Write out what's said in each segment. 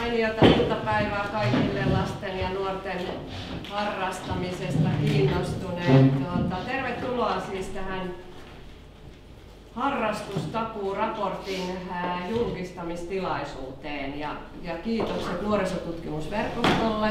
Mainiota niin, iltapäivää kaikille lasten ja nuorten harrastamisesta kiinnostuneet. Tuota, tervetuloa siis tähän harrastustakuuraportin julkistamistilaisuuteen ja, ja kiitokset nuorisotutkimusverkostolle,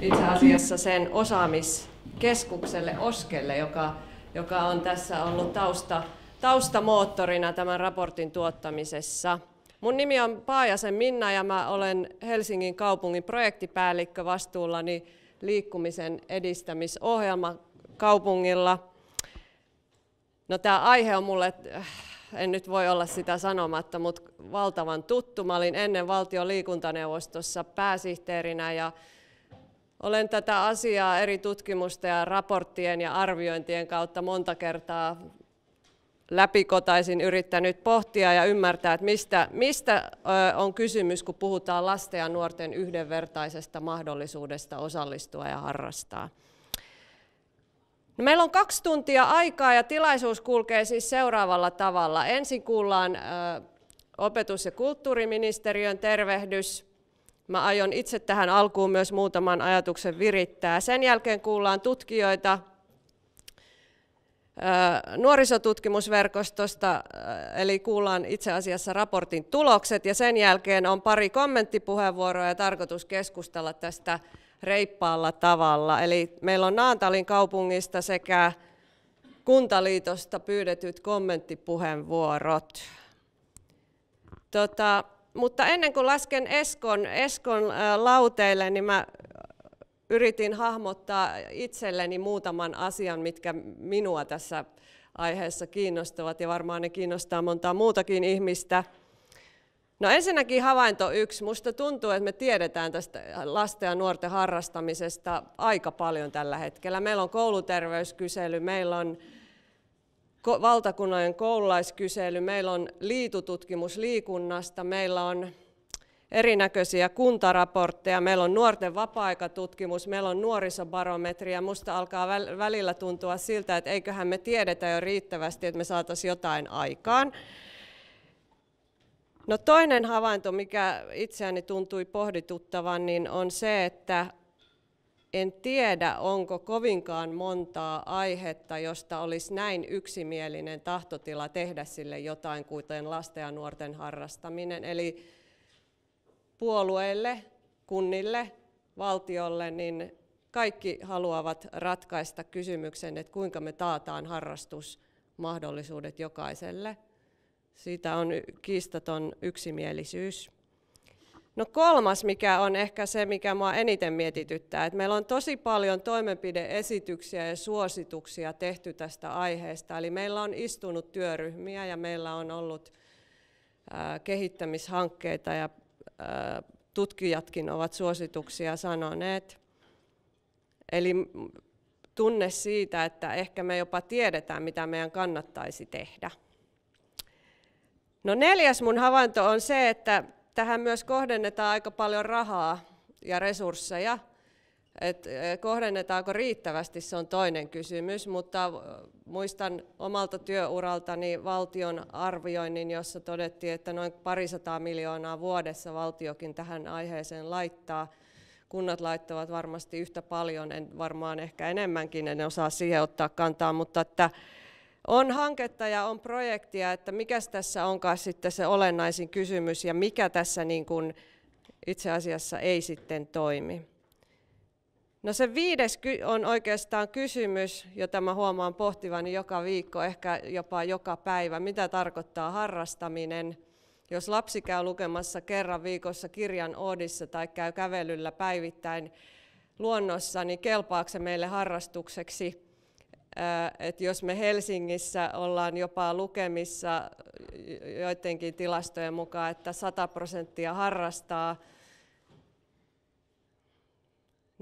itse asiassa sen osaamiskeskukselle Oskelle, joka, joka on tässä ollut tausta, taustamoottorina tämän raportin tuottamisessa. Mun nimi on Paajasen Minna ja mä olen Helsingin kaupungin projektipäällikkö vastuullani liikkumisen edistämisohjelma kaupungilla. No tämä aihe on mulle, en nyt voi olla sitä sanomatta, mutta valtavan tuttu. Mä olin ennen valtion liikuntaneuvostossa pääsihteerinä ja olen tätä asiaa eri tutkimusten ja raporttien ja arviointien kautta monta kertaa läpikotaisin yrittänyt pohtia ja ymmärtää, että mistä, mistä on kysymys, kun puhutaan lasten ja nuorten yhdenvertaisesta mahdollisuudesta osallistua ja harrastaa. No, meillä on kaksi tuntia aikaa ja tilaisuus kulkee siis seuraavalla tavalla. Ensin kuullaan opetus- ja kulttuuriministeriön tervehdys. Mä aion itse tähän alkuun myös muutaman ajatuksen virittää. Sen jälkeen kuullaan tutkijoita, nuorisotutkimusverkostosta, eli kuullaan itse asiassa raportin tulokset, ja sen jälkeen on pari kommenttipuheenvuoroa ja tarkoitus keskustella tästä reippaalla tavalla. Eli meillä on Naantalin kaupungista sekä Kuntaliitosta pyydetyt kommenttipuheenvuorot. Tota, mutta ennen kuin lasken Eskon, Eskon lauteille, niin mä yritin hahmottaa itselleni muutaman asian, mitkä minua tässä aiheessa kiinnostavat ja varmaan ne kiinnostaa montaa muutakin ihmistä. No ensinnäkin havainto yksi. Minusta tuntuu, että me tiedetään tästä lasten ja nuorten harrastamisesta aika paljon tällä hetkellä. Meillä on kouluterveyskysely, meillä on valtakunnallinen koululaiskysely, meillä on liitututkimus liikunnasta, meillä on erinäköisiä kuntaraportteja, meillä on nuorten vapaa-aikatutkimus, meillä on nuorisobarometri ja musta alkaa välillä tuntua siltä, että eiköhän me tiedetä jo riittävästi, että me saataisiin jotain aikaan. No toinen havainto, mikä itseäni tuntui pohdituttavan, niin on se, että en tiedä, onko kovinkaan montaa aihetta, josta olisi näin yksimielinen tahtotila tehdä sille jotain, kuten lasten ja nuorten harrastaminen. Eli puolueille, kunnille, valtiolle, niin kaikki haluavat ratkaista kysymyksen, että kuinka me taataan harrastusmahdollisuudet jokaiselle. Siitä on kiistaton yksimielisyys. No kolmas, mikä on ehkä se, mikä minua eniten mietityttää, että meillä on tosi paljon toimenpideesityksiä ja suosituksia tehty tästä aiheesta. Eli meillä on istunut työryhmiä ja meillä on ollut kehittämishankkeita ja tutkijatkin ovat suosituksia sanoneet. Eli tunne siitä, että ehkä me jopa tiedetään, mitä meidän kannattaisi tehdä. No neljäs mun havainto on se, että tähän myös kohdennetaan aika paljon rahaa ja resursseja – et eh, kohdennetaanko riittävästi, se on toinen kysymys, mutta eh, muistan omalta työuraltani valtion arvioinnin, jossa todettiin, että noin parisataa miljoonaa vuodessa valtiokin tähän aiheeseen laittaa. Kunnat laittavat varmasti yhtä paljon, en varmaan ehkä enemmänkin, en osaa siihen ottaa kantaa, mutta että on hanketta ja on projektia, että mikä tässä onkaan sitten se olennaisin kysymys ja mikä tässä niin kuin itse asiassa ei sitten toimi. No se viides on oikeastaan kysymys, jota mä huomaan pohtivani joka viikko, ehkä jopa joka päivä. Mitä tarkoittaa harrastaminen? Jos lapsi käy lukemassa kerran viikossa kirjan odissa tai käy kävelyllä päivittäin luonnossa, niin kelpaako se meille harrastukseksi? Äh, että jos me Helsingissä ollaan jopa lukemissa joidenkin tilastojen mukaan, että 100 prosenttia harrastaa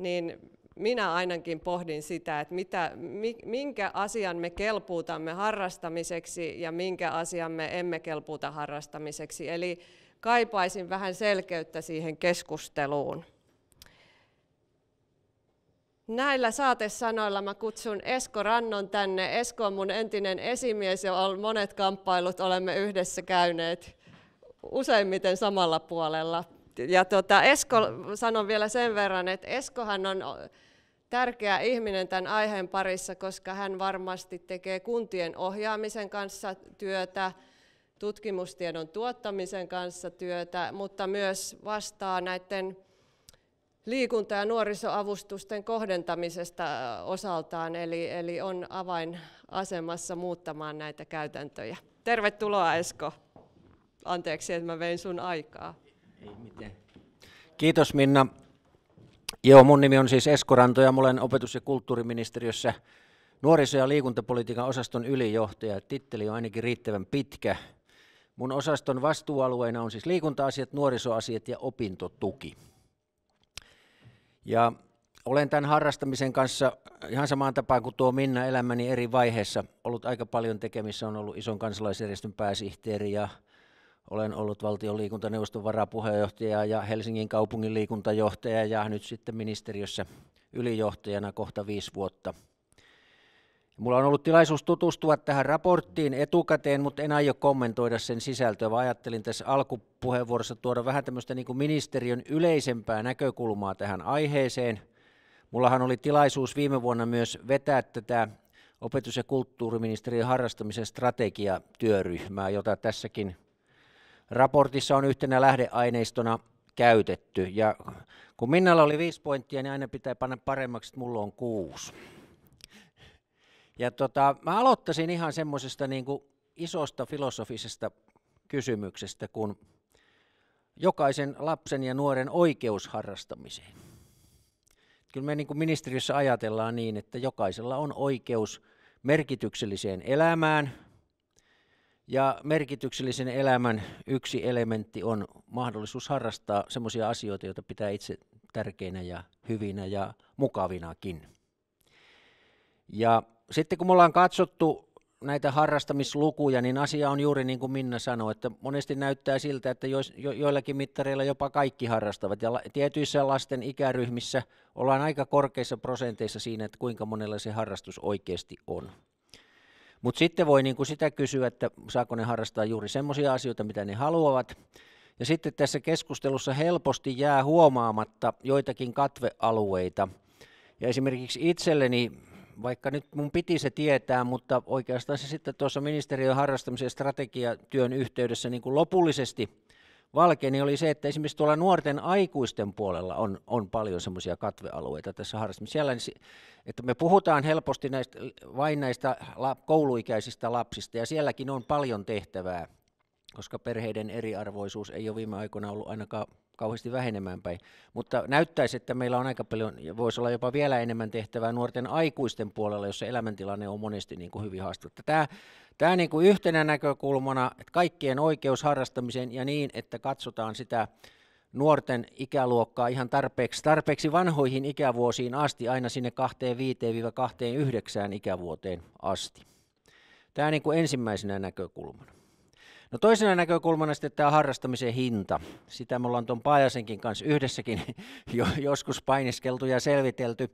niin minä ainakin pohdin sitä, että mitä, minkä asian me kelpuutamme harrastamiseksi ja minkä asian me emme kelpuuta harrastamiseksi. Eli kaipaisin vähän selkeyttä siihen keskusteluun. Näillä saatesanoilla mä kutsun Esko Rannon tänne. Esko on mun entinen esimies ja monet kamppailut olemme yhdessä käyneet useimmiten samalla puolella ja tuota, Esko, sanon vielä sen verran, että Eskohan on tärkeä ihminen tämän aiheen parissa, koska hän varmasti tekee kuntien ohjaamisen kanssa työtä, tutkimustiedon tuottamisen kanssa työtä, mutta myös vastaa näiden liikunta- ja nuorisoavustusten kohdentamisesta osaltaan, eli, eli on avainasemassa muuttamaan näitä käytäntöjä. Tervetuloa Esko. Anteeksi, että mä vein sun aikaa. Ei Kiitos Minna. Joo, mun nimi on siis Esko Ranto ja olen opetus- ja kulttuuriministeriössä nuoriso- ja liikuntapolitiikan osaston ylijohtaja. Titteli on ainakin riittävän pitkä. Mun osaston vastuualueena on siis liikunta-asiat, nuorisoasiat ja opintotuki. Ja olen tämän harrastamisen kanssa ihan samaan tapaan kuin tuo Minna elämäni eri vaiheessa ollut aika paljon tekemissä. On ollut ison kansalaisjärjestön pääsihteeri ja olen ollut valtion liikuntaneuvoston varapuheenjohtaja ja Helsingin kaupungin liikuntajohtaja ja nyt sitten ministeriössä ylijohtajana kohta viisi vuotta. Mulla on ollut tilaisuus tutustua tähän raporttiin etukäteen, mutta en aio kommentoida sen sisältöä, vaan ajattelin tässä alkupuheenvuorossa tuoda vähän tämmöistä niin kuin ministeriön yleisempää näkökulmaa tähän aiheeseen. Mullahan oli tilaisuus viime vuonna myös vetää tätä opetus- ja kulttuuriministeriön harrastamisen strategiatyöryhmää, jota tässäkin raportissa on yhtenä lähdeaineistona käytetty. Ja kun Minnalla oli viisi pointtia, niin aina pitää panna paremmaksi, että mulla on kuusi. Ja tota, mä aloittaisin ihan semmoisesta niin kuin isosta filosofisesta kysymyksestä kuin jokaisen lapsen ja nuoren oikeus harrastamiseen. Kyllä me niin kuin ministeriössä ajatellaan niin, että jokaisella on oikeus merkitykselliseen elämään – ja merkityksellisen elämän yksi elementti on mahdollisuus harrastaa sellaisia asioita, joita pitää itse tärkeinä ja hyvinä ja mukavinakin. Ja sitten kun me ollaan katsottu näitä harrastamislukuja, niin asia on juuri niin kuin Minna sanoi, että monesti näyttää siltä, että jo, jo, joillakin mittareilla jopa kaikki harrastavat. Ja la, tietyissä lasten ikäryhmissä ollaan aika korkeissa prosenteissa siinä, että kuinka monella se harrastus oikeasti on. Mutta sitten voi niin sitä kysyä, että saako ne harrastaa juuri semmoisia asioita, mitä ne haluavat. Ja sitten tässä keskustelussa helposti jää huomaamatta joitakin katvealueita. Ja esimerkiksi itselleni, vaikka nyt mun piti se tietää, mutta oikeastaan se sitten tuossa ministeriön harrastamisen strategiatyön yhteydessä niin kuin lopullisesti – valkeni, oli se, että esimerkiksi tuolla nuorten aikuisten puolella on, on paljon semmoisia katvealueita tässä harrastamisessa. Siellä, niin että me puhutaan helposti näistä, vain näistä kouluikäisistä lapsista, ja sielläkin on paljon tehtävää, koska perheiden eriarvoisuus ei ole viime aikoina ollut ainakaan kauheasti vähenemään päin. Mutta näyttäisi, että meillä on aika paljon, ja voisi olla jopa vielä enemmän tehtävää nuorten aikuisten puolella, jossa elämäntilanne on monesti niin kuin hyvin haastettava. Tämä, Tämä niin kuin yhtenä näkökulmana, että kaikkien oikeus harrastamiseen ja niin, että katsotaan sitä nuorten ikäluokkaa ihan tarpeeksi, tarpeeksi vanhoihin ikävuosiin asti, aina sinne 25-29 ikävuoteen asti. Tämä niin kuin ensimmäisenä näkökulmana. No toisena näkökulmana sitten tämä harrastamisen hinta. Sitä me ollaan tuon Paajasenkin kanssa yhdessäkin jo, joskus painiskeltu ja selvitelty.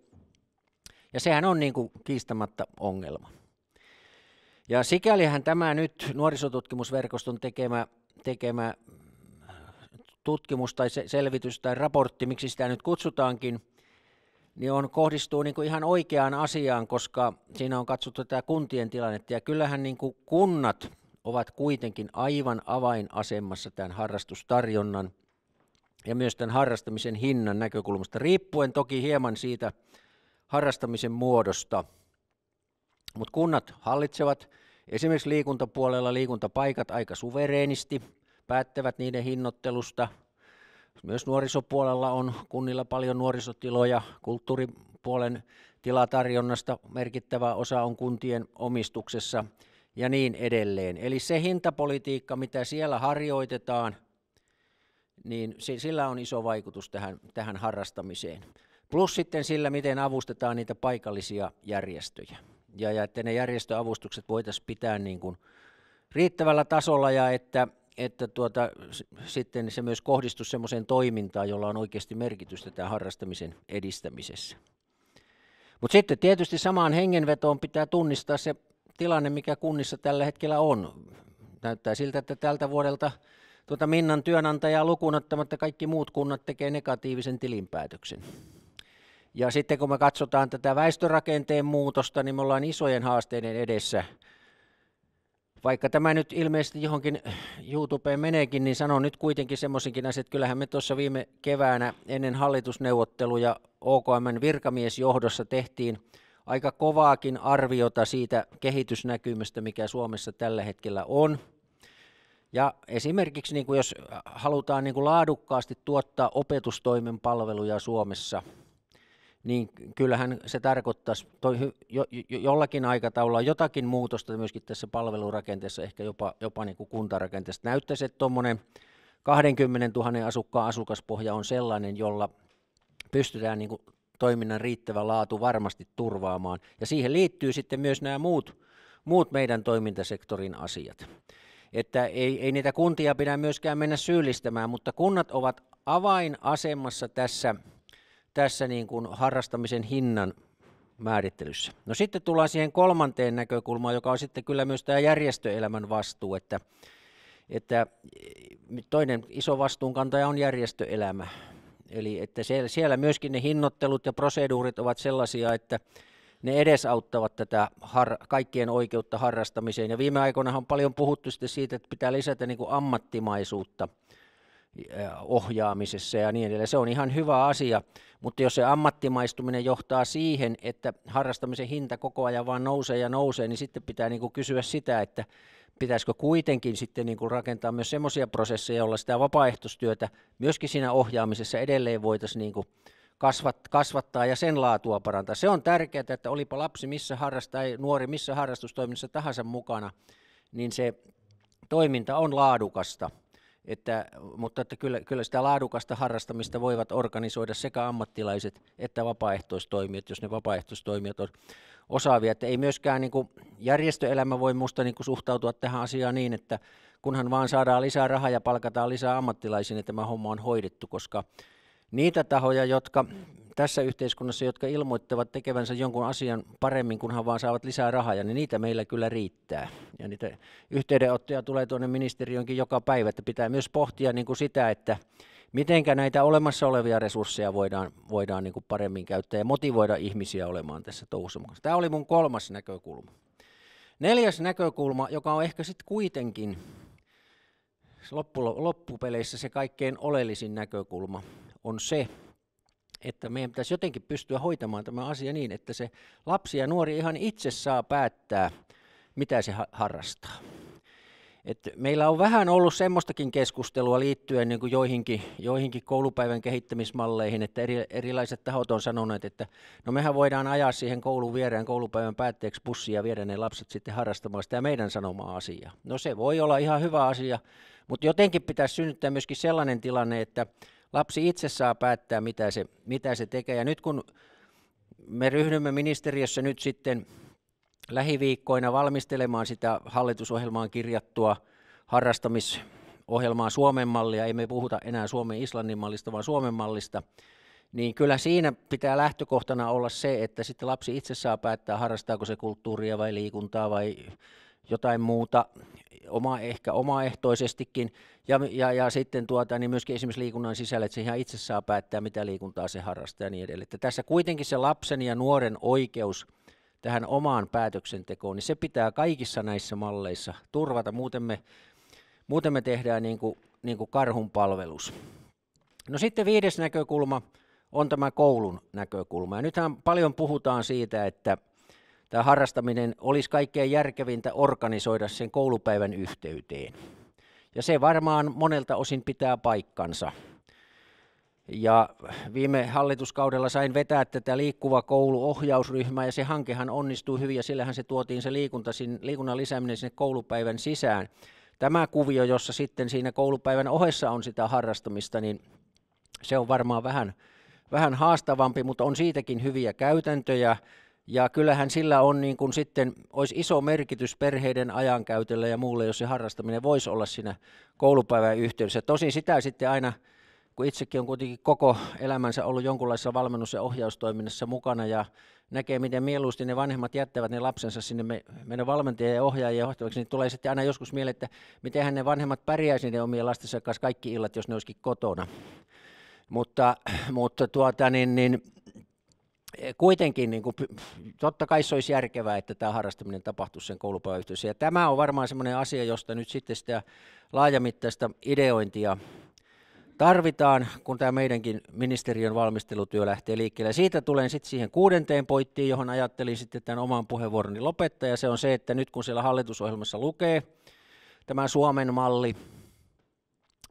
Ja sehän on niin kuin kiistämättä ongelma. Ja sikälihän tämä nyt nuorisotutkimusverkoston tekemä, tekemä äh, tutkimus tai selvitys tai raportti, miksi sitä nyt kutsutaankin, niin on, kohdistuu niin kuin ihan oikeaan asiaan, koska siinä on katsottu tätä kuntien tilannetta. Ja kyllähän niin kuin kunnat ovat kuitenkin aivan avainasemassa tämän harrastustarjonnan ja myös tämän harrastamisen hinnan näkökulmasta, riippuen toki hieman siitä harrastamisen muodosta – mutta kunnat hallitsevat esimerkiksi liikuntapuolella liikuntapaikat aika suvereenisti, päättävät niiden hinnoittelusta. Myös nuorisopuolella on kunnilla paljon nuorisotiloja, kulttuuripuolen tilatarjonnasta merkittävä osa on kuntien omistuksessa ja niin edelleen. Eli se hintapolitiikka, mitä siellä harjoitetaan, niin sillä on iso vaikutus tähän, tähän harrastamiseen. Plus sitten sillä, miten avustetaan niitä paikallisia järjestöjä ja, ja että ne järjestöavustukset voitaisiin pitää niin kuin riittävällä tasolla ja että, että tuota, sitten se myös kohdistuisi sellaiseen toimintaan, jolla on oikeasti merkitystä tämän harrastamisen edistämisessä. Mutta sitten tietysti samaan hengenvetoon pitää tunnistaa se tilanne, mikä kunnissa tällä hetkellä on. Näyttää siltä, että tältä vuodelta tuota Minnan työnantajaa lukuun ottamatta kaikki muut kunnat tekee negatiivisen tilinpäätöksen. Ja sitten kun me katsotaan tätä väestörakenteen muutosta, niin me ollaan isojen haasteiden edessä. Vaikka tämä nyt ilmeisesti johonkin YouTubeen meneekin, niin sanon nyt kuitenkin semmoisenkin asian, että kyllähän me tuossa viime keväänä ennen hallitusneuvotteluja OKMn virkamiesjohdossa tehtiin aika kovaakin arviota siitä kehitysnäkymästä, mikä Suomessa tällä hetkellä on. Ja esimerkiksi niin kuin jos halutaan niin kuin laadukkaasti tuottaa opetustoimen palveluja Suomessa – niin kyllähän se tarkoittaisi toi jo, jo, jollakin aikataululla jotakin muutosta myöskin tässä palvelurakenteessa, ehkä jopa, jopa niin kuin kuntarakenteessa. Näyttäisi, että tuommoinen 20 000 asukkaan asukaspohja on sellainen, jolla pystytään niin kuin toiminnan riittävä laatu varmasti turvaamaan. Ja siihen liittyy sitten myös nämä muut, muut meidän toimintasektorin asiat. Että ei, ei niitä kuntia pidä myöskään mennä syyllistämään, mutta kunnat ovat avainasemassa tässä – tässä niin kuin harrastamisen hinnan määrittelyssä. No sitten tullaan siihen kolmanteen näkökulmaan, joka on sitten kyllä myös tämä järjestöelämän vastuu, että, että toinen iso vastuunkantaja on järjestöelämä. Eli että siellä, myöskin ne hinnoittelut ja proseduurit ovat sellaisia, että ne edesauttavat tätä har- kaikkien oikeutta harrastamiseen. Ja viime aikoina on paljon puhuttu siitä, että pitää lisätä niin kuin ammattimaisuutta – ohjaamisessa ja niin edelleen. Se on ihan hyvä asia, mutta jos se ammattimaistuminen johtaa siihen, että harrastamisen hinta koko ajan vaan nousee ja nousee, niin sitten pitää niin kuin kysyä sitä, että pitäisikö kuitenkin sitten niin kuin rakentaa myös semmoisia prosesseja, joilla sitä vapaaehtoistyötä myöskin siinä ohjaamisessa edelleen voitaisiin niin kuin kasvattaa ja sen laatua parantaa. Se on tärkeää, että olipa lapsi missä harrastaa, tai nuori missä harrastustoiminnassa tahansa mukana, niin se toiminta on laadukasta – että, mutta että kyllä, kyllä sitä laadukasta harrastamista voivat organisoida sekä ammattilaiset että vapaaehtoistoimijat, jos ne vapaaehtoistoimijat on osaavia. Että ei myöskään niin kuin, järjestöelämä voi minusta niin suhtautua tähän asiaan niin, että kunhan vaan saadaan lisää rahaa ja palkataan lisää ammattilaisia, niin tämä homma on hoidettu, koska niitä tahoja, jotka tässä yhteiskunnassa, jotka ilmoittavat tekevänsä jonkun asian paremmin, kunhan vaan saavat lisää rahaa, niin niitä meillä kyllä riittää. Ja niitä yhteydenottoja tulee tuonne ministeriönkin joka päivä, että pitää myös pohtia niin kuin sitä, että mitenkä näitä olemassa olevia resursseja voidaan, voidaan niin kuin paremmin käyttää ja motivoida ihmisiä olemaan tässä touhussa mukana. Tämä oli mun kolmas näkökulma. Neljäs näkökulma, joka on ehkä sitten kuitenkin loppupeleissä se kaikkein oleellisin näkökulma, on se, että meidän pitäisi jotenkin pystyä hoitamaan tämä asia niin, että se lapsi ja nuori ihan itse saa päättää, mitä se harrastaa. Et meillä on vähän ollut semmoistakin keskustelua liittyen niin kuin joihinkin, joihinkin koulupäivän kehittämismalleihin, että eri, erilaiset tahot on sanoneet, että no mehän voidaan ajaa siihen koulun viereen koulupäivän päätteeksi bussia ja viedä ne lapset sitten harrastamaan sitä meidän sanomaa asiaa. No se voi olla ihan hyvä asia, mutta jotenkin pitäisi synnyttää myöskin sellainen tilanne, että lapsi itse saa päättää, mitä se, mitä se tekee. Ja nyt kun me ryhdymme ministeriössä nyt sitten lähiviikkoina valmistelemaan sitä hallitusohjelmaan kirjattua harrastamisohjelmaa Suomen mallia, ei me puhuta enää Suomen Islannin mallista, vaan Suomen mallista, niin kyllä siinä pitää lähtökohtana olla se, että sitten lapsi itse saa päättää, harrastaako se kulttuuria vai liikuntaa vai jotain muuta, oma, ehkä omaehtoisestikin, ja, ja, ja sitten tuota, niin myöskin esimerkiksi liikunnan sisällä, että se ihan itse saa päättää, mitä liikuntaa se harrastaa ja niin edelleen. Että tässä kuitenkin se lapsen ja nuoren oikeus tähän omaan päätöksentekoon, niin se pitää kaikissa näissä malleissa turvata, muuten me, muuten me tehdään niin kuin, niin kuin karhun palvelus. No sitten viides näkökulma on tämä koulun näkökulma. Ja nythän paljon puhutaan siitä, että – tämä harrastaminen olisi kaikkein järkevintä organisoida sen koulupäivän yhteyteen. Ja se varmaan monelta osin pitää paikkansa. Ja viime hallituskaudella sain vetää tätä liikkuva kouluohjausryhmää ja se hankehan onnistui hyvin ja sillähän se tuotiin se liikunta, liikunnan lisääminen sinne koulupäivän sisään. Tämä kuvio, jossa sitten siinä koulupäivän ohessa on sitä harrastamista, niin se on varmaan vähän, vähän haastavampi, mutta on siitäkin hyviä käytäntöjä. Ja kyllähän sillä on niin kuin sitten, olisi iso merkitys perheiden ajankäytöllä ja muulle, jos se harrastaminen voisi olla siinä koulupäivän yhteydessä. Tosin sitä sitten aina, kun itsekin on kuitenkin koko elämänsä ollut jonkunlaisessa valmennus- ja ohjaustoiminnassa mukana ja näkee, miten mieluusti ne vanhemmat jättävät ne lapsensa sinne meidän valmentajien ja ohjaajien johtavaksi, niin tulee sitten aina joskus mieleen, että miten ne vanhemmat pärjäisivät ne omien lastensa kanssa kaikki illat, jos ne olisikin kotona. Mutta, mutta tuota, niin, niin, kuitenkin, niin kuin, totta kai se olisi järkevää, että tämä harrastaminen tapahtuisi sen koulupäiväyhteisössä. Ja tämä on varmaan sellainen asia, josta nyt sitten sitä laajamittaista ideointia tarvitaan, kun tämä meidänkin ministeriön valmistelutyö lähtee liikkeelle. Siitä tulen sitten siihen kuudenteen poittiin, johon ajattelin sitten tämän oman puheenvuoroni lopettaa, ja se on se, että nyt kun siellä hallitusohjelmassa lukee tämä Suomen malli,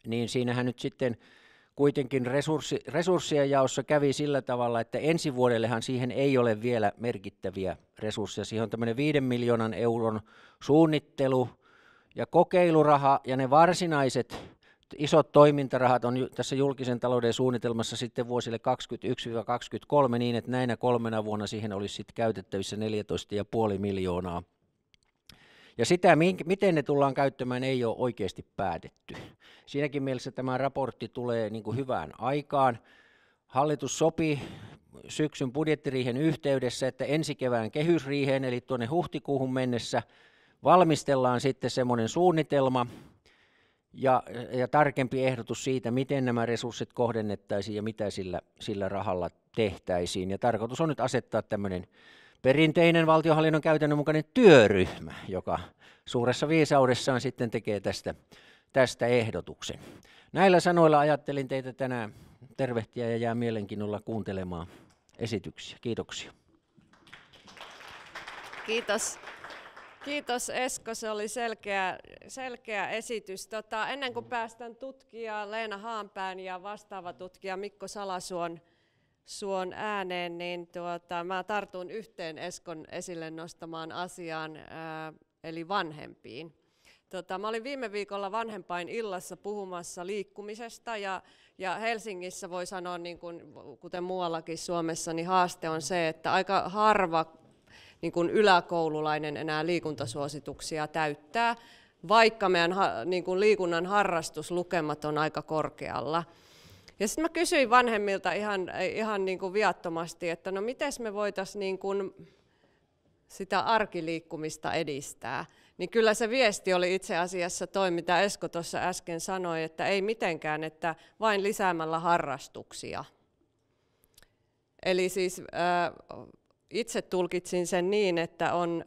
niin siinähän nyt sitten kuitenkin resurssi, resurssien jaossa kävi sillä tavalla, että ensi vuodellehan siihen ei ole vielä merkittäviä resursseja. Siihen on tämmöinen 5 miljoonan euron suunnittelu ja kokeiluraha ja ne varsinaiset isot toimintarahat on tässä julkisen talouden suunnitelmassa sitten vuosille 2021-2023 niin, että näinä kolmena vuonna siihen olisi sitten käytettävissä 14,5 miljoonaa ja sitä, miten ne tullaan käyttämään, ei ole oikeasti päätetty. Siinäkin mielessä tämä raportti tulee niin kuin hyvään aikaan. Hallitus sopi syksyn budjettiriihen yhteydessä, että ensi kevään kehysriiheen, eli tuonne huhtikuuhun mennessä, valmistellaan sitten semmoinen suunnitelma ja, ja tarkempi ehdotus siitä, miten nämä resurssit kohdennettaisiin ja mitä sillä, sillä rahalla tehtäisiin. Ja tarkoitus on nyt asettaa tämmöinen perinteinen valtiohallinnon käytännön mukainen työryhmä, joka suuressa viisaudessaan sitten tekee tästä, tästä ehdotuksen. Näillä sanoilla ajattelin teitä tänään tervehtiä ja jää mielenkiinnolla kuuntelemaan esityksiä. Kiitoksia. Kiitos. Kiitos Esko, se oli selkeä, selkeä esitys. Tota, ennen kuin päästän tutkija Leena Haanpään ja vastaava tutkija Mikko Salasuon suon ääneen, niin tuota, mä tartun yhteen Eskon esille nostamaan asiaan, ää, eli vanhempiin. Tota, mä olin viime viikolla vanhempain illassa puhumassa liikkumisesta ja, ja Helsingissä voi sanoa, niin kuin, kuten muuallakin Suomessa, niin haaste on se, että aika harva niin kuin yläkoululainen enää liikuntasuosituksia täyttää, vaikka meidän niin kuin liikunnan harrastuslukemat on aika korkealla. Ja sitten mä kysyin vanhemmilta ihan, ihan niin kuin viattomasti, että no miten me voitaisiin niin kuin sitä arkiliikkumista edistää. Niin kyllä se viesti oli itse asiassa toi, mitä Esko tuossa äsken sanoi, että ei mitenkään, että vain lisäämällä harrastuksia. Eli siis äh, itse tulkitsin sen niin, että on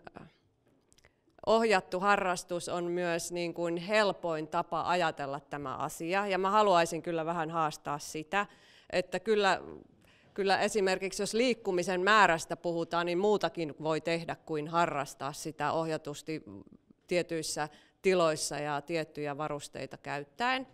ohjattu harrastus on myös niin kuin helpoin tapa ajatella tämä asia. Ja mä haluaisin kyllä vähän haastaa sitä, että kyllä, kyllä esimerkiksi jos liikkumisen määrästä puhutaan, niin muutakin voi tehdä kuin harrastaa sitä ohjatusti tietyissä tiloissa ja tiettyjä varusteita käyttäen.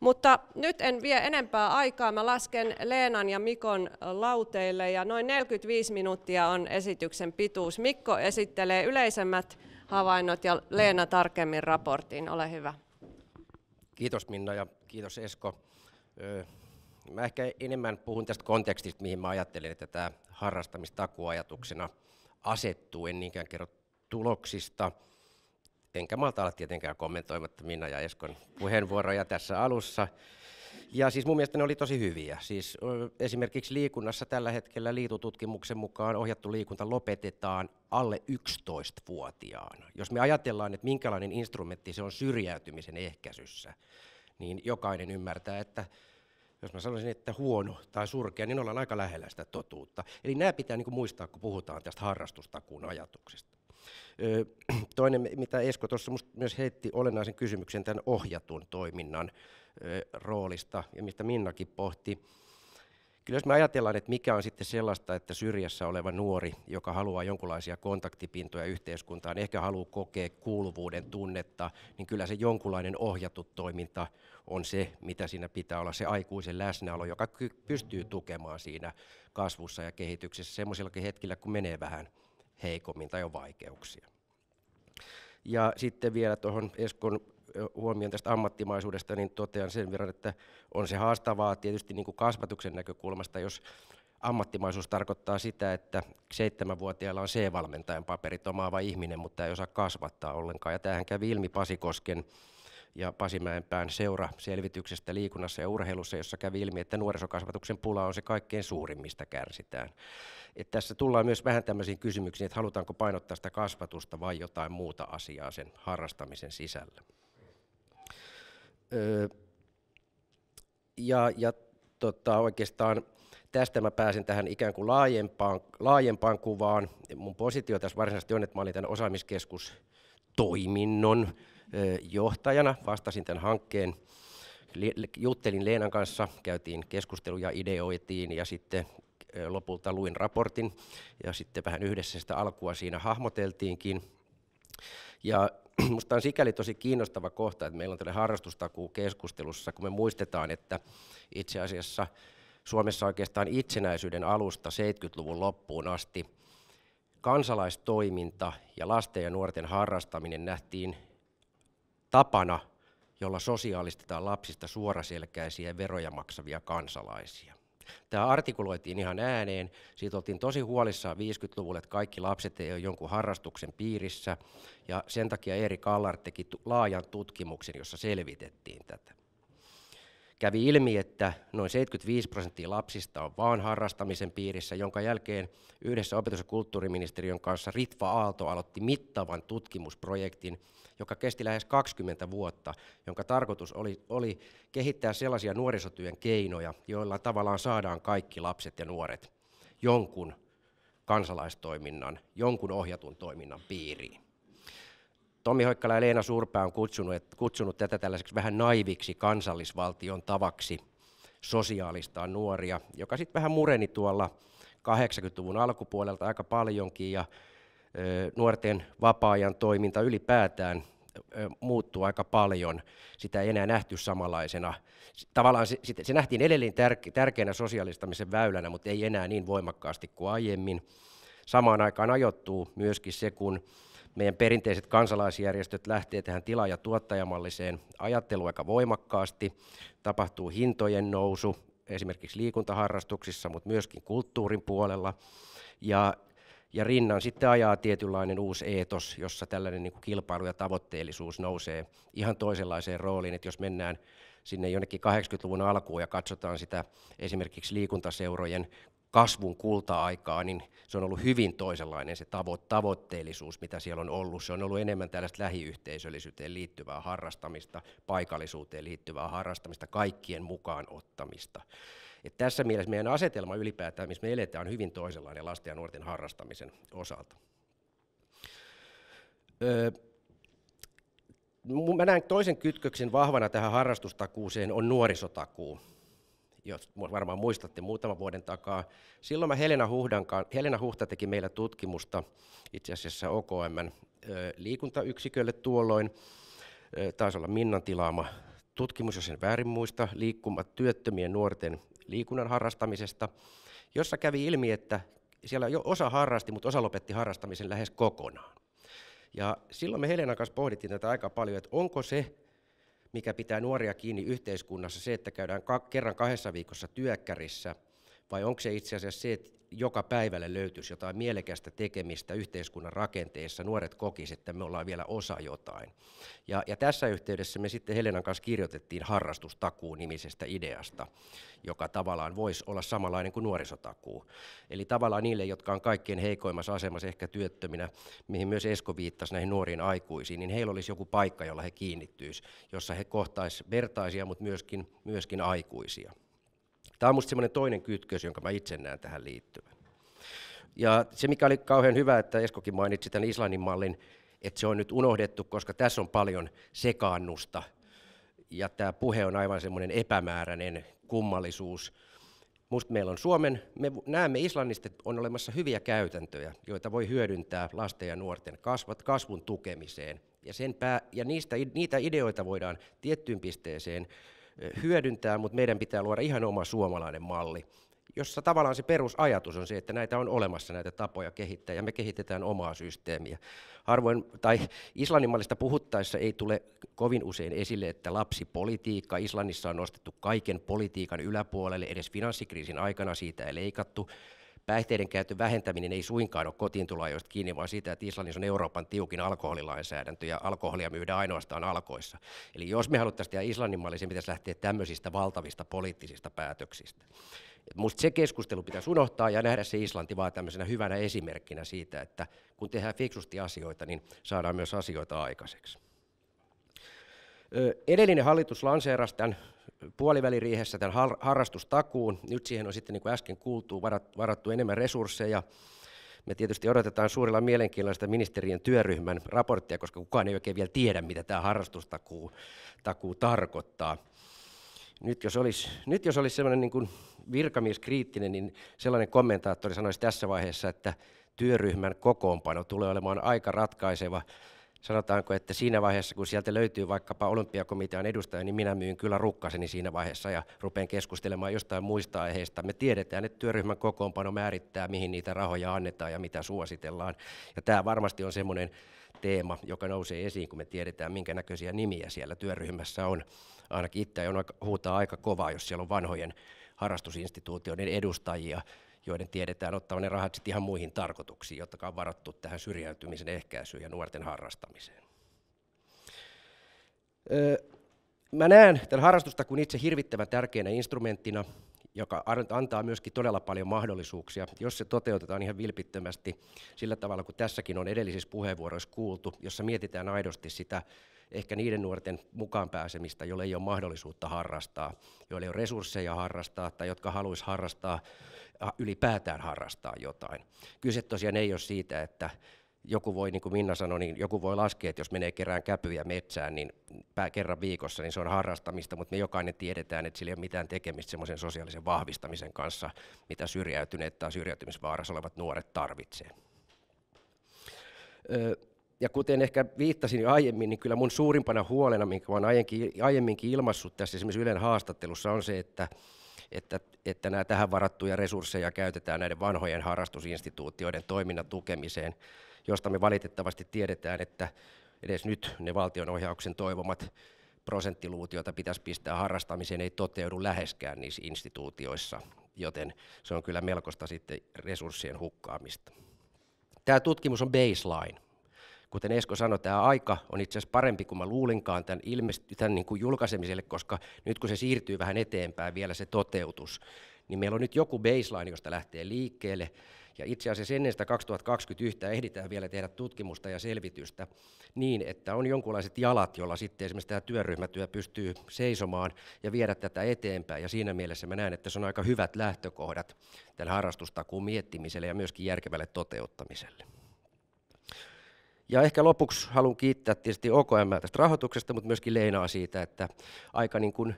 Mutta nyt en vie enempää aikaa. Mä lasken Leenan ja Mikon lauteille ja noin 45 minuuttia on esityksen pituus. Mikko esittelee yleisemmät havainnot ja Leena tarkemmin raportin. Ole hyvä. Kiitos Minna ja kiitos Esko. Mä ehkä enemmän puhun tästä kontekstista, mihin mä ajattelin, että tämä harrastamistakuajatuksena asettuu, en niinkään kerro tuloksista. Enkä malta olla tietenkään kommentoimatta Minna ja Eskon puheenvuoroja tässä alussa. Ja siis mun mielestä ne oli tosi hyviä. Siis esimerkiksi liikunnassa tällä hetkellä liitututkimuksen mukaan ohjattu liikunta lopetetaan alle 11-vuotiaana. Jos me ajatellaan, että minkälainen instrumentti se on syrjäytymisen ehkäisyssä, niin jokainen ymmärtää, että jos mä sanoisin, että huono tai surkea, niin ollaan aika lähellä sitä totuutta. Eli nämä pitää niin kuin muistaa, kun puhutaan tästä harrastustakuun ajatuksesta. toinen, mitä Esko tuossa myös heitti olennaisen kysymyksen, tämän ohjatun toiminnan roolista ja mistä Minnakin pohti. Kyllä jos me ajatellaan, että mikä on sitten sellaista, että syrjässä oleva nuori, joka haluaa jonkinlaisia kontaktipintoja yhteiskuntaan, ehkä haluaa kokea kuuluvuuden tunnetta, niin kyllä se jonkunlainen ohjattu toiminta on se, mitä siinä pitää olla, se aikuisen läsnäolo, joka pystyy tukemaan siinä kasvussa ja kehityksessä semmoisillakin hetkillä, kun menee vähän heikommin tai on vaikeuksia. Ja sitten vielä tuohon Eskon huomioon tästä ammattimaisuudesta, niin totean sen verran, että on se haastavaa tietysti niin kuin kasvatuksen näkökulmasta, jos ammattimaisuus tarkoittaa sitä, että seitsemänvuotiailla on C-valmentajan paperit omaava ihminen, mutta ei osaa kasvattaa ollenkaan. Ja tämähän kävi ilmi Pasikosken ja Pasimäenpään seura selvityksestä liikunnassa ja urheilussa, jossa kävi ilmi, että nuorisokasvatuksen pula on se kaikkein suurin, mistä kärsitään. Et tässä tullaan myös vähän tämmöisiin kysymyksiin, että halutaanko painottaa sitä kasvatusta vai jotain muuta asiaa sen harrastamisen sisällä ja ja tota, oikeastaan tästä mä pääsen tähän ikään kuin laajempaan, laajempaan kuvaan. Mun positio tässä varsinaisesti on, että mä olin tämän osaamiskeskus toiminnon johtajana, vastasin tämän hankkeen juttelin Leenan kanssa, käytiin keskusteluja, ideoitiin ja sitten lopulta luin raportin ja sitten vähän yhdessä sitä alkua siinä hahmoteltiinkin. Ja minusta on sikäli tosi kiinnostava kohta, että meillä on tällainen harrastustakuu keskustelussa, kun me muistetaan, että itse asiassa Suomessa oikeastaan itsenäisyyden alusta 70-luvun loppuun asti kansalaistoiminta ja lasten ja nuorten harrastaminen nähtiin tapana, jolla sosiaalistetaan lapsista suoraselkäisiä veroja maksavia kansalaisia. Tämä artikuloitiin ihan ääneen. Siitä oltiin tosi huolissaan 50-luvulla, että kaikki lapset ei ole jonkun harrastuksen piirissä. Ja sen takia Eri Kallar teki laajan tutkimuksen, jossa selvitettiin tätä. Kävi ilmi, että noin 75 prosenttia lapsista on vaan harrastamisen piirissä, jonka jälkeen yhdessä opetus- ja kulttuuriministeriön kanssa Ritva Aalto aloitti mittavan tutkimusprojektin, joka kesti lähes 20 vuotta, jonka tarkoitus oli, oli kehittää sellaisia nuorisotyön keinoja, joilla tavallaan saadaan kaikki lapset ja nuoret jonkun kansalaistoiminnan, jonkun ohjatun toiminnan piiriin. Tommi Hoikkala ja Leena Surpää on kutsunut, kutsunut tätä tällaiseksi vähän naiviksi kansallisvaltion tavaksi sosiaalistaa nuoria, joka sitten vähän mureni tuolla 80-luvun alkupuolelta aika paljonkin ja nuorten vapaa-ajan toiminta ylipäätään muuttuu aika paljon. Sitä ei enää nähty samanlaisena. Tavallaan se, se nähtiin edelleen tärkeänä sosiaalistamisen väylänä, mutta ei enää niin voimakkaasti kuin aiemmin. Samaan aikaan ajoittuu myöskin se, kun meidän perinteiset kansalaisjärjestöt lähtee tähän tila- ja tuottajamalliseen ajatteluun aika voimakkaasti. Tapahtuu hintojen nousu esimerkiksi liikuntaharrastuksissa, mutta myöskin kulttuurin puolella. Ja ja rinnan sitten ajaa tietynlainen uusi eetos, jossa tällainen niin kuin kilpailu ja tavoitteellisuus nousee ihan toisenlaiseen rooliin, että jos mennään sinne jonnekin 80-luvun alkuun ja katsotaan sitä esimerkiksi liikuntaseurojen kasvun kulta-aikaa, niin se on ollut hyvin toisenlainen se tavo- tavoitteellisuus, mitä siellä on ollut. Se on ollut enemmän tällaista lähiyhteisöllisyyteen liittyvää harrastamista, paikallisuuteen liittyvää harrastamista, kaikkien mukaan ottamista. Et tässä mielessä meidän asetelma ylipäätään, missä me eletään, on hyvin toisenlainen lasten ja nuorten harrastamisen osalta. Öö, mä näen toisen kytköksen vahvana tähän harrastustakuuseen on nuorisotakuu jos varmaan muistatte muutaman vuoden takaa. Silloin mä Helena, Huhdan, Helena Huhta teki meillä tutkimusta itse asiassa OKM liikuntayksikölle tuolloin. Taisi olla Minnan tilaama tutkimus, jos en väärin muista, liikkumat työttömien nuorten liikunnan harrastamisesta, jossa kävi ilmi, että siellä jo osa harrasti, mutta osa lopetti harrastamisen lähes kokonaan. Ja silloin me Helenan kanssa pohdittiin tätä aika paljon, että onko se, mikä pitää nuoria kiinni yhteiskunnassa, se, että käydään kerran kahdessa viikossa työkkärissä – vai onko se itse asiassa se, että joka päivälle löytyisi jotain mielekästä tekemistä yhteiskunnan rakenteessa nuoret kokisivat, että me ollaan vielä osa jotain. Ja, ja tässä yhteydessä me sitten Helenan kanssa kirjoitettiin harrastustakuun nimisestä ideasta, joka tavallaan voisi olla samanlainen kuin nuorisotakuu. Eli tavallaan niille, jotka on kaikkein heikoimmassa asemassa, ehkä työttöminä, mihin myös Esko viittasi näihin nuoriin aikuisiin, niin heillä olisi joku paikka, jolla he kiinnittyisivät, jossa he kohtaisivat vertaisia, mutta myöskin, myöskin aikuisia. Tämä on minusta semmoinen toinen kytkös, jonka mä itse näen tähän liittyvän. Ja se, mikä oli kauhean hyvä, että Eskokin mainitsi tämän Islannin mallin, että se on nyt unohdettu, koska tässä on paljon sekaannusta. Ja tämä puhe on aivan semmoinen epämääräinen kummallisuus. Musta meillä on Suomen, me näemme Islannista, että on olemassa hyviä käytäntöjä, joita voi hyödyntää lasten ja nuorten kasvat, kasvun tukemiseen. Ja, sen pää, ja niistä, niitä ideoita voidaan tiettyyn pisteeseen hyödyntää, mutta meidän pitää luoda ihan oma suomalainen malli, jossa tavallaan se perusajatus on se, että näitä on olemassa näitä tapoja kehittää ja me kehitetään omaa systeemiä. Harvoin, tai Islannin mallista puhuttaessa ei tule kovin usein esille, että lapsipolitiikka Islannissa on nostettu kaiken politiikan yläpuolelle, edes finanssikriisin aikana siitä ei leikattu päihteiden käytön vähentäminen ei suinkaan ole kotiin tuloajoista kiinni, vaan siitä, että Islannissa on Euroopan tiukin alkoholilainsäädäntö ja alkoholia myydään ainoastaan alkoissa. Eli jos me haluttaisiin tehdä Islannin malli, se pitäisi lähteä tämmöisistä valtavista poliittisista päätöksistä. Minusta se keskustelu pitäisi unohtaa ja nähdä se Islanti vaan tämmöisenä hyvänä esimerkkinä siitä, että kun tehdään fiksusti asioita, niin saadaan myös asioita aikaiseksi. Edellinen hallitus lanseerasi tämän puoliväliriihessä tämän har, harrastustakuun. Nyt siihen on sitten, niin kuin äsken kuultu varattu enemmän resursseja. Me tietysti odotetaan suurella mielenkiinnolla ministeriön ministerien työryhmän raporttia, koska kukaan ei oikein vielä tiedä, mitä tämä harrastustakuu takuu tarkoittaa. Nyt jos olisi, nyt jos olisi sellainen niin kuin virkamieskriittinen, niin sellainen kommentaattori sanoisi tässä vaiheessa, että työryhmän kokoonpano tulee olemaan aika ratkaiseva sanotaanko, että siinä vaiheessa, kun sieltä löytyy vaikkapa olympiakomitean edustaja, niin minä myyn kyllä rukkaseni siinä vaiheessa ja rupean keskustelemaan jostain muista aiheista. Me tiedetään, että työryhmän kokoonpano määrittää, mihin niitä rahoja annetaan ja mitä suositellaan. Ja tämä varmasti on semmoinen teema, joka nousee esiin, kun me tiedetään, minkä näköisiä nimiä siellä työryhmässä on. Ainakin itse on huutaa aika kovaa, jos siellä on vanhojen harrastusinstituutioiden edustajia, joiden tiedetään ottavan ne rahat sitten ihan muihin tarkoituksiin, jotka on varattu tähän syrjäytymisen ehkäisyyn ja nuorten harrastamiseen. mä näen tämän harrastusta kuin itse hirvittävän tärkeänä instrumenttina, joka antaa myöskin todella paljon mahdollisuuksia, jos se toteutetaan ihan vilpittömästi sillä tavalla, kuin tässäkin on edellisissä puheenvuoroissa kuultu, jossa mietitään aidosti sitä ehkä niiden nuorten mukaan pääsemistä, joille ei ole mahdollisuutta harrastaa, joille ei ole resursseja harrastaa tai jotka haluaisivat harrastaa ylipäätään harrastaa jotain. Kyse tosiaan ei ole siitä, että joku voi, niin kuin Minna sanoi, niin joku voi laskea, että jos menee kerään käpyjä metsään niin kerran viikossa, niin se on harrastamista, mutta me jokainen tiedetään, että sillä ei ole mitään tekemistä semmoisen sosiaalisen vahvistamisen kanssa, mitä syrjäytyneet tai syrjäytymisvaarassa olevat nuoret tarvitsee. Öö, ja kuten ehkä viittasin jo aiemmin, niin kyllä mun suurimpana huolena, minkä olen aiemminkin ilmaissut tässä esimerkiksi Ylen haastattelussa, on se, että että, että nämä tähän varattuja resursseja käytetään näiden vanhojen harrastusinstituutioiden toiminnan tukemiseen, josta me valitettavasti tiedetään, että edes nyt ne valtionohjauksen toivomat prosenttiluut, joita pitäisi pistää harrastamiseen, ei toteudu läheskään niissä instituutioissa, joten se on kyllä melkoista sitten resurssien hukkaamista. Tämä tutkimus on baseline kuten Esko sanoi, tämä aika on itse asiassa parempi kuin mä luulinkaan tämän, ilmest- tämän niin kuin julkaisemiselle, koska nyt kun se siirtyy vähän eteenpäin vielä se toteutus, niin meillä on nyt joku baseline, josta lähtee liikkeelle. Ja itse asiassa ennen sitä 2021 ehditään vielä tehdä tutkimusta ja selvitystä niin, että on jonkunlaiset jalat, jolla sitten esimerkiksi tämä työryhmätyö pystyy seisomaan ja viedä tätä eteenpäin. Ja siinä mielessä mä näen, että se on aika hyvät lähtökohdat tämän harrastustakuun miettimiselle ja myöskin järkevälle toteuttamiselle. Ja ehkä lopuksi haluan kiittää tietysti OKM tästä rahoituksesta, mutta myöskin Leinaa siitä, että aika niin kuin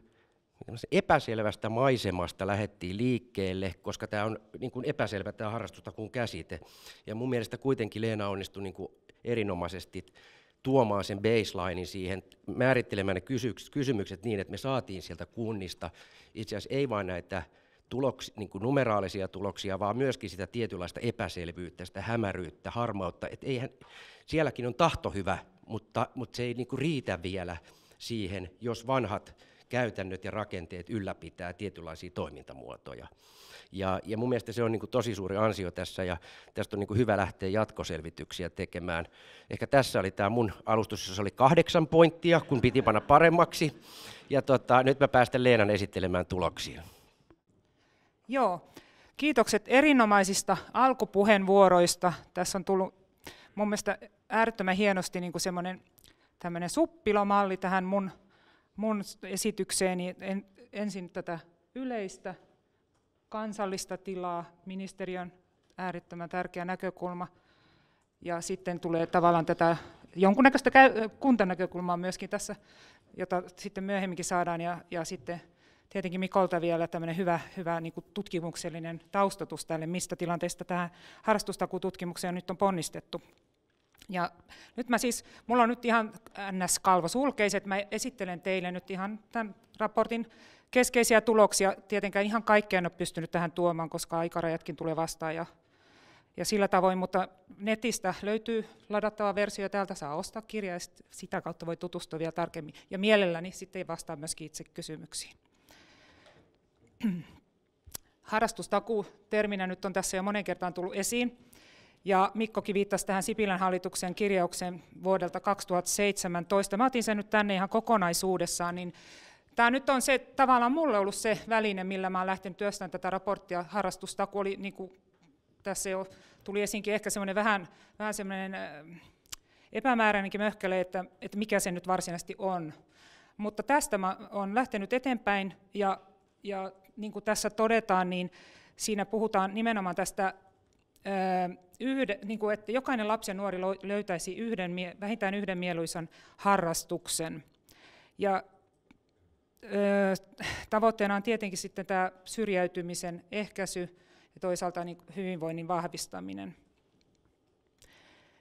epäselvästä maisemasta lähdettiin liikkeelle, koska tämä on niin kuin epäselvä tämä kuin käsite. Ja mun mielestä kuitenkin Leena onnistui niin kuin erinomaisesti tuomaan sen baselinein siihen, määrittelemään ne kysymykset niin, että me saatiin sieltä kunnista itse asiassa ei vain näitä tuloksi, niin kuin numeraalisia tuloksia, vaan myöskin sitä tietynlaista epäselvyyttä, sitä hämäryyttä, harmautta. Et eihän, sielläkin on tahto hyvä, mutta, mutta se ei niin kuin riitä vielä siihen, jos vanhat käytännöt ja rakenteet ylläpitää tietynlaisia toimintamuotoja. Ja, ja mun mielestä se on niin kuin tosi suuri ansio tässä ja tästä on niin kuin hyvä lähteä jatkoselvityksiä tekemään. Ehkä tässä oli tämä mun alustus, jossa oli kahdeksan pointtia, kun piti panna paremmaksi. Ja tota, nyt mä päästän Leenan esittelemään tuloksia. Joo, kiitokset erinomaisista alkupuheenvuoroista. Tässä on tullut mun mielestä äärettömän hienosti niin semmoinen tämmöinen suppilomalli tähän mun, mun esitykseeni. En, ensin tätä yleistä kansallista tilaa, ministeriön äärettömän tärkeä näkökulma, ja sitten tulee tavallaan tätä jonkunnäköistä kuntanäkökulmaa myöskin tässä, jota sitten myöhemminkin saadaan, ja, ja sitten tietenkin Mikolta vielä tämmöinen hyvä, hyvä niin kuin tutkimuksellinen taustatus tälle, mistä tilanteesta tähän harrastustakututkimukseen nyt on ponnistettu. Ja nyt mä siis, mulla on nyt ihan ns sulkeiset, mä esittelen teille nyt ihan tämän raportin keskeisiä tuloksia. Tietenkään ihan kaikkea en ole pystynyt tähän tuomaan, koska aikarajatkin tulee vastaan ja, ja sillä tavoin, mutta netistä löytyy ladattava versio, täältä saa ostaa kirja ja sitä kautta voi tutustua vielä tarkemmin. Ja mielelläni sitten vastaan myöskin itse kysymyksiin harrastustaku-terminä nyt on tässä jo monen kertaan tullut esiin. Ja Mikkokin viittasi tähän Sipilän hallituksen kirjaukseen vuodelta 2017. Mä otin sen nyt tänne ihan kokonaisuudessaan, niin tämä nyt on se, tavallaan mulle ollut se väline, millä mä olen lähtenyt työstämään tätä raporttia. Harrastustaku oli, niin kuin tässä jo tuli esiinkin, ehkä semmoinen vähän, vähän semmoinen äh, epämääräinenkin möhkele, että, että mikä se nyt varsinaisesti on. Mutta tästä mä olen lähtenyt eteenpäin ja, ja niin kuin tässä todetaan, niin siinä puhutaan nimenomaan tästä yhde, niin kuin, että jokainen lapsi ja nuori löytäisi yhden, vähintään yhden mieluisan harrastuksen. Ja tavoitteena on tietenkin sitten tämä syrjäytymisen ehkäisy ja toisaalta niin hyvinvoinnin vahvistaminen.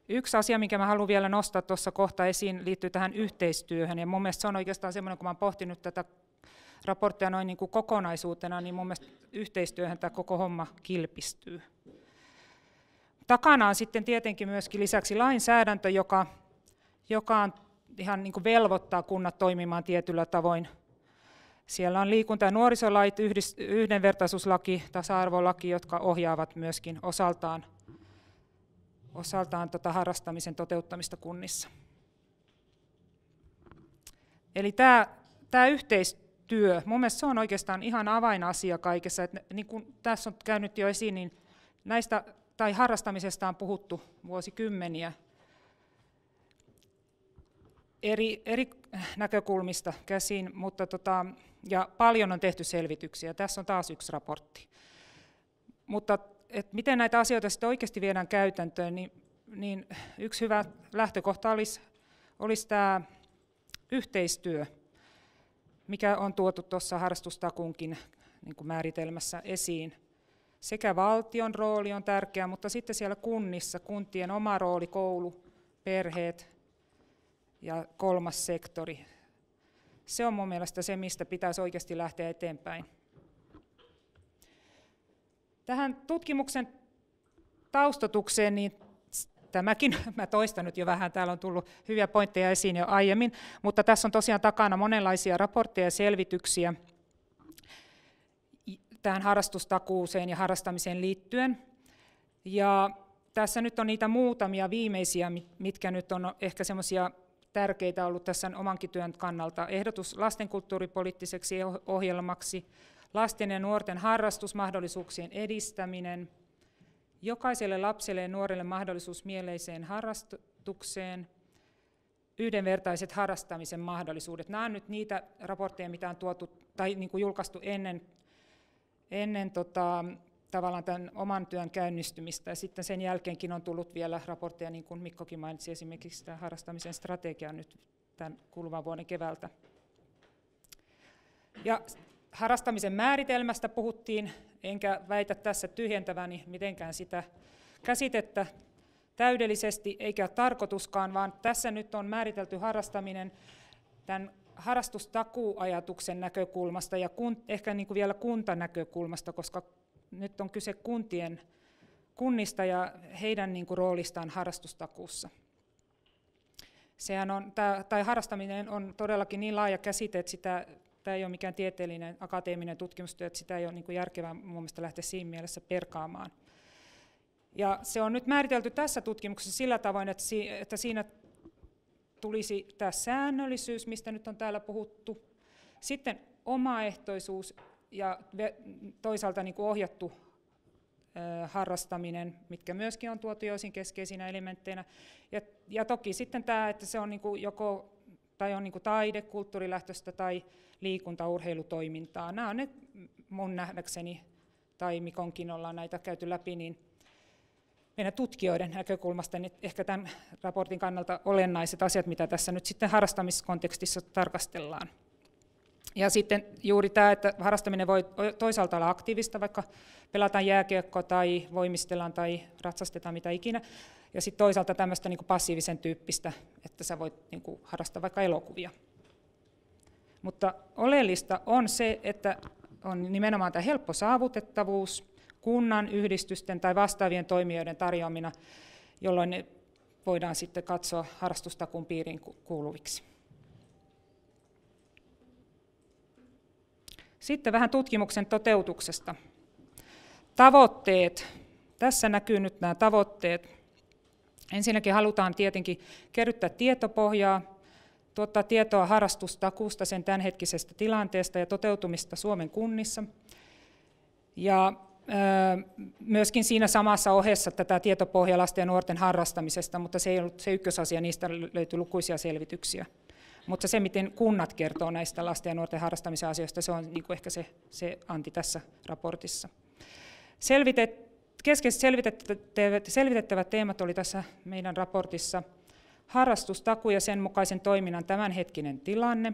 Yksi asia, minkä mä haluan vielä nostaa tuossa kohta esiin, liittyy tähän yhteistyöhön. Ja mun mielestä se on oikeastaan semmoinen, kun mä olen pohtinut tätä raportteja noin niin kuin kokonaisuutena, niin mun mielestä yhteistyöhön tämä koko homma kilpistyy. Takana on sitten tietenkin myöskin lisäksi lainsäädäntö, joka, joka on ihan niin kuin velvoittaa kunnat toimimaan tietyllä tavoin. Siellä on liikunta- ja nuorisolait, yhdenvertaisuuslaki, tasa-arvolaki, jotka ohjaavat myöskin osaltaan, osaltaan tota harrastamisen toteuttamista kunnissa. Eli tämä, tämä yhteistyö työ. Mun mielestä se on oikeastaan ihan avainasia kaikessa. Että niin kuin tässä on käynyt jo esiin, niin näistä tai harrastamisesta on puhuttu vuosikymmeniä eri, eri näkökulmista käsin, mutta tota, ja paljon on tehty selvityksiä. Tässä on taas yksi raportti. Mutta et miten näitä asioita sitten oikeasti viedään käytäntöön, niin, niin yksi hyvä lähtökohta olisi, olisi tämä yhteistyö mikä on tuotu tuossa harrastustakunkin niin kuin määritelmässä esiin. Sekä valtion rooli on tärkeä, mutta sitten siellä kunnissa, kuntien oma rooli, koulu, perheet ja kolmas sektori. Se on mun mielestä se, mistä pitäisi oikeasti lähteä eteenpäin. Tähän tutkimuksen taustatukseen niin tämäkin, mä toistan nyt jo vähän, täällä on tullut hyviä pointteja esiin jo aiemmin, mutta tässä on tosiaan takana monenlaisia raportteja ja selvityksiä tähän harrastustakuuseen ja harrastamiseen liittyen. Ja tässä nyt on niitä muutamia viimeisiä, mitkä nyt on ehkä semmoisia tärkeitä ollut tässä omankin työn kannalta. Ehdotus lastenkulttuuripoliittiseksi ohjelmaksi, lasten ja nuorten harrastusmahdollisuuksien edistäminen, jokaiselle lapselle ja nuorelle mahdollisuus mieleiseen harrastukseen, yhdenvertaiset harrastamisen mahdollisuudet. Nämä ovat nyt niitä raportteja, mitä on tuotu tai niin kuin julkaistu ennen, ennen tota, tavallaan tämän oman työn käynnistymistä. Ja sitten sen jälkeenkin on tullut vielä raportteja, niin kuin Mikkokin mainitsi, esimerkiksi tämä harrastamisen strategia nyt tämän kuluvan vuoden keväältä. Ja harrastamisen määritelmästä puhuttiin, enkä väitä tässä tyhjentäväni mitenkään sitä käsitettä täydellisesti, eikä tarkoituskaan, vaan tässä nyt on määritelty harrastaminen tämän harrastustakuuajatuksen näkökulmasta ja kun, ehkä niin kuin vielä kuntanäkökulmasta, koska nyt on kyse kuntien kunnista ja heidän niin kuin roolistaan harrastustakuussa. Sehän on, tämä tai harrastaminen on todellakin niin laaja käsite, että sitä tämä ei ole mikään tieteellinen akateeminen tutkimustyö, että sitä ei ole niin kuin järkevää mun mielestä lähteä siinä mielessä perkaamaan. Ja se on nyt määritelty tässä tutkimuksessa sillä tavoin, että, si, että siinä tulisi tämä säännöllisyys, mistä nyt on täällä puhuttu, sitten omaehtoisuus ja toisaalta niin kuin ohjattu harrastaminen, mitkä myöskin on tuotu joisin keskeisinä elementteinä. Ja, ja toki sitten tämä, että se on niin kuin joko tai on niin kuin taide, kulttuurilähtöistä tai liikunta, urheilutoimintaa. Nämä on ne mun nähdäkseni, tai Mikonkin ollaan näitä käyty läpi, niin meidän tutkijoiden näkökulmasta niin ehkä tämän raportin kannalta olennaiset asiat, mitä tässä nyt sitten harrastamiskontekstissa tarkastellaan. Ja sitten juuri tämä, että harrastaminen voi toisaalta olla aktiivista, vaikka pelataan jääkiekkoa tai voimistellaan tai ratsastetaan mitä ikinä, ja sitten toisaalta tämmöistä niin passiivisen tyyppistä, että sä voit niin kuin harrastaa vaikka elokuvia. Mutta oleellista on se, että on nimenomaan tämä helppo saavutettavuus kunnan, yhdistysten tai vastaavien toimijoiden tarjoamina, jolloin ne voidaan sitten katsoa harrastustakuun piiriin kuuluviksi. Sitten vähän tutkimuksen toteutuksesta. Tavoitteet. Tässä näkyy nyt nämä tavoitteet. Ensinnäkin halutaan tietenkin kerryttää tietopohjaa, tuottaa tietoa harrastustakuusta sen tämänhetkisestä tilanteesta ja toteutumista Suomen kunnissa. Ja myöskin siinä samassa ohessa tätä tietopohjaa lasten ja nuorten harrastamisesta, mutta se ei ollut se ykkösasia, niistä löytyy lukuisia selvityksiä. Mutta se, miten kunnat kertoo näistä lasten ja nuorten harrastamisen asioista, se on niin kuin ehkä se, se anti tässä raportissa. Selvitet, keskeiset selvitettävät teemat oli tässä meidän raportissa harrastustaku ja sen mukaisen toiminnan tämänhetkinen tilanne,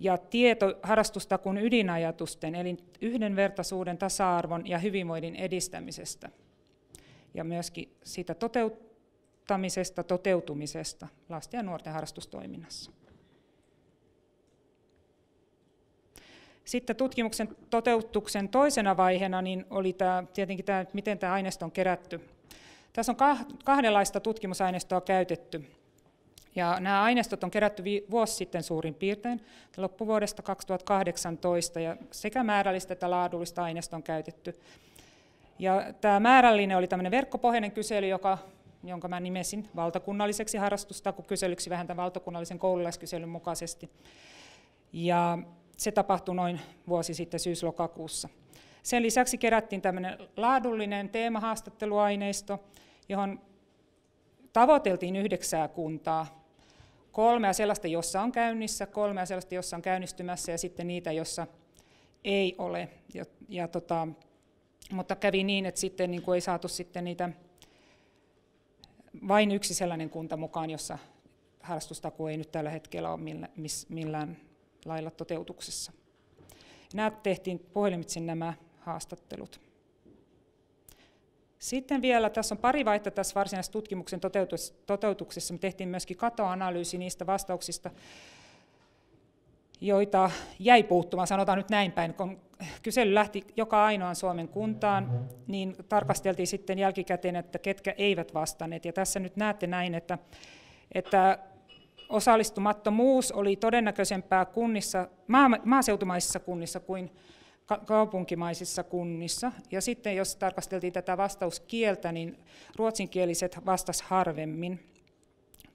ja tieto harrastustakun ydinajatusten, eli yhdenvertaisuuden, tasa-arvon ja hyvinvoinnin edistämisestä, ja myöskin siitä toteuttamisesta, toteutumisesta lasten ja nuorten harrastustoiminnassa. Sitten tutkimuksen toteutuksen toisena vaiheena niin oli tämä, tietenkin tämä, miten tämä aineisto on kerätty. Tässä on kahdenlaista tutkimusaineistoa käytetty. Ja nämä aineistot on kerätty vuosi sitten suurin piirtein, loppuvuodesta 2018, ja sekä määrällistä että laadullista aineistoa on käytetty. Ja tämä määrällinen oli tämmöinen verkkopohjainen kysely, joka, jonka mä nimesin valtakunnalliseksi kyselyksi vähän tämän valtakunnallisen koululaiskyselyn mukaisesti. Ja se tapahtui noin vuosi sitten syyslokakuussa. Sen lisäksi kerättiin tämmöinen laadullinen teemahaastatteluaineisto, johon tavoiteltiin yhdeksää kuntaa, kolmea sellaista, jossa on käynnissä, kolmea sellaista, jossa on käynnistymässä ja sitten niitä, jossa ei ole. Ja, ja tota, mutta kävi niin, että sitten niin kuin ei saatu sitten niitä, vain yksi sellainen kunta mukaan, jossa harrastustakuu ei nyt tällä hetkellä ole millään, millään lailla toteutuksessa. Nämä tehtiin puhelimitse nämä haastattelut. Sitten vielä, tässä on pari vaihetta tässä varsinaisessa tutkimuksen toteutuksessa. Me tehtiin myöskin katoanalyysi niistä vastauksista, joita jäi puuttumaan, sanotaan nyt näin päin, kun kysely lähti joka ainoaan Suomen kuntaan, niin tarkasteltiin sitten jälkikäteen, että ketkä eivät vastanneet. Ja tässä nyt näette näin, että, että Osallistumattomuus oli todennäköisempää kunnissa, maa, maaseutumaisissa kunnissa kuin kaupunkimaisissa kunnissa. Ja sitten jos tarkasteltiin tätä vastauskieltä, niin ruotsinkieliset vastas harvemmin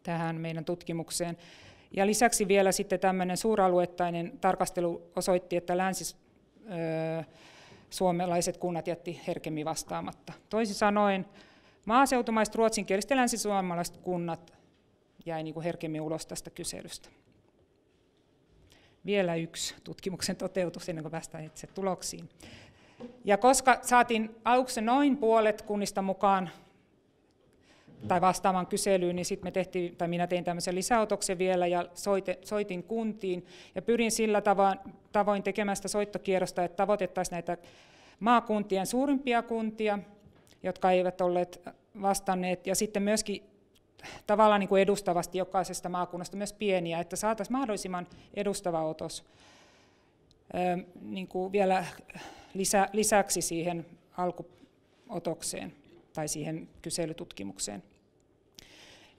tähän meidän tutkimukseen. Ja lisäksi vielä sitten tämmöinen suuraluettainen tarkastelu osoitti, että länsisuomalaiset kunnat jätti herkemmin vastaamatta. Toisin sanoen maaseutumaiset ruotsinkieliset ja länsisuomalaiset kunnat jäi niin kuin herkemmin ulos tästä kyselystä. Vielä yksi tutkimuksen toteutus ennen kuin päästään itse tuloksiin. Ja koska saatiin aluksi noin puolet kunnista mukaan tai vastaamaan kyselyyn, niin sitten me tehtiin, tai minä tein tämmöisen lisäotoksen vielä ja soitin kuntiin ja pyrin sillä tavoin, tavoin tekemään sitä soittokierrosta, että tavoitettaisiin näitä maakuntien suurimpia kuntia, jotka eivät olleet vastanneet, ja sitten myöskin tavallaan niin kuin edustavasti jokaisesta maakunnasta, myös pieniä, että saataisiin mahdollisimman edustava otos niin kuin vielä lisä, lisäksi siihen alkuotokseen tai siihen kyselytutkimukseen.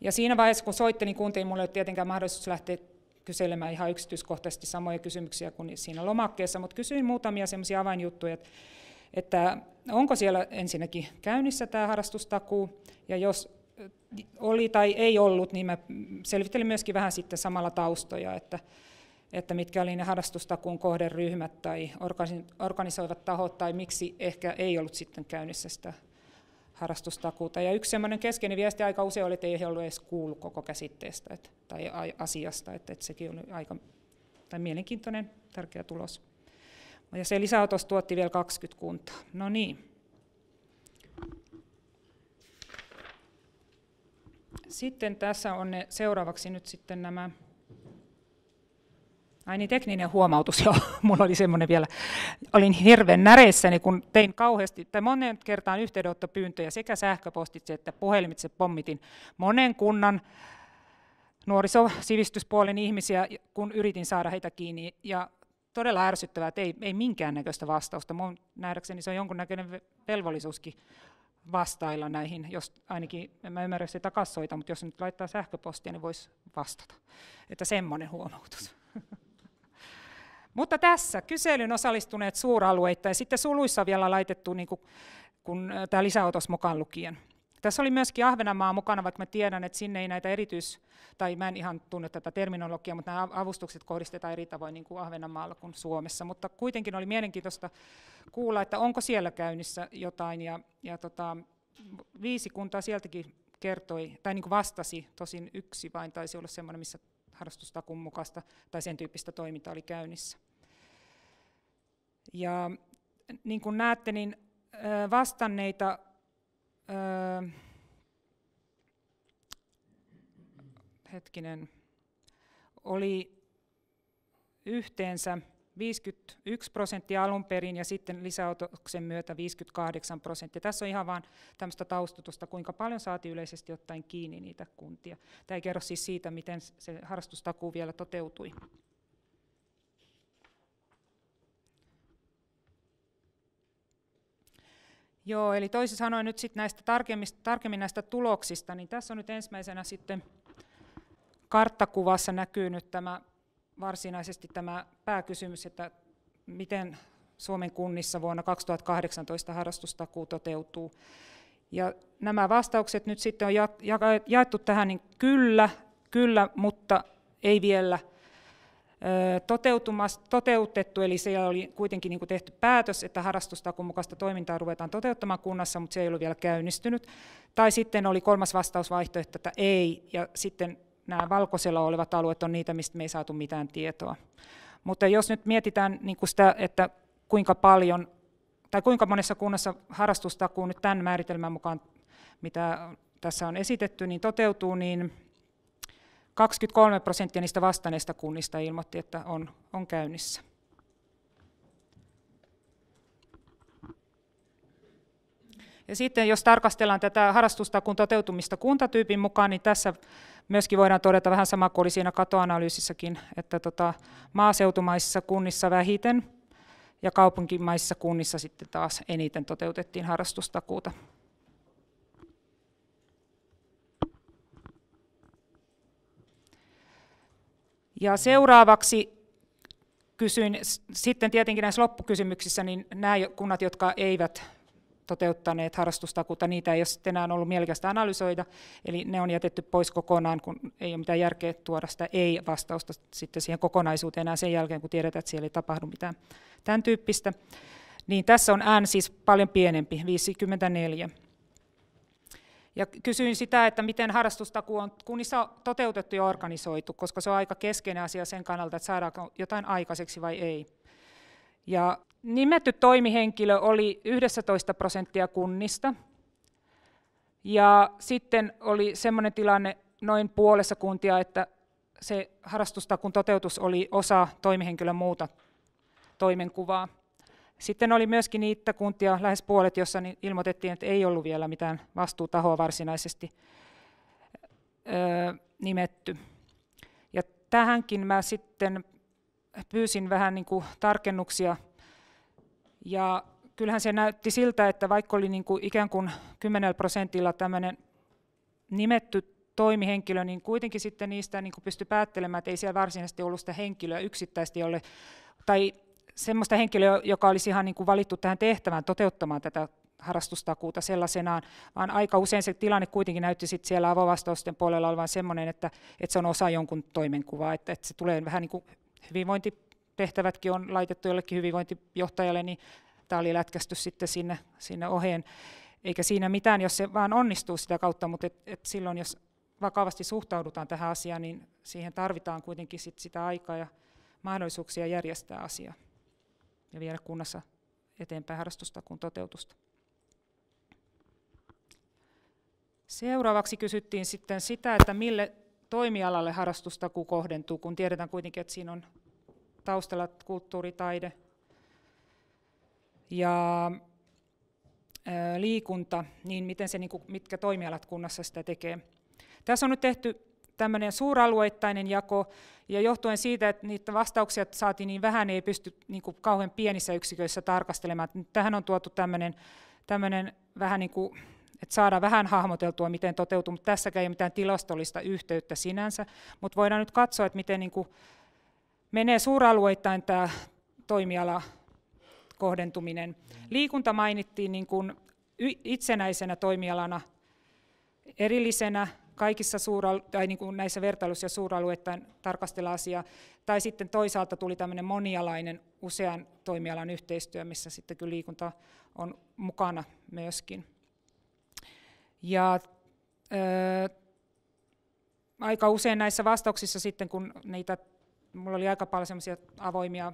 Ja siinä vaiheessa, kun soittelin niin kuntiin, minulla ei ole tietenkään mahdollisuus lähteä kyselemään ihan yksityiskohtaisesti samoja kysymyksiä kuin siinä lomakkeessa, mutta kysyin muutamia semmoisia avainjuttuja, että, että onko siellä ensinnäkin käynnissä tämä harrastustakuu, ja jos oli tai ei ollut, niin mä selvittelin myöskin vähän sitten samalla taustoja, että, että mitkä oli ne harrastustakuun kohderyhmät tai organisoivat tahot tai miksi ehkä ei ollut sitten käynnissä sitä harrastustakuuta. Ja yksi semmoinen keskeinen viesti aika usein oli, että ei he ollut edes kuullut koko käsitteestä että, tai asiasta, että, että sekin oli aika tai mielenkiintoinen, tärkeä tulos. Ja se lisäotos tuotti vielä 20 kuntaa. No niin. Sitten tässä on ne seuraavaksi nyt sitten nämä Ai niin, tekninen huomautus, jo. Mulla oli semmoinen vielä. Olin hirveän näreissäni, kun tein kauheasti, tai monen kertaan yhteydenottopyyntöjä sekä sähköpostitse että puhelimitse pommitin monen kunnan nuorisosivistyspuolen ihmisiä, kun yritin saada heitä kiinni. Ja todella ärsyttävää, että ei, ei minkäännäköistä vastausta. Mun nähdäkseni se on jonkunnäköinen velvollisuuskin vastailla näihin, jos ainakin, en mä ymmärrä sitä kassoita, mutta jos nyt laittaa sähköpostia, niin voisi vastata. Että semmoinen huomautus. mutta tässä kyselyn osallistuneet suuralueita ja sitten suluissa vielä laitettu niin kuin, kun tämä lisäotos mukaan lukien. Tässä oli myöskin Ahvenanmaa mukana, vaikka mä tiedän, että sinne ei näitä erityis, tai mä en ihan tunne tätä terminologiaa, mutta nämä avustukset kohdistetaan eri tavoin niin kuin Ahvenanmaalla kuin Suomessa. Mutta kuitenkin oli mielenkiintoista kuulla, että onko siellä käynnissä jotain, ja, ja tota, viisi kuntaa sieltäkin kertoi, tai niin kuin vastasi, tosin yksi vain taisi olla semmoinen, missä harrastustakun mukaista tai sen tyyppistä toimintaa oli käynnissä. Ja niin kuin näette, niin vastanneita hetkinen, oli yhteensä 51 prosenttia alun perin ja sitten lisäotoksen myötä 58 prosenttia. Tässä on ihan vain tämmöistä taustatusta kuinka paljon saatiin yleisesti ottaen kiinni niitä kuntia. Tämä ei kerro siis siitä, miten se harrastustakuu vielä toteutui. Joo, eli toisin sanoen nyt sitten näistä tarkemmin näistä tuloksista, niin tässä on nyt ensimmäisenä sitten karttakuvassa näkyy nyt tämä varsinaisesti tämä pääkysymys, että miten Suomen kunnissa vuonna 2018 harrastustakuu toteutuu. Ja nämä vastaukset nyt sitten on jaettu tähän niin kyllä, kyllä, mutta ei vielä – toteutettu, eli siellä oli kuitenkin niin kuin tehty päätös, että harrastustakun mukaista toimintaa ruvetaan toteuttamaan kunnassa, mutta se ei ollut vielä käynnistynyt. Tai sitten oli kolmas vastausvaihtoehto, että ei, ja sitten nämä valkoisella olevat alueet on niitä, mistä me ei saatu mitään tietoa. Mutta jos nyt mietitään niin kuin sitä, että kuinka paljon tai kuinka monessa kunnassa harrastustakuu nyt tämän määritelmän mukaan, mitä tässä on esitetty, niin toteutuu, niin 23 prosenttia niistä vastanneista kunnista ilmoitti, että on, on käynnissä. Ja sitten jos tarkastellaan tätä kun toteutumista kuntatyypin mukaan, niin tässä myöskin voidaan todeta vähän sama kuin oli siinä katoanalyysissäkin, että tota, maaseutumaisissa kunnissa vähiten ja kaupunkimaisissa kunnissa sitten taas eniten toteutettiin harrastustakuuta. Ja seuraavaksi kysyin sitten tietenkin näissä loppukysymyksissä, niin nämä kunnat, jotka eivät toteuttaneet harrastustakuuta, niitä ei ole sitten enää ollut mielekästä analysoida, eli ne on jätetty pois kokonaan, kun ei ole mitään järkeä tuoda sitä ei-vastausta sitten siihen kokonaisuuteen enää sen jälkeen, kun tiedetään, että siellä ei tapahdu mitään tämän tyyppistä. Niin tässä on ään siis paljon pienempi, 54. Ja kysyin sitä, että miten harrastustaku on kunnissa toteutettu ja organisoitu, koska se on aika keskeinen asia sen kannalta, että saadaanko jotain aikaiseksi vai ei. Ja nimetty toimihenkilö oli 11 prosenttia kunnista. Ja sitten oli sellainen tilanne noin puolessa kuntia, että se harrastustakun toteutus oli osa toimihenkilön muuta toimenkuvaa. Sitten oli myöskin niitä kuntia, lähes puolet, jossa ilmoitettiin, että ei ollut vielä mitään vastuutahoa varsinaisesti öö, nimetty. Ja tähänkin mä sitten pyysin vähän niin kuin tarkennuksia. Ja kyllähän se näytti siltä, että vaikka oli niin kuin ikään kuin 10 prosentilla tämmöinen nimetty toimihenkilö, niin kuitenkin sitten niistä niin kuin pystyi päättelemään, että ei siellä varsinaisesti ollut sitä henkilöä yksittäisesti jolle, tai semmoista henkilöä, joka olisi ihan niin kuin valittu tähän tehtävään toteuttamaan tätä harrastustakuuta sellaisenaan, vaan aika usein se tilanne kuitenkin näytti sit siellä avovastausten puolella olevan sellainen, että, että se on osa jonkun toimenkuvaa, että, että se tulee vähän niin kuin hyvinvointitehtävätkin on laitettu jollekin hyvinvointijohtajalle, niin tämä oli lätkästy sitten sinne, sinne oheen, eikä siinä mitään, jos se vaan onnistuu sitä kautta, mutta et, et silloin jos vakavasti suhtaudutaan tähän asiaan, niin siihen tarvitaan kuitenkin sit sitä aikaa ja mahdollisuuksia järjestää asiaa ja viedä kunnassa eteenpäin harrastusta kuin toteutusta. Seuraavaksi kysyttiin sitten sitä, että mille toimialalle harrastusta kohdentuu, kun tiedetään kuitenkin, että siinä on taustalla kulttuuritaide ja liikunta, niin miten se, niinku, mitkä toimialat kunnassa sitä tekee. Tässä on nyt tehty tämmöinen suuralueittainen jako, ja johtuen siitä, että niitä vastauksia saatiin niin vähän, ei pysty niin kuin kauhean pienissä yksiköissä tarkastelemaan. Nyt tähän on tuotu tämmöinen, tämmöinen vähän niin kuin, että saadaan vähän hahmoteltua, miten toteutuu, mutta tässäkään ei ole mitään tilastollista yhteyttä sinänsä, mutta voidaan nyt katsoa, että miten niin kuin menee suuralueittain tämä toimiala kohdentuminen. Liikunta mainittiin niin kuin itsenäisenä toimialana erillisenä, kaikissa suura, tai niin kuin näissä vertailuissa ja suuralueittain tarkastella asiaa. Tai sitten toisaalta tuli tämmöinen monialainen usean toimialan yhteistyö, missä sitten kyllä liikunta on mukana myöskin. Ja ö, aika usein näissä vastauksissa sitten, kun niitä mulla oli aika paljon semmoisia avoimia,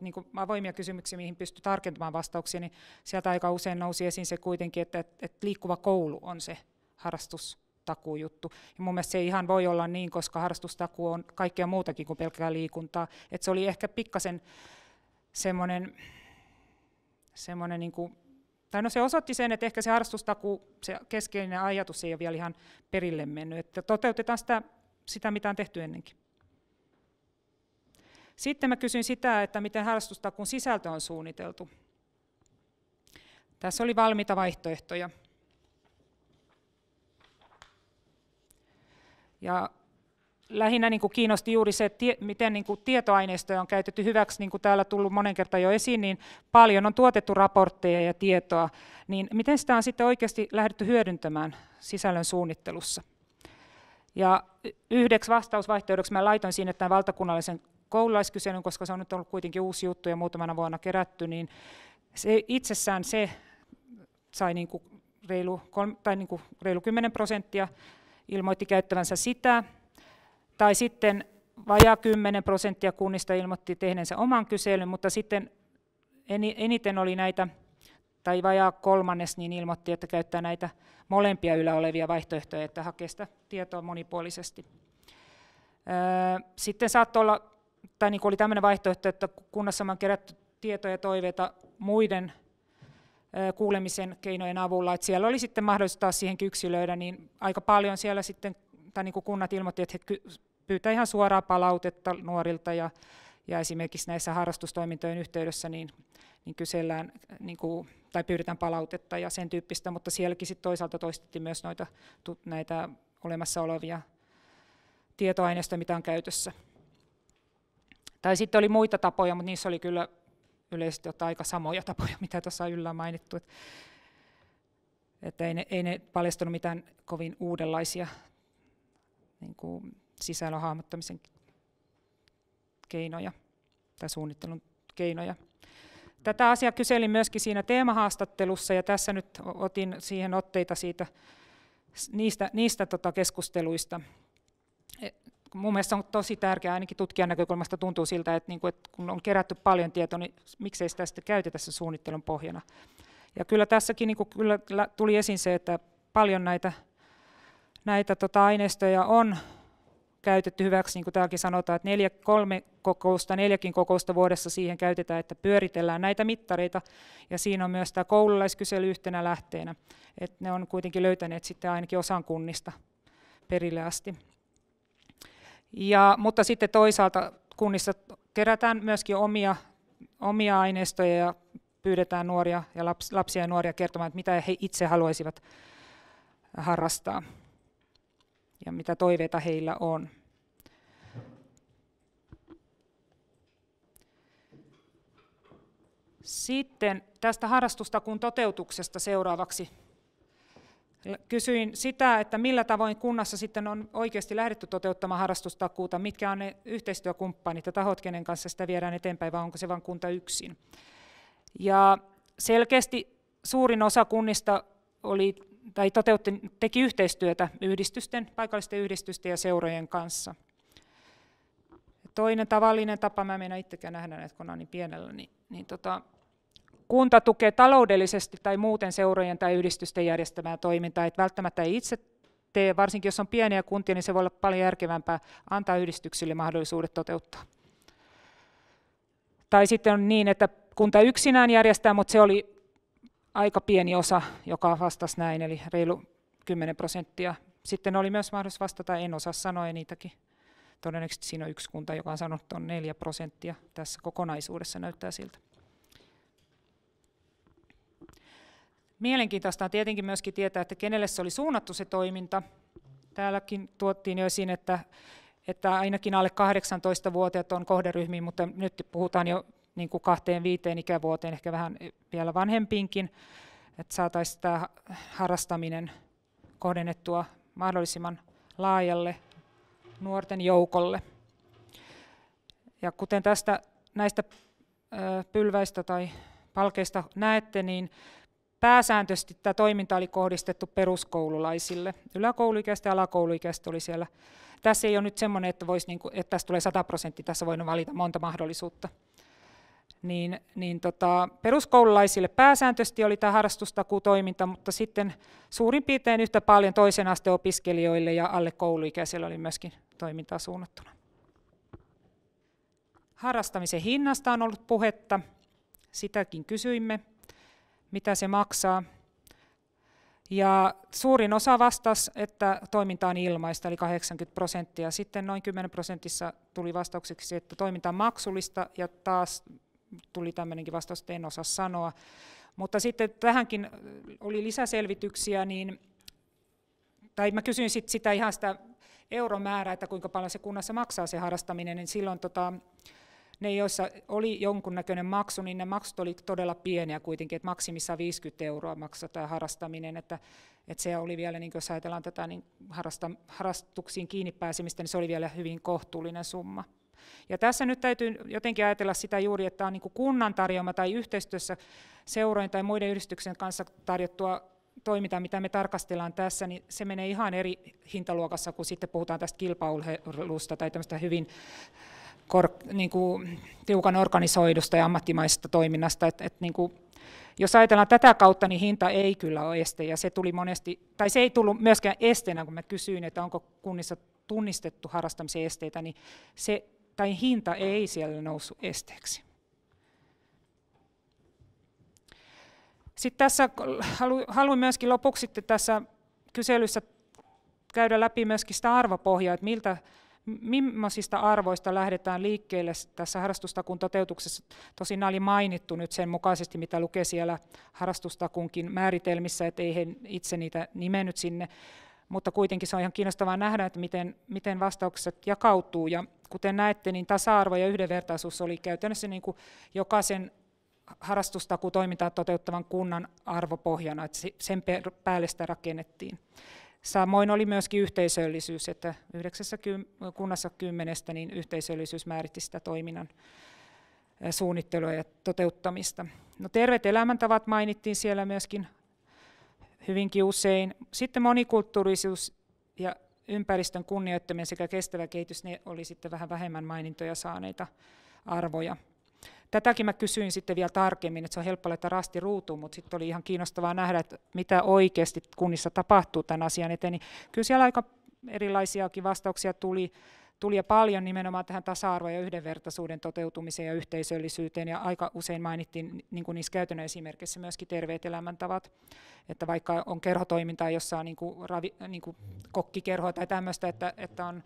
niin kuin avoimia kysymyksiä, mihin pystyi tarkentamaan vastauksia, niin sieltä aika usein nousi esiin se kuitenkin, että, että liikkuva koulu on se harrastus harrastustakujuttu. Ja mun mielestä se ei ihan voi olla niin, koska harrastustaku on kaikkea muutakin kuin pelkkää liikuntaa. Et se oli ehkä pikkasen semmoinen, semmoinen niin kuin, tai no se osoitti sen, että ehkä se harrastustaku, se keskeinen ajatus ei ole vielä ihan perille mennyt. Että toteutetaan sitä, sitä, mitä on tehty ennenkin. Sitten mä kysyin sitä, että miten harrastustakun sisältö on suunniteltu. Tässä oli valmiita vaihtoehtoja. Ja lähinnä niin kuin kiinnosti juuri se, että tie, miten niin kuin tietoaineistoja on käytetty hyväksi, niin kuin täällä tullut monen kertaan jo esiin, niin paljon on tuotettu raportteja ja tietoa, niin miten sitä on sitten oikeasti lähdetty hyödyntämään sisällön suunnittelussa? Ja yhdeksi vastausvaihtoehdoksi mä laitoin siinä tämän valtakunnallisen koululaiskyselyn, koska se on nyt ollut kuitenkin uusi juttu ja muutamana vuonna kerätty, niin se itsessään se sai niin kuin reilu, kolme, tai niin kuin reilu 10 prosenttia, ilmoitti käyttävänsä sitä, tai sitten vajaa 10 prosenttia kunnista ilmoitti tehneensä oman kyselyn, mutta sitten eniten oli näitä, tai vajaa kolmannes, niin ilmoitti, että käyttää näitä molempia yllä olevia vaihtoehtoja, että hakee sitä tietoa monipuolisesti. Öö, sitten saattoi olla, tai niin oli tämmöinen vaihtoehto, että kunnassa on kerätty tietoja ja toiveita muiden kuulemisen keinojen avulla, että siellä oli sitten mahdollista taas siihen yksilöidä, niin aika paljon siellä sitten, tai niin kuin kunnat ilmoitti, että he pyytävät ihan suoraa palautetta nuorilta ja, ja esimerkiksi näissä harrastustoimintojen yhteydessä niin, niin kysellään äh, niin kuin, tai pyydetään palautetta ja sen tyyppistä, mutta sielläkin sitten toisaalta toistettiin myös noita, näitä olemassa olevia tietoaineistoja, mitä on käytössä. Tai sitten oli muita tapoja, mutta niissä oli kyllä yleisesti ottaa aika samoja tapoja, mitä tuossa yllä on mainittu. Et, et ei, ne, ei ne paljastunut mitään kovin uudenlaisia niin kuin sisällön hahmottamisen keinoja tai suunnittelun keinoja. Tätä asiaa kyselin myöskin siinä teemahaastattelussa ja tässä nyt otin siihen otteita siitä, niistä, niistä tota keskusteluista mun mielestä on tosi tärkeää, ainakin tutkijan näkökulmasta tuntuu siltä, että, niin kuin, että kun on kerätty paljon tietoa, niin miksei sitä sitten käytetä sen suunnittelun pohjana. Ja kyllä tässäkin niin kuin, kyllä tuli esiin se, että paljon näitä, näitä tota, aineistoja on käytetty hyväksi, niin kuin täälläkin sanotaan, että neljä, kolme kokousta, neljäkin kokousta vuodessa siihen käytetään, että pyöritellään näitä mittareita, ja siinä on myös tämä koululaiskysely yhtenä lähteenä, että ne on kuitenkin löytäneet sitten ainakin osan kunnista perille asti. Ja, mutta sitten toisaalta kunnissa kerätään myöskin omia, omia aineistoja ja pyydetään nuoria ja lapsi, lapsia ja nuoria kertomaan, että mitä he itse haluaisivat harrastaa ja mitä toiveita heillä on. Sitten tästä harrastustakuun toteutuksesta seuraavaksi Kysyin sitä, että millä tavoin kunnassa sitten on oikeasti lähdetty toteuttamaan harrastustakuuta, mitkä on ne yhteistyökumppanit ja tahot, kenen kanssa sitä viedään eteenpäin, vai onko se vain kunta yksin. Ja selkeästi suurin osa kunnista oli, tai toteutti, teki yhteistyötä yhdistysten, paikallisten yhdistysten ja seurojen kanssa. Toinen tavallinen tapa, mä en itsekään nähdä näitä, kun on niin pienellä, niin, niin tota, kunta tukee taloudellisesti tai muuten seurojen tai yhdistysten järjestämää toimintaa, että välttämättä ei itse tee, varsinkin jos on pieniä kuntia, niin se voi olla paljon järkevämpää antaa yhdistyksille mahdollisuudet toteuttaa. Tai sitten on niin, että kunta yksinään järjestää, mutta se oli aika pieni osa, joka vastasi näin, eli reilu 10 prosenttia. Sitten oli myös mahdollisuus vastata, en osaa sanoa, niitäkin todennäköisesti siinä on yksi kunta, joka on sanonut, että on 4 prosenttia tässä kokonaisuudessa näyttää siltä. Mielenkiintoista on tietenkin myöskin tietää, että kenelle se oli suunnattu se toiminta. Täälläkin tuottiin jo esiin, että, että ainakin alle 18-vuotiaat on kohderyhmiin, mutta nyt puhutaan jo niin kuin kahteen viiteen ikävuoteen, ehkä vähän vielä vanhempiinkin, että saataisiin tämä harrastaminen kohdennettua mahdollisimman laajalle nuorten joukolle. Ja kuten tästä näistä pylväistä tai palkeista näette, niin pääsääntöisesti tämä toiminta oli kohdistettu peruskoululaisille. Yläkouluikäistä ja alakouluikäistä oli siellä. Tässä ei ole nyt semmoinen, että, voisi, niin kuin, että tässä tulee 100 prosenttia, tässä voin valita monta mahdollisuutta. Niin, niin tota, peruskoululaisille pääsääntöisesti oli tämä harrastustakuutoiminta, mutta sitten suurin piirtein yhtä paljon toisen asteen opiskelijoille ja alle kouluikäisille oli myöskin toimintaa suunnattuna. Harrastamisen hinnasta on ollut puhetta, sitäkin kysyimme mitä se maksaa. Ja suurin osa vastasi, että toiminta on ilmaista, eli 80 prosenttia. Sitten noin 10 prosentissa tuli vastaukseksi, että toiminta on maksullista, ja taas tuli tämmöinenkin vastaus, että en osaa sanoa. Mutta sitten tähänkin oli lisäselvityksiä, niin, tai mä kysyin sit sitä ihan sitä euromäärää, että kuinka paljon se kunnassa maksaa se harrastaminen, niin silloin tota, ne, joissa oli jonkunnäköinen maksu, niin ne maksut oli todella pieniä kuitenkin, että maksimissa 50 euroa maksoi tämä harrastaminen, että, että se oli vielä, niin jos ajatellaan tätä niin harrasta, harrastuksiin kiinni pääsemistä, niin se oli vielä hyvin kohtuullinen summa. Ja tässä nyt täytyy jotenkin ajatella sitä juuri, että on niin kunnan tarjoama tai yhteistyössä seurojen tai muiden yhdistyksen kanssa tarjottua toiminta, mitä me tarkastellaan tässä, niin se menee ihan eri hintaluokassa, kun sitten puhutaan tästä kilpailusta tai tämmöistä hyvin kor, niin kuin, tiukan organisoidusta ja ammattimaisesta toiminnasta. Et, et, niin kuin, jos ajatellaan tätä kautta, niin hinta ei kyllä ole este, ja se tuli monesti, tai se ei tullut myöskään esteenä, kun mä kysyin, että onko kunnissa tunnistettu harrastamisen esteitä, niin se, tai hinta ei siellä noussut esteeksi. Sitten tässä haluan myöskin lopuksi tässä kyselyssä käydä läpi myöskin sitä arvopohjaa, että miltä millaisista arvoista lähdetään liikkeelle tässä harrastustakun toteutuksessa. Tosin nämä oli mainittu nyt sen mukaisesti, mitä lukee siellä harrastustakunkin määritelmissä, että ei he itse niitä nimennyt sinne. Mutta kuitenkin se on ihan kiinnostavaa nähdä, että miten, miten vastaukset jakautuu. Ja kuten näette, niin tasa-arvo ja yhdenvertaisuus oli käytännössä niin kuin jokaisen harrastustakutoimintaa toteuttavan kunnan arvopohjana, että sen päälle sitä rakennettiin. Samoin oli myöskin yhteisöllisyys, että yhdeksässä kunnassa kymmenestä niin yhteisöllisyys määritti sitä toiminnan suunnittelua ja toteuttamista. No, terveet elämäntavat mainittiin siellä myöskin hyvinkin usein. Sitten monikulttuurisuus ja ympäristön kunnioittaminen sekä kestävä kehitys, ne oli sitten vähän vähemmän mainintoja saaneita arvoja. Tätäkin mä kysyin sitten vielä tarkemmin, että se on helppo laittaa rasti ruutuun, mutta sitten oli ihan kiinnostavaa nähdä, että mitä oikeasti kunnissa tapahtuu tämän asian eteen. Niin kyllä siellä aika erilaisiakin vastauksia tuli, tuli ja paljon nimenomaan tähän tasa arvo ja yhdenvertaisuuden toteutumiseen ja yhteisöllisyyteen, ja aika usein mainittiin niin kuin niissä käytännön esimerkissä myöskin terveet elämäntavat, että vaikka on kerhotoimintaa, jossa on niin kuin ravi, niin kuin kokkikerhoa tai tämmöistä, että, että on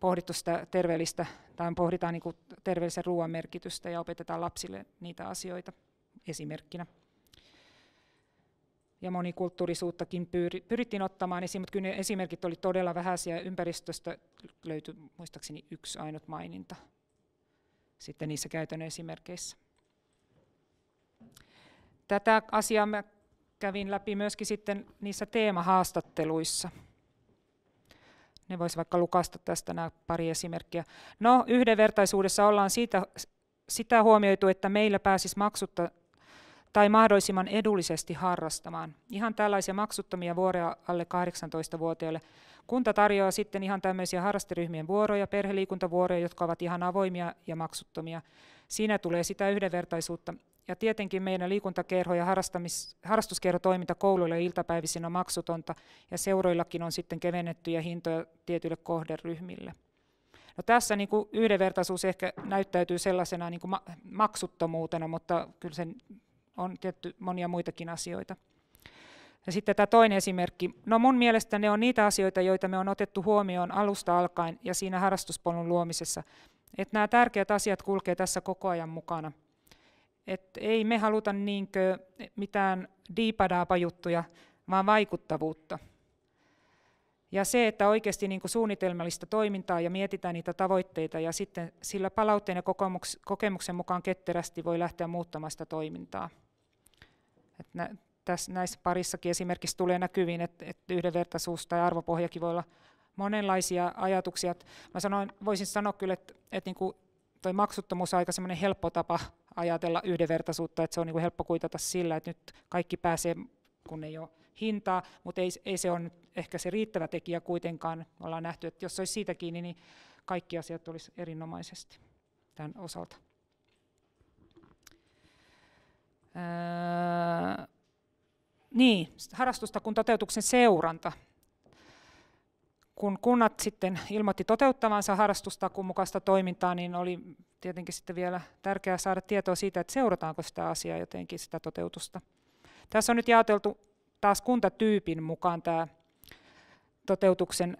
pohdittu sitä terveellistä, tai pohditaan niin terveellisen ruoan merkitystä ja opetetaan lapsille niitä asioita esimerkkinä. Ja monikulttuurisuuttakin pyrittiin ottamaan esiin, mutta kyllä ne esimerkit oli todella vähäisiä. Ympäristöstä löytyi muistaakseni yksi ainut maininta sitten niissä käytännön esimerkkeissä. Tätä asiaa mä kävin läpi myöskin sitten niissä teemahaastatteluissa ne voisi vaikka lukasta tästä nämä pari esimerkkiä. No, yhdenvertaisuudessa ollaan siitä, sitä huomioitu, että meillä pääsisi maksutta tai mahdollisimman edullisesti harrastamaan. Ihan tällaisia maksuttomia vuoroja alle 18-vuotiaille. Kunta tarjoaa sitten ihan tämmöisiä harrasteryhmien vuoroja, perheliikuntavuoroja, jotka ovat ihan avoimia ja maksuttomia. Siinä tulee sitä yhdenvertaisuutta. Ja tietenkin meidän liikuntakerho- ja harrastuskerhotoiminta kouluilla iltapäivisin on maksutonta, ja seuroillakin on sitten kevennettyjä hintoja tietyille kohderyhmille. No tässä niin kuin yhdenvertaisuus ehkä näyttäytyy sellaisena niin kuin maksuttomuutena, mutta kyllä sen on tietty monia muitakin asioita. Ja sitten tämä toinen esimerkki. No mun mielestä ne on niitä asioita, joita me on otettu huomioon alusta alkaen ja siinä harrastuspolun luomisessa. Että nämä tärkeät asiat kulkee tässä koko ajan mukana. Et ei me haluta niinkö mitään diipadaapa juttuja, vaan vaikuttavuutta. Ja se, että oikeasti niin kuin suunnitelmallista toimintaa ja mietitään niitä tavoitteita ja sitten sillä palautteen ja kokemuksen mukaan ketterästi voi lähteä muuttamasta toimintaa. Et nä, tässä, näissä parissakin esimerkiksi tulee näkyviin, että, että yhdenvertaisuus tai arvopohjakin voi olla monenlaisia ajatuksia. Mä sanoin, voisin sanoa kyllä, että, että niin kuin toi maksuttomuus on aika semmoinen helppo tapa ajatella yhdenvertaisuutta, että se on niin kuin helppo kuitata sillä, että nyt kaikki pääsee, kun ei ole hintaa, mutta ei, ei se ole ehkä se riittävä tekijä kuitenkaan. Me ollaan nähty, että jos se olisi siitä kiinni, niin kaikki asiat olisi erinomaisesti tämän osalta. Öö, niin, harrastusta kun toteutuksen seuranta kun kunnat sitten ilmoitti toteuttavansa harrastustakuun mukaista toimintaa, niin oli tietenkin sitten vielä tärkeää saada tietoa siitä, että seurataanko sitä asiaa jotenkin, sitä toteutusta. Tässä on nyt jaoteltu taas kuntatyypin mukaan tämä toteutuksen,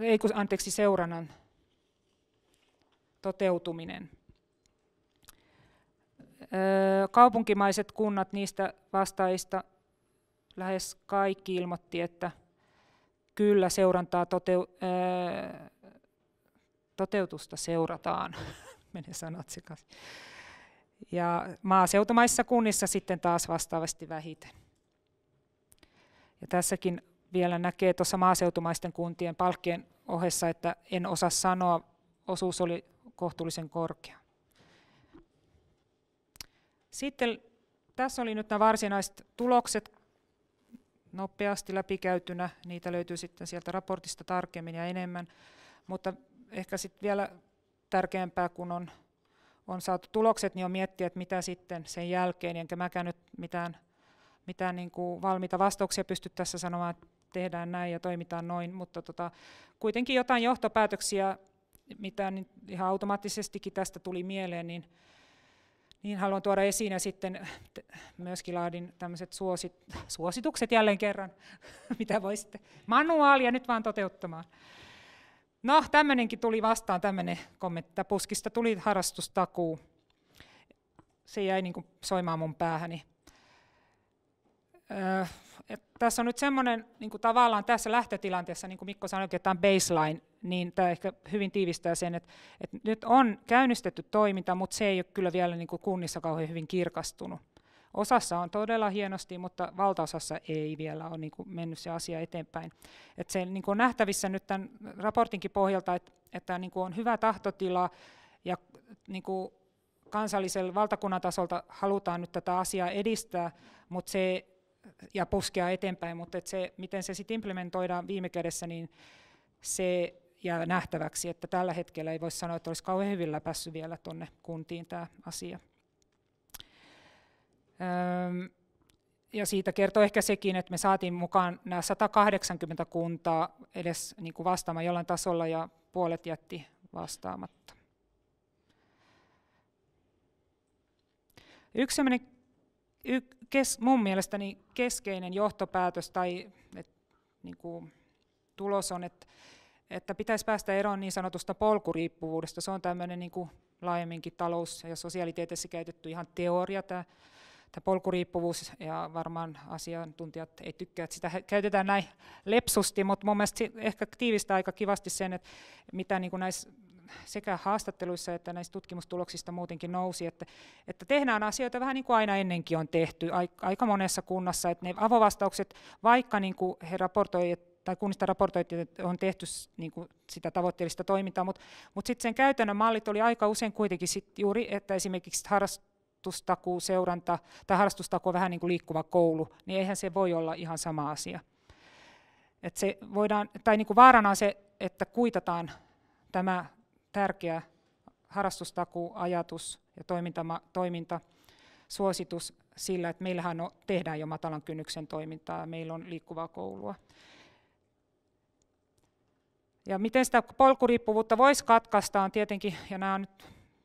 ei kun, anteeksi, seurannan toteutuminen. Öö, kaupunkimaiset kunnat, niistä vastaajista lähes kaikki ilmoitti, että Kyllä, seurantaa toteu, ää, äh, toteutusta seurataan, menee sanat sekaisin. Ja maaseutumaissa kunnissa sitten taas vastaavasti vähiten. Ja tässäkin vielä näkee tuossa maaseutumaisten kuntien palkkien ohessa, että en osaa sanoa, osuus oli kohtuullisen korkea. Sitten tässä oli nyt nämä varsinaiset tulokset nopeasti läpikäytynä. Niitä löytyy sitten sieltä raportista tarkemmin ja enemmän. Mutta ehkä sitten vielä tärkeämpää, kun on, on saatu tulokset, niin on miettiä, että mitä sitten sen jälkeen. Enkä mäkään nyt mitään, mitään niin kuin valmiita vastauksia pysty tässä sanomaan, että tehdään näin ja toimitaan noin, mutta tota, kuitenkin jotain johtopäätöksiä, mitä ihan automaattisestikin tästä tuli mieleen, niin niin haluan tuoda esiin ja sitten äh, myöskin laadin tämmöiset suosit, suositukset jälleen kerran, mitä voisitte, manuaalia nyt vaan toteuttamaan. No, tämmöinenkin tuli vastaan, tämmöinen kommentti, puskista tuli harrastustakuu. Se jäi niin soimaan mun päähäni. Öö, et tässä on nyt semmoinen niin tavallaan tässä lähtötilanteessa, niin kuin Mikko sanoi, että tämä on baseline, niin tämä ehkä hyvin tiivistää sen, että, että nyt on käynnistetty toiminta, mutta se ei ole kyllä vielä niin kuin kunnissa kauhean hyvin kirkastunut. Osassa on todella hienosti, mutta valtaosassa ei vielä ole niin kuin mennyt se asia eteenpäin. Et se niin kuin on nähtävissä nyt tämän raportinkin pohjalta, että, että niin kuin on hyvä tahtotila ja niin kuin kansallisella valtakunnan tasolta halutaan nyt tätä asiaa edistää, mutta se ja puskea eteenpäin, mutta et se, miten se sitten implementoidaan viime kädessä, niin se jää nähtäväksi, että tällä hetkellä ei voi sanoa, että olisi kauhean hyvin päässyt vielä tuonne kuntiin tämä asia. Öm, ja siitä kertoo ehkä sekin, että me saatiin mukaan nämä 180 kuntaa edes niin kuin vastaamaan jollain tasolla ja puolet jätti vastaamatta. Yksi sellainen y, kes, mun mielestäni keskeinen johtopäätös tai et, niin kuin, tulos on, että, että pitäisi päästä eroon niin sanotusta polkuriippuvuudesta. Se on tämmöinen niin kuin laajemminkin talous- ja sosiaalitieteessä käytetty ihan teoria tämä, tämä polkuriippuvuus, ja varmaan asiantuntijat ei tykkää, että sitä käytetään näin lepsusti, mutta mun mielestä ehkä tiivistää aika kivasti sen, että mitä niin kuin näissä sekä haastatteluissa että näistä tutkimustuloksista muutenkin nousi, että, että tehdään asioita vähän niin kuin aina ennenkin on tehty aika monessa kunnassa, että ne avovastaukset, vaikka niin kuin he raportoivat tai kunnista raportoitiin, että on tehty niin kuin sitä tavoitteellista toimintaa, mutta, mutta sitten sen käytännön mallit oli aika usein kuitenkin sit juuri, että esimerkiksi harrastustakuu, seuranta tai harrastustakuu vähän niin kuin liikkuva koulu, niin eihän se voi olla ihan sama asia. Et se voidaan, tai niin kuin vaarana on se, että kuitataan tämä tärkeä harrastustakuajatus ja toiminta, toiminta suositus sillä, että meillähän on, tehdään jo matalan kynnyksen toimintaa, meillä on liikkuvaa koulua. Ja miten sitä polkuriippuvuutta voisi katkaista on tietenkin, ja nämä on nyt,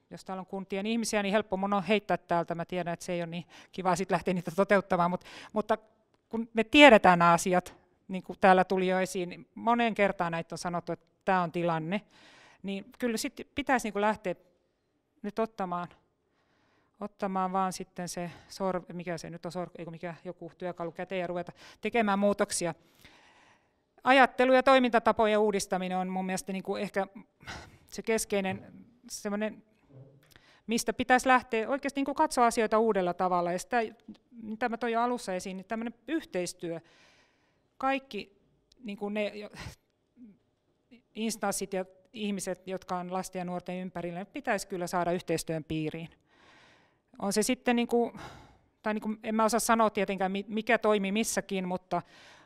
jos täällä on kuntien ihmisiä, niin helppo mun on heittää täältä. Mä tiedän, että se ei ole niin kiva sitten lähteä niitä toteuttamaan, mutta, mutta kun me tiedetään nämä asiat, niin kuin täällä tuli jo esiin, niin moneen kertaan näitä on sanottu, että tämä on tilanne niin kyllä sitten pitäisi niin lähteä nyt ottamaan, ottamaan vaan sitten se, sor, mikä se nyt on, sor, mikä joku työkalu käteen ja ruveta tekemään muutoksia. Ajattelu- ja toimintatapojen uudistaminen on mun mielestä niin kuin ehkä se keskeinen semmoinen mistä pitäisi lähteä oikeasti niin katsoa asioita uudella tavalla. Ja sitä, mitä mä toin jo alussa esiin, niin tämmöinen yhteistyö. Kaikki niin kuin ne instanssit ja ihmiset, jotka on lasten ja nuorten ympärillä, pitäisi kyllä saada yhteistyön piiriin. On se sitten, niin kuin, tai niin kuin, en mä osaa sanoa tietenkään, mikä toimii missäkin, mutta,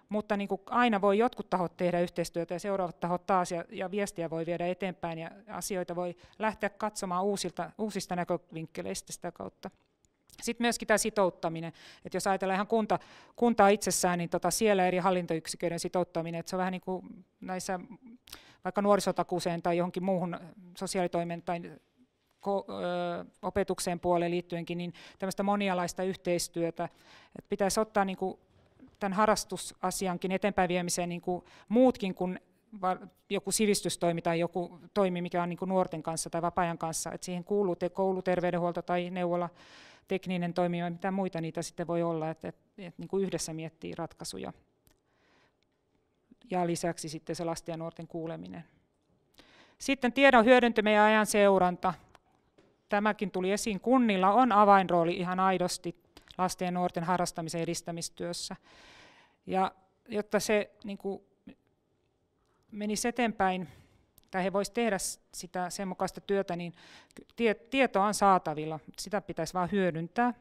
mutta niin kuin aina voi jotkut tahot tehdä yhteistyötä ja seuraavat tahot taas, ja, ja viestiä voi viedä eteenpäin, ja asioita voi lähteä katsomaan uusilta, uusista näkövinkkeleistä sitä kautta. Sitten myöskin tämä sitouttaminen, että jos ajatellaan ihan kunta, kuntaa itsessään, niin tota siellä eri hallintoyksiköiden sitouttaminen, että se on vähän niin kuin näissä vaikka nuorisotakuuseen tai johonkin muuhun äh, sosiaalitoimen tai äh, opetukseen puoleen liittyenkin, niin tämmöistä monialaista yhteistyötä. Et pitäisi ottaa niin kuin tämän harrastusasiankin eteenpäin viemiseen niin kuin muutkin kuin joku sivistystoimi tai joku toimi, mikä on niin kuin nuorten kanssa tai vapaa-ajan kanssa. Et siihen kuuluu te kouluterveydenhuolto tai neuvola, tekninen toimija ja mitä muita niitä sitten voi olla, että et, et, niin kuin yhdessä miettii ratkaisuja ja lisäksi sitten se lasten ja nuorten kuuleminen. Sitten tiedon hyödyntäminen ja ajan seuranta. Tämäkin tuli esiin. Kunnilla on avainrooli ihan aidosti lasten ja nuorten harrastamisen edistämistyössä. Ja jotta se niin kuin, menisi eteenpäin, tai he voisivat tehdä sitä sen mukaista työtä, niin tietoa on saatavilla. Sitä pitäisi vain hyödyntää.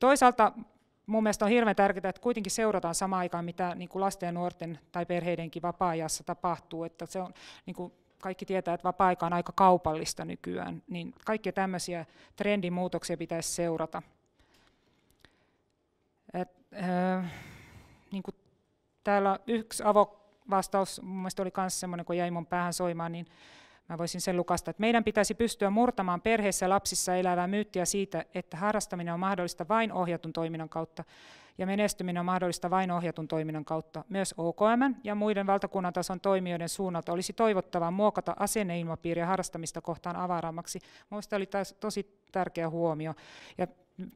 Toisaalta mun mielestä on hirveän tärkeää, että kuitenkin seurataan samaan aikaan, mitä niin kuin lasten ja nuorten tai perheidenkin vapaa-ajassa tapahtuu. Että se on, niin kuin kaikki tietää, että vapaa-aika on aika kaupallista nykyään, niin kaikkia tämmöisiä trendimuutoksia pitäisi seurata. Et, äh, niin kuin täällä yksi avovastaus, mun mielestä oli myös semmoinen, kun jäi mun päähän soimaan, niin Mä voisin sen lukasta, että meidän pitäisi pystyä murtamaan perheessä lapsissa elävää myyttiä siitä, että harrastaminen on mahdollista vain ohjatun toiminnan kautta ja menestyminen on mahdollista vain ohjatun toiminnan kautta. Myös OKM ja muiden valtakunnan tason toimijoiden suunnalta olisi toivottavaa muokata asenneilmapiiriä harrastamista kohtaan avaraammaksi. Minusta oli taas tosi tärkeä huomio. Ja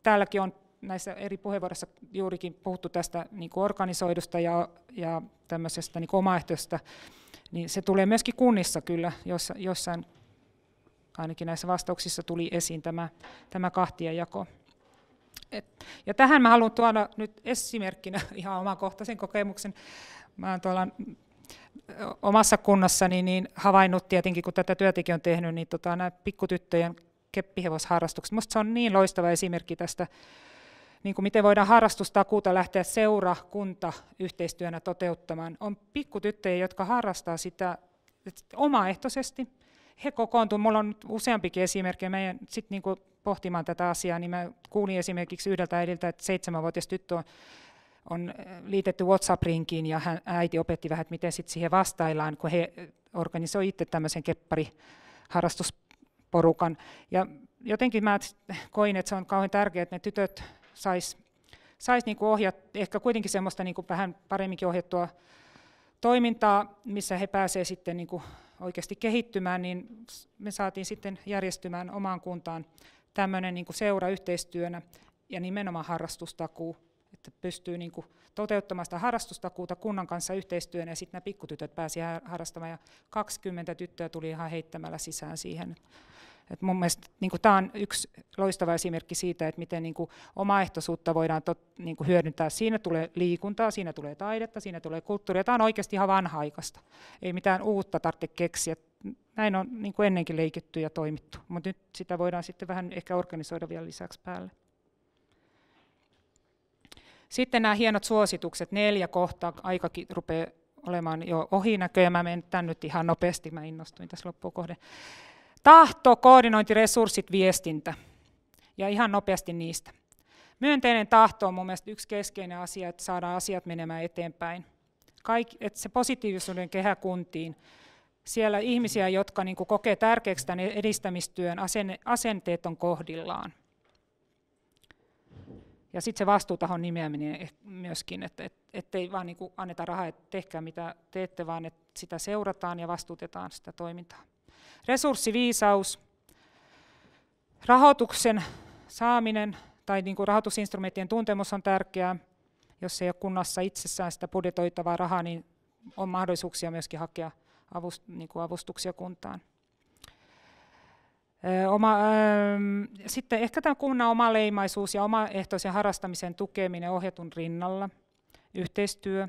täälläkin on näissä eri puheenvuoroissa juurikin puhuttu tästä niin organisoidusta ja, ja tämmöisestä niin omaehtoisesta niin se tulee myöskin kunnissa kyllä, jossa, jossain ainakin näissä vastauksissa tuli esiin tämä, tämä kahtiajako. Et, ja tähän mä haluan tuoda nyt esimerkkinä ihan omakohtaisen kokemuksen. Mä oon tuolla omassa kunnassani niin havainnut tietenkin, kun tätä työtäkin on tehnyt, niin tota, nämä pikkutyttöjen keppihevosharrastukset. Minusta se on niin loistava esimerkki tästä niin kuin miten voidaan harrastustakuuta lähteä seura, kunta, yhteistyönä toteuttamaan. On pikkutyttöjä, jotka harrastaa sitä omaehtoisesti. He kokoontuvat, mulla on useampikin esimerkkejä, mä sitten niin pohtimaan tätä asiaa, niin mä kuulin esimerkiksi yhdeltä äidiltä, että seitsemänvuotias tyttö on, on äh, liitetty WhatsApp-rinkiin ja hän, äiti opetti vähän, että miten sitten siihen vastaillaan, kun he äh, organisoivat itse tämmöisen keppariharrastusporukan. Ja jotenkin mä koin, että se on kauhean tärkeää, että ne tytöt saisi sais niinku ohjat, ehkä kuitenkin semmoista niinku vähän paremminkin ohjattua toimintaa, missä he pääsevät sitten niinku oikeasti kehittymään, niin me saatiin sitten järjestymään omaan kuntaan tämmöinen niinku seura yhteistyönä ja nimenomaan harrastustakuu, että pystyy niinku toteuttamaan sitä harrastustakuuta kunnan kanssa yhteistyönä ja sitten nämä pikkutytöt pääsi harrastamaan ja 20 tyttöä tuli ihan heittämällä sisään siihen. Et mun mielestä niin tämä on yksi loistava esimerkki siitä, että miten niin kuin, omaehtoisuutta voidaan tot, niin kuin, hyödyntää. Siinä tulee liikuntaa, siinä tulee taidetta, siinä tulee kulttuuria. Tämä on oikeasti ihan vanhaikasta. Ei mitään uutta tarvitse keksiä. Näin on niin kuin ennenkin leikitty ja toimittu, mutta nyt sitä voidaan sitten vähän ehkä organisoida vielä lisäksi päälle. Sitten nämä hienot suositukset, neljä kohtaa, aikakin rupeaa olemaan jo ohi näköjään. Mä menen tämän nyt ihan nopeasti, mä innostuin tässä loppuun Tahto, koordinointi, resurssit, viestintä. Ja ihan nopeasti niistä. Myönteinen tahto on mun mielestä yksi keskeinen asia, että saadaan asiat menemään eteenpäin. Kaik, että se positiivisuuden kehä kuntiin. Siellä ihmisiä, jotka niin kuin kokee tärkeäksi tämän edistämistyön, asenne, asenteet on kohdillaan. Ja sitten se vastuutahon nimeäminen eh, myöskin, että et, ettei vaan niin anneta rahaa, että tehkää mitä teette, vaan että sitä seurataan ja vastuutetaan sitä toimintaa resurssiviisaus, rahoituksen saaminen tai niin kuin rahoitusinstrumenttien tuntemus on tärkeää. Jos ei ole kunnassa itsessään sitä budjetoitavaa rahaa, niin on mahdollisuuksia myöskin hakea avust, niin kuin avustuksia kuntaan. Oma, ähm, sitten ehkä tämä kunnan leimaisuus ja omaehtoisen harrastamisen tukeminen ohjatun rinnalla, yhteistyö.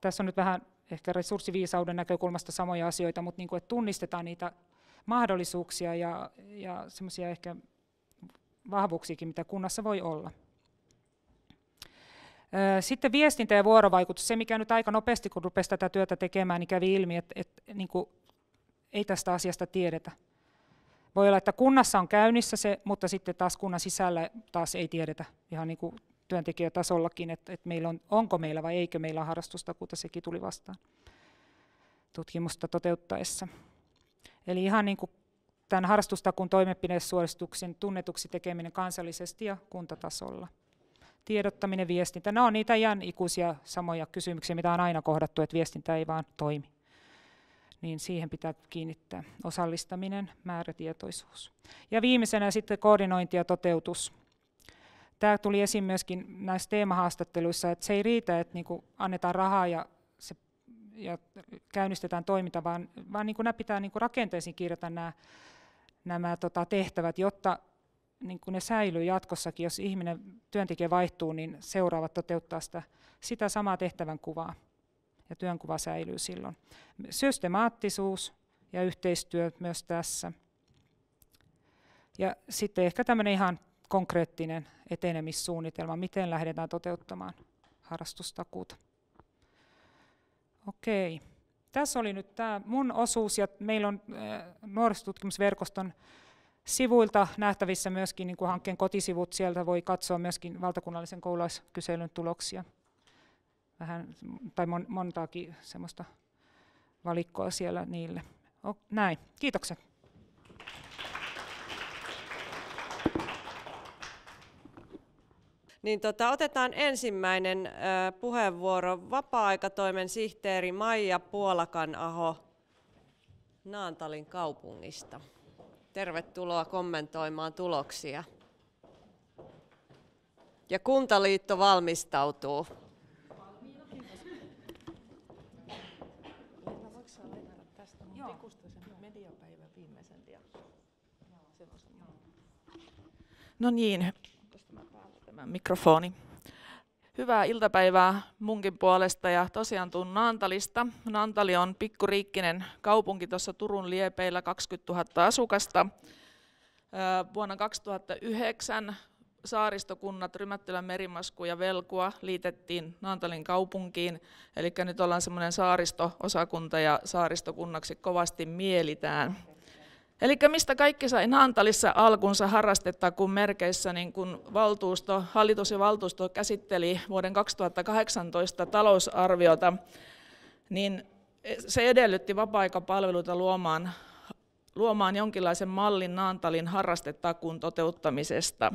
Tässä on nyt vähän ehkä resurssiviisauden näkökulmasta samoja asioita, mutta niin kuin, että tunnistetaan niitä mahdollisuuksia ja, ja semmoisia ehkä vahvuuksiakin, mitä kunnassa voi olla. Sitten viestintä ja vuorovaikutus, se mikä nyt aika nopeasti, kun rupesi tätä työtä tekemään, niin kävi ilmi, että, että niin kuin, ei tästä asiasta tiedetä. Voi olla, että kunnassa on käynnissä se, mutta sitten taas kunnan sisällä taas ei tiedetä ihan niin kuin työntekijätasollakin, että, että meillä on, onko meillä vai eikö meillä harrastustakuuta, sekin tuli vastaan tutkimusta toteuttaessa. Eli ihan niin kuin tämän harrastustakuun toimenpidesuosituksen tunnetuksi tekeminen kansallisesti ja kuntatasolla. Tiedottaminen, viestintä, nämä on niitä ihan ikuisia samoja kysymyksiä, mitä on aina kohdattu, että viestintä ei vaan toimi. Niin siihen pitää kiinnittää osallistaminen, määrätietoisuus. Ja viimeisenä sitten koordinointi ja toteutus tämä tuli esiin myöskin näissä teemahaastatteluissa, että se ei riitä, että niin kuin annetaan rahaa ja, se, ja käynnistetään toiminta, vaan, vaan niin kuin nämä pitää niin kuin rakenteisiin kirjata nämä, nämä tota, tehtävät, jotta niin kuin ne säilyy jatkossakin. Jos ihminen, työntekijä vaihtuu, niin seuraavat toteuttaa sitä, sitä samaa tehtävän kuvaa ja työnkuva säilyy silloin. Systemaattisuus ja yhteistyö myös tässä. Ja sitten ehkä tämmöinen ihan konkreettinen etenemissuunnitelma, miten lähdetään toteuttamaan harrastustakuuta. Okei. Tässä oli nyt tämä mun osuus, ja meillä on nuorisotutkimusverkoston sivuilta nähtävissä myöskin niin kuin hankkeen kotisivut. Sieltä voi katsoa myöskin valtakunnallisen koulaiskyselyn tuloksia. Vähän, tai montaakin semmoista valikkoa siellä niille. O, näin, kiitokset. Niin tota, otetaan ensimmäinen ö, puheenvuoro. Vapaa-aikatoimen sihteeri Maija Puolakan-aho Naantalin kaupungista. Tervetuloa kommentoimaan tuloksia. Ja Kuntaliitto valmistautuu. No niin, mikrofoni. Hyvää iltapäivää munkin puolesta ja tosiaan tuun Naantalista. Naantali on pikkuriikkinen kaupunki tuossa Turun liepeillä, 20 000 asukasta. Vuonna 2009 saaristokunnat Rymättylän Merimasku ja Velkua liitettiin Naantalin kaupunkiin. Eli nyt ollaan semmoinen saaristo-osakunta ja saaristokunnaksi kovasti mielitään. Eli mistä kaikki sai Naantalissa alkunsa kun merkeissä, niin kun valtuusto, hallitus ja valtuusto käsitteli vuoden 2018 talousarviota, niin se edellytti vapaa-aikapalveluita luomaan, luomaan jonkinlaisen mallin Naantalin harrastetakuun toteuttamisesta.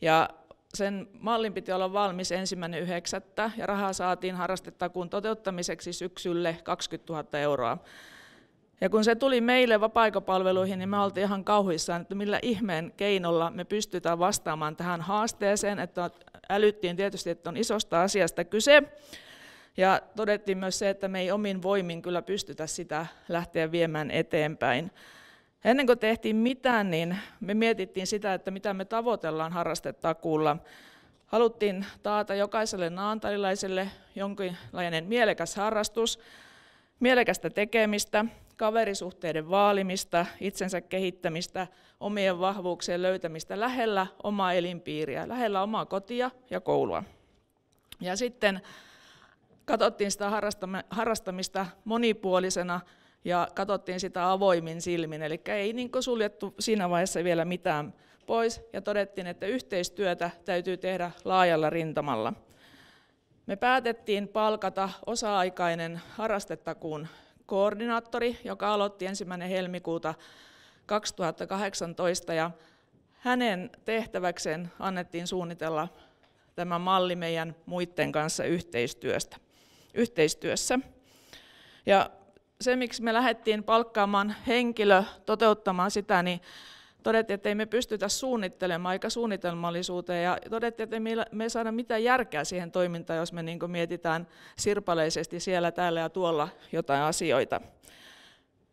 Ja sen mallin piti olla valmis ensimmäinen yhdeksättä ja rahaa saatiin harrastetakuun toteuttamiseksi syksylle 20 000 euroa. Ja kun se tuli meille vapaa-aikapalveluihin, niin me oltiin ihan kauhuissaan, että millä ihmeen keinolla me pystytään vastaamaan tähän haasteeseen. Että älyttiin tietysti, että on isosta asiasta kyse. Ja todettiin myös se, että me ei omin voimin kyllä pystytä sitä lähteä viemään eteenpäin. Ennen kuin tehtiin mitään, niin me mietittiin sitä, että mitä me tavoitellaan harrastetakuulla. Haluttiin taata jokaiselle naantalilaiselle jonkinlainen mielekäs harrastus, mielekästä tekemistä – kaverisuhteiden vaalimista, itsensä kehittämistä, omien vahvuuksien löytämistä lähellä omaa elinpiiriä, lähellä omaa kotia ja koulua. Ja sitten katsottiin sitä harrastamista monipuolisena ja katsottiin sitä avoimin silmin, eli ei niin suljettu siinä vaiheessa vielä mitään pois ja todettiin, että yhteistyötä täytyy tehdä laajalla rintamalla. Me päätettiin palkata osa-aikainen harrastetakuun koordinaattori, joka aloitti ensimmäinen helmikuuta 2018 ja hänen tehtäväkseen annettiin suunnitella tämä malli meidän muiden kanssa yhteistyöstä, yhteistyössä. Ja se, miksi me lähdettiin palkkaamaan henkilö toteuttamaan sitä, niin todettiin, että ei me pystytä suunnittelemaan aika suunnitelmallisuuteen ja todettiin, että ei me ei saada mitään järkeä siihen toimintaan, jos me niin mietitään sirpaleisesti siellä, täällä ja tuolla jotain asioita.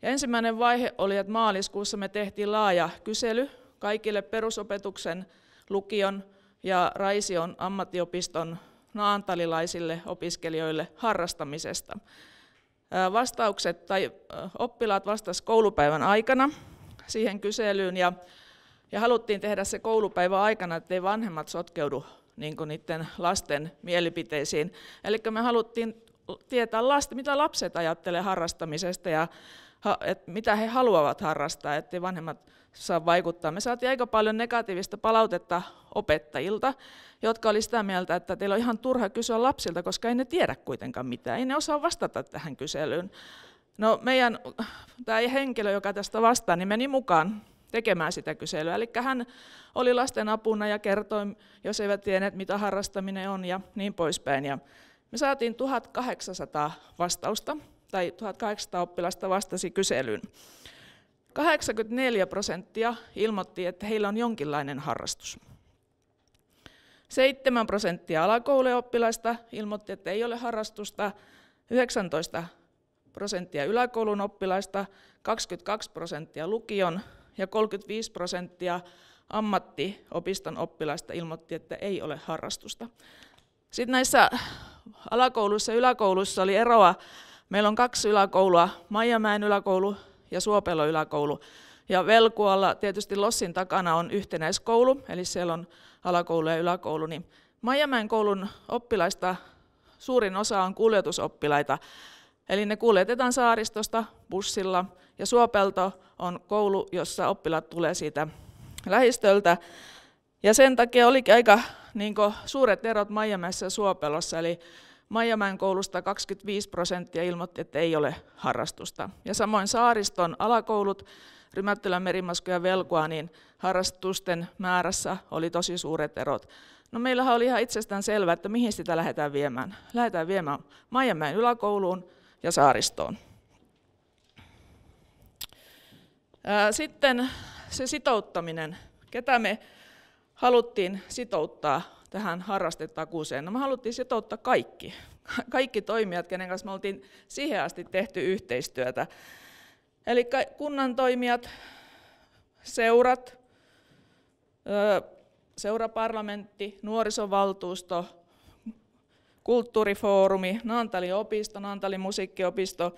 Ja ensimmäinen vaihe oli, että maaliskuussa me tehtiin laaja kysely kaikille perusopetuksen, lukion ja Raision ammattiopiston naantalilaisille opiskelijoille harrastamisesta. Vastaukset tai oppilaat vastasivat koulupäivän aikana siihen kyselyyn ja, ja haluttiin tehdä se koulupäivä aikana, ettei vanhemmat sotkeudu niin niiden lasten mielipiteisiin. Eli me haluttiin tietää, lasten, mitä lapset ajattelee harrastamisesta ja että mitä he haluavat harrastaa, ettei vanhemmat saa vaikuttaa. Me saatiin aika paljon negatiivista palautetta opettajilta, jotka oli sitä mieltä, että teillä on ihan turha kysyä lapsilta, koska ei ne tiedä kuitenkaan mitään, ei ne osaa vastata tähän kyselyyn. No meidän tämä henkilö, joka tästä vastaa, niin meni mukaan tekemään sitä kyselyä. Eli hän oli lasten apuna ja kertoi, jos eivät tienneet, mitä harrastaminen on ja niin poispäin. Ja me saatiin 1800 vastausta, tai 1800 oppilasta vastasi kyselyyn. 84 prosenttia ilmoitti, että heillä on jonkinlainen harrastus. 7 prosenttia alakouluoppilaista ilmoitti, että ei ole harrastusta. 19 prosenttia yläkoulun oppilaista, 22 prosenttia lukion ja 35 prosenttia ammattiopiston oppilaista ilmoitti, että ei ole harrastusta. Sitten näissä alakouluissa ja yläkouluissa oli eroa. Meillä on kaksi yläkoulua, Maijamäen yläkoulu ja Suopelo yläkoulu. Ja Velkualla tietysti Lossin takana on yhtenäiskoulu, eli siellä on alakoulu ja yläkoulu. Niin Maijamäen koulun oppilaista suurin osa on kuljetusoppilaita. Eli ne kuljetetaan saaristosta bussilla ja Suopelto on koulu, jossa oppilaat tulee siitä lähistöltä. Ja sen takia oli aika niin kuin, suuret erot Maijamäessä ja Suopelossa. Eli Maijamäen koulusta 25 prosenttia ilmoitti, että ei ole harrastusta. Ja samoin saariston alakoulut, Rymättylän merimasku ja Velkoa, niin harrastusten määrässä oli tosi suuret erot. No meillähän oli ihan itsestään selvää, että mihin sitä lähdetään viemään. Lähdetään viemään Maijamäen yläkouluun, ja saaristoon. Sitten se sitouttaminen, ketä me haluttiin sitouttaa tähän harrastetakuuseen. No me haluttiin sitouttaa kaikki, kaikki toimijat, kenen kanssa me oltiin siihen asti tehty yhteistyötä. Eli kunnan toimijat, seurat, seuraparlamentti, nuorisovaltuusto, kulttuurifoorumi, Naantalin opisto, Naantalin musiikkiopisto,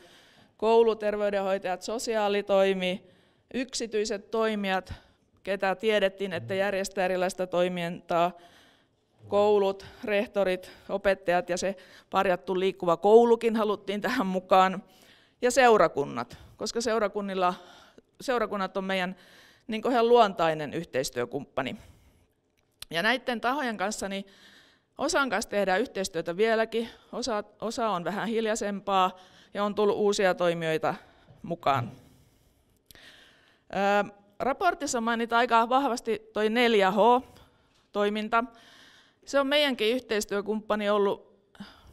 kouluterveydenhoitajat, sosiaalitoimi, yksityiset toimijat, ketä tiedettiin, että järjestää erilaista toimintaa, koulut, rehtorit, opettajat ja se parjattu liikkuva koulukin haluttiin tähän mukaan. Ja seurakunnat, koska seurakunnilla, seurakunnat on meidän niin ihan luontainen yhteistyökumppani. Ja näiden tahojen kanssa niin Osan kanssa tehdään yhteistyötä vieläkin, osa, osa on vähän hiljaisempaa ja on tullut uusia toimijoita mukaan. Ää, raportissa mainitaan aika vahvasti tuo 4H-toiminta. Se on meidänkin yhteistyökumppani ollut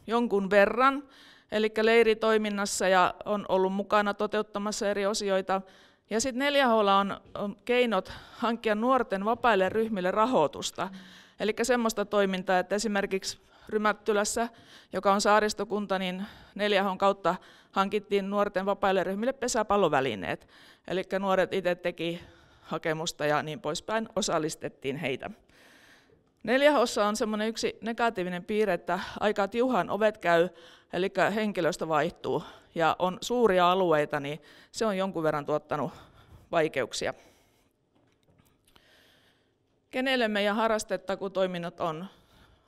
jonkun verran, eli leiritoiminnassa ja on ollut mukana toteuttamassa eri osioita. Ja sitten 4 h on, on keinot hankkia nuorten vapaille ryhmille rahoitusta. Mm. Eli semmoista toimintaa, että esimerkiksi Rymättylässä, joka on saaristokunta, niin 4 kautta hankittiin nuorten vapaille ryhmille pesäpallovälineet. Eli nuoret itse teki hakemusta ja niin poispäin, osallistettiin heitä. 4 on semmoinen yksi negatiivinen piirre, että aika tiuhan ovet käy, eli henkilöstö vaihtuu ja on suuria alueita, niin se on jonkun verran tuottanut vaikeuksia. Kenelle meidän harrastetakutoiminnot on?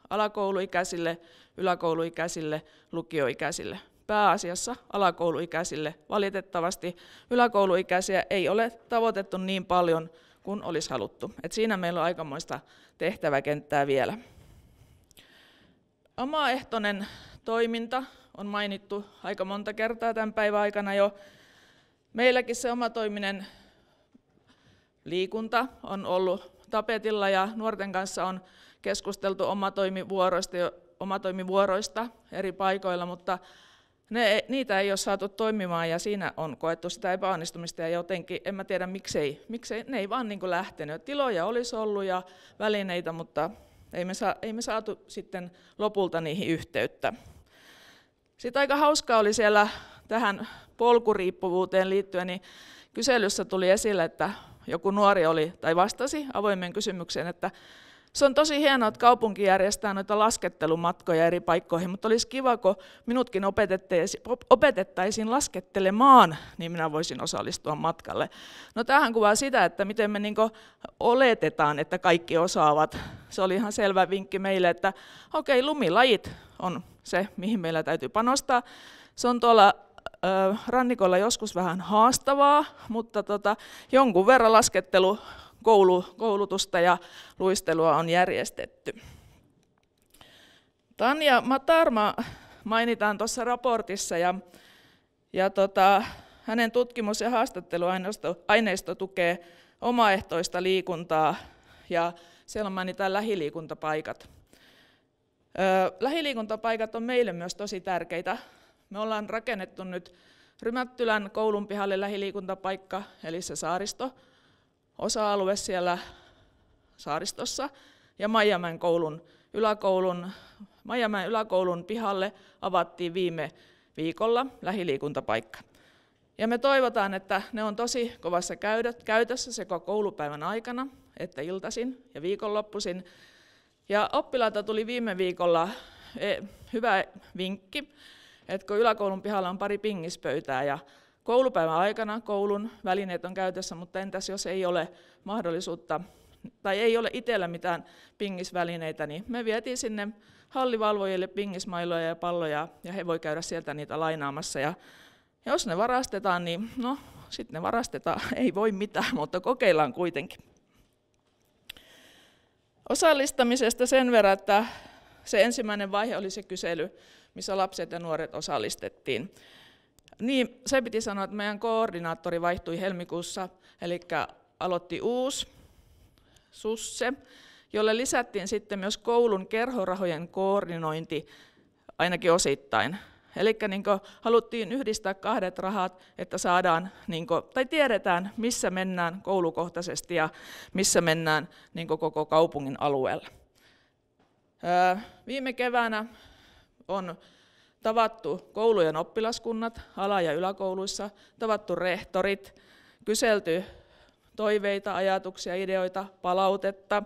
Alakouluikäisille, yläkouluikäisille, lukioikäisille. Pääasiassa alakouluikäisille. Valitettavasti yläkouluikäisiä ei ole tavoitettu niin paljon kuin olisi haluttu. Et siinä meillä on aikamoista tehtäväkenttää vielä. Omaehtoinen toiminta on mainittu aika monta kertaa tämän päivän aikana jo. Meilläkin se omatoiminen liikunta on ollut tapetilla ja nuorten kanssa on keskusteltu omatoimivuoroista, omatoimivuoroista eri paikoilla, mutta ne, niitä ei ole saatu toimimaan ja siinä on koettu sitä epäonnistumista ja jotenkin en mä tiedä miksei, miksei ne ei vaan niin kuin lähtenyt. Tiloja olisi ollut ja välineitä, mutta ei me, saa, ei me saatu sitten lopulta niihin yhteyttä. Sitten aika hauskaa oli siellä tähän polkuriippuvuuteen liittyen, niin kyselyssä tuli esille, että joku nuori oli tai vastasi avoimeen kysymykseen, että se on tosi hienoa, että kaupunki järjestää noita laskettelumatkoja eri paikkoihin, mutta olisi kiva, kun minutkin opetettaisiin laskettelemaan, niin minä voisin osallistua matkalle. No tähän kuvaa sitä, että miten me niin oletetaan, että kaikki osaavat. Se oli ihan selvä vinkki meille, että okei, okay, lumilajit on se, mihin meillä täytyy panostaa. Se on tuolla rannikolla joskus vähän haastavaa, mutta tota, jonkun verran laskettelu koulutusta ja luistelua on järjestetty. Tanja Matarma mainitaan tuossa raportissa ja, ja tota, hänen tutkimus- ja haastatteluaineisto aineisto tukee omaehtoista liikuntaa ja siellä mainitaan lähiliikuntapaikat. Lähiliikuntapaikat on meille myös tosi tärkeitä me ollaan rakennettu nyt Rymättylän koulun pihalle lähiliikuntapaikka, eli se saaristo, osa-alue siellä saaristossa, ja Maijamäen koulun yläkoulun, Maijamäen yläkoulun pihalle avattiin viime viikolla lähiliikuntapaikka. Ja me toivotaan, että ne on tosi kovassa käytössä sekä koulupäivän aikana, että iltaisin ja viikonloppuisin. Ja oppilaita tuli viime viikolla e, hyvä vinkki, että kun yläkoulun pihalla on pari pingispöytää ja koulupäivän aikana koulun välineet on käytössä, mutta entäs jos ei ole mahdollisuutta tai ei ole itsellä mitään pingisvälineitä, niin me vietiin sinne hallivalvojille pingismailoja ja palloja ja he voi käydä sieltä niitä lainaamassa. Ja jos ne varastetaan, niin no, sitten ne varastetaan. Ei voi mitään, mutta kokeillaan kuitenkin. Osallistamisesta sen verran, että se ensimmäinen vaihe oli se kysely missä lapset ja nuoret osallistettiin. Niin, se piti sanoa, että meidän koordinaattori vaihtui helmikuussa, eli aloitti uusi Susse, jolle lisättiin sitten myös koulun kerhorahojen koordinointi ainakin osittain. Eli niin haluttiin yhdistää kahdet rahat, että saadaan, niin kuin, tai tiedetään, missä mennään koulukohtaisesti ja missä mennään niin koko kaupungin alueella. Öö, viime keväänä on tavattu koulujen oppilaskunnat ala- ja yläkouluissa, tavattu rehtorit, kyselty toiveita, ajatuksia, ideoita, palautetta.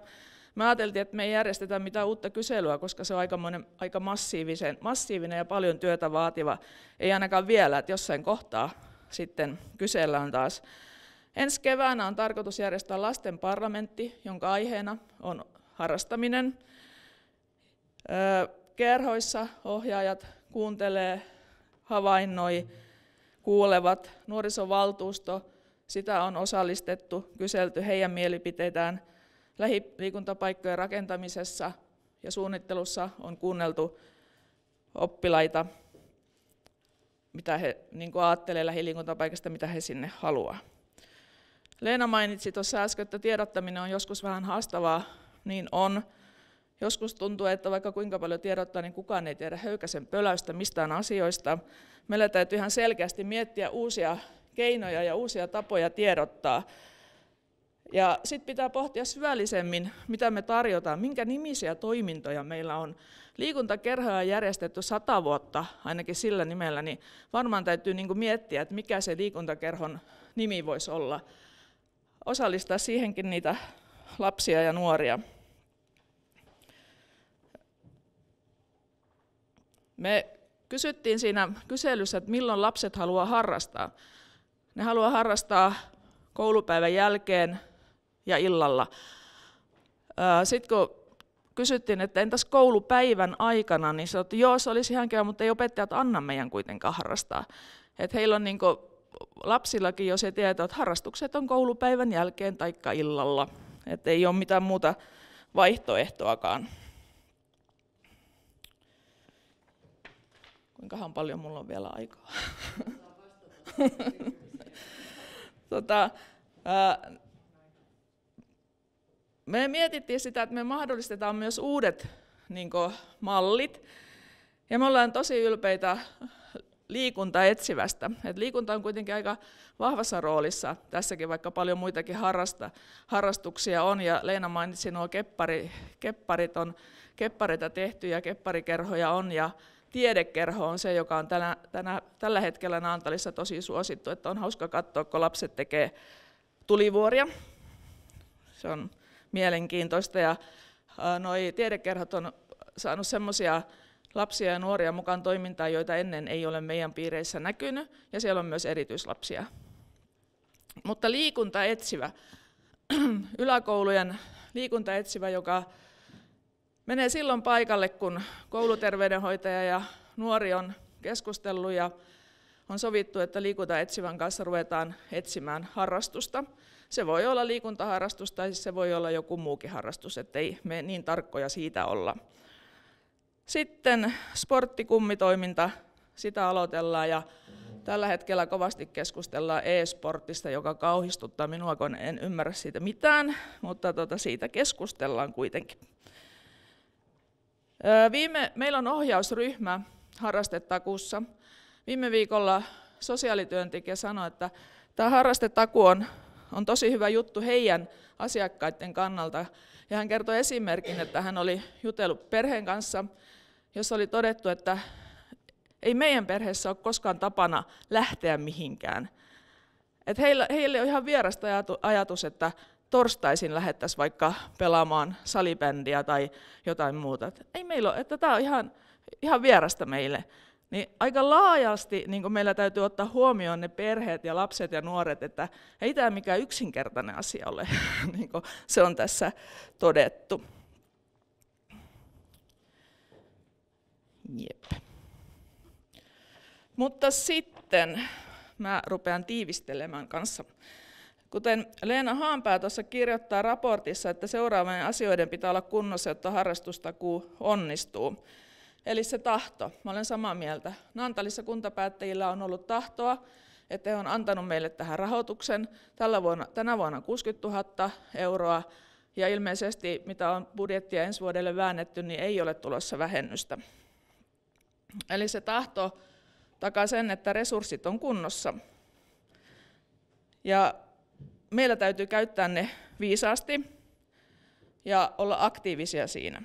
Me ajateltiin, että me ei järjestetä mitään uutta kyselyä, koska se on aika, monen, aika massiivisen, massiivinen ja paljon työtä vaativa. Ei ainakaan vielä, että jossain kohtaa sitten kysellään taas. Ensi keväänä on tarkoitus järjestää lasten parlamentti, jonka aiheena on harrastaminen. Öö, Kerhoissa ohjaajat kuuntelee, havainnoi, kuulevat. Nuorisovaltuusto, sitä on osallistettu, kyselty heidän mielipiteitään lähiliikuntapaikkojen rakentamisessa ja suunnittelussa on kuunneltu oppilaita, mitä he niin ajattelevat lähiliikuntapaikasta, mitä he sinne haluaa. Leena mainitsi tuossa äsken, että tiedottaminen on joskus vähän haastavaa, niin on. Joskus tuntuu, että vaikka kuinka paljon tiedottaa, niin kukaan ei tiedä höykäsen pöläystä mistään asioista. Meillä täytyy ihan selkeästi miettiä uusia keinoja ja uusia tapoja tiedottaa. Ja sitten pitää pohtia syvällisemmin, mitä me tarjotaan, minkä nimisiä toimintoja meillä on. Liikuntakerhoja on järjestetty sata vuotta, ainakin sillä nimellä, niin varmaan täytyy niinku miettiä, että mikä se liikuntakerhon nimi voisi olla. Osallistaa siihenkin niitä lapsia ja nuoria. Me kysyttiin siinä kyselyssä, että milloin lapset haluaa harrastaa. Ne haluaa harrastaa koulupäivän jälkeen ja illalla. Sitten kun kysyttiin, että entäs koulupäivän aikana, niin sanottiin, että joo, se olisi ihan kiva, mutta ei opettajat anna meidän kuitenkaan harrastaa. Et heillä on niin lapsillakin jo se tieto, että harrastukset on koulupäivän jälkeen tai illalla. Että ei ole mitään muuta vaihtoehtoakaan. kuinkahan paljon mulla on vielä aikaa. tota, ää, me mietittiin sitä, että me mahdollistetaan myös uudet niin kuin, mallit. Ja me ollaan tosi ylpeitä liikunta etsivästä. Et liikunta on kuitenkin aika vahvassa roolissa tässäkin, vaikka paljon muitakin harrasta, harrastuksia on. Ja Leena mainitsi nuo keppari, kepparit on, kepparita tehty ja kepparikerhoja on. Ja, tiedekerho on se, joka on tänä, tänä, tällä hetkellä Naantalissa tosi suosittu, että on hauska katsoa, kun lapset tekee tulivuoria. Se on mielenkiintoista ja noi tiedekerhot on saanut semmoisia lapsia ja nuoria mukaan toimintaa, joita ennen ei ole meidän piireissä näkynyt, ja siellä on myös erityislapsia. Mutta liikunta etsivä, yläkoulujen liikunta etsivä, joka menee silloin paikalle, kun kouluterveydenhoitaja ja nuori on keskustellut ja on sovittu, että liikunta etsivän kanssa ruvetaan etsimään harrastusta. Se voi olla liikuntaharrastus tai se voi olla joku muukin harrastus, ettei me niin tarkkoja siitä olla. Sitten sporttikummitoiminta, sitä aloitellaan ja tällä hetkellä kovasti keskustellaan e-sportista, joka kauhistuttaa minua, kun en ymmärrä siitä mitään, mutta tota, siitä keskustellaan kuitenkin. Viime, meillä on ohjausryhmä harrastetakussa. Viime viikolla sosiaalityöntekijä sanoi, että tämä harrastetaku on, on tosi hyvä juttu heidän asiakkaiden kannalta. Ja hän kertoi esimerkin, että hän oli jutellut perheen kanssa, jossa oli todettu, että ei meidän perheessä ole koskaan tapana lähteä mihinkään. että heille, heille on ihan vierasta ajatus, että torstaisin lähettäisiin vaikka pelaamaan salibändiä tai jotain muuta. Et ei meillä ole, että tämä on ihan, ihan vierasta meille. Niin aika laajasti niin meillä täytyy ottaa huomioon ne perheet ja lapset ja nuoret, että ei tämä mikään yksinkertainen asia ole, niin se on tässä todettu. Jep. Mutta sitten mä rupean tiivistelemään kanssa Kuten Leena Haanpää tuossa kirjoittaa raportissa, että seuraavien asioiden pitää olla kunnossa, jotta harrastustakuu onnistuu. Eli se tahto. Mä olen samaa mieltä. Nantalissa kuntapäättäjillä on ollut tahtoa, että he on antanut meille tähän rahoituksen. Tällä vuonna, tänä vuonna 60 000 euroa. Ja ilmeisesti, mitä on budjettia ensi vuodelle väännetty, niin ei ole tulossa vähennystä. Eli se tahto takaa sen, että resurssit on kunnossa. Ja meillä täytyy käyttää ne viisaasti ja olla aktiivisia siinä.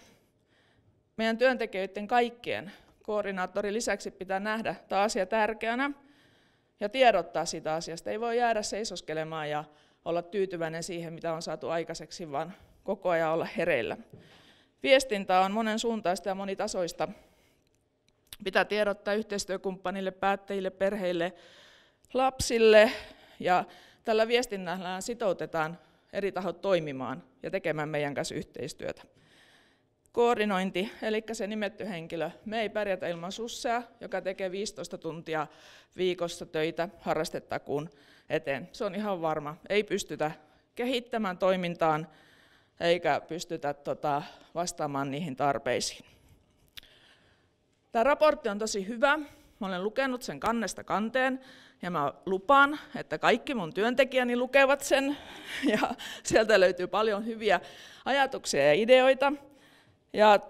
Meidän työntekijöiden kaikkien koordinaattorin lisäksi pitää nähdä tämä asia tärkeänä ja tiedottaa siitä asiasta. Ei voi jäädä seisoskelemaan ja olla tyytyväinen siihen, mitä on saatu aikaiseksi, vaan koko ajan olla hereillä. Viestintä on monen suuntaista ja monitasoista. Pitää tiedottaa yhteistyökumppanille, päättäjille, perheille, lapsille ja Tällä viestinnällä sitoutetaan eri tahot toimimaan ja tekemään meidän kanssa yhteistyötä. Koordinointi, eli se nimetty henkilö. Me ei pärjätä ilman sussea, joka tekee 15 tuntia viikossa töitä harrastettakuun eteen. Se on ihan varma. Ei pystytä kehittämään toimintaan eikä pystytä tota, vastaamaan niihin tarpeisiin. Tämä raportti on tosi hyvä. Mä olen lukenut sen kannesta kanteen ja mä lupaan, että kaikki mun työntekijäni lukevat sen, ja sieltä löytyy paljon hyviä ajatuksia ja ideoita. Ja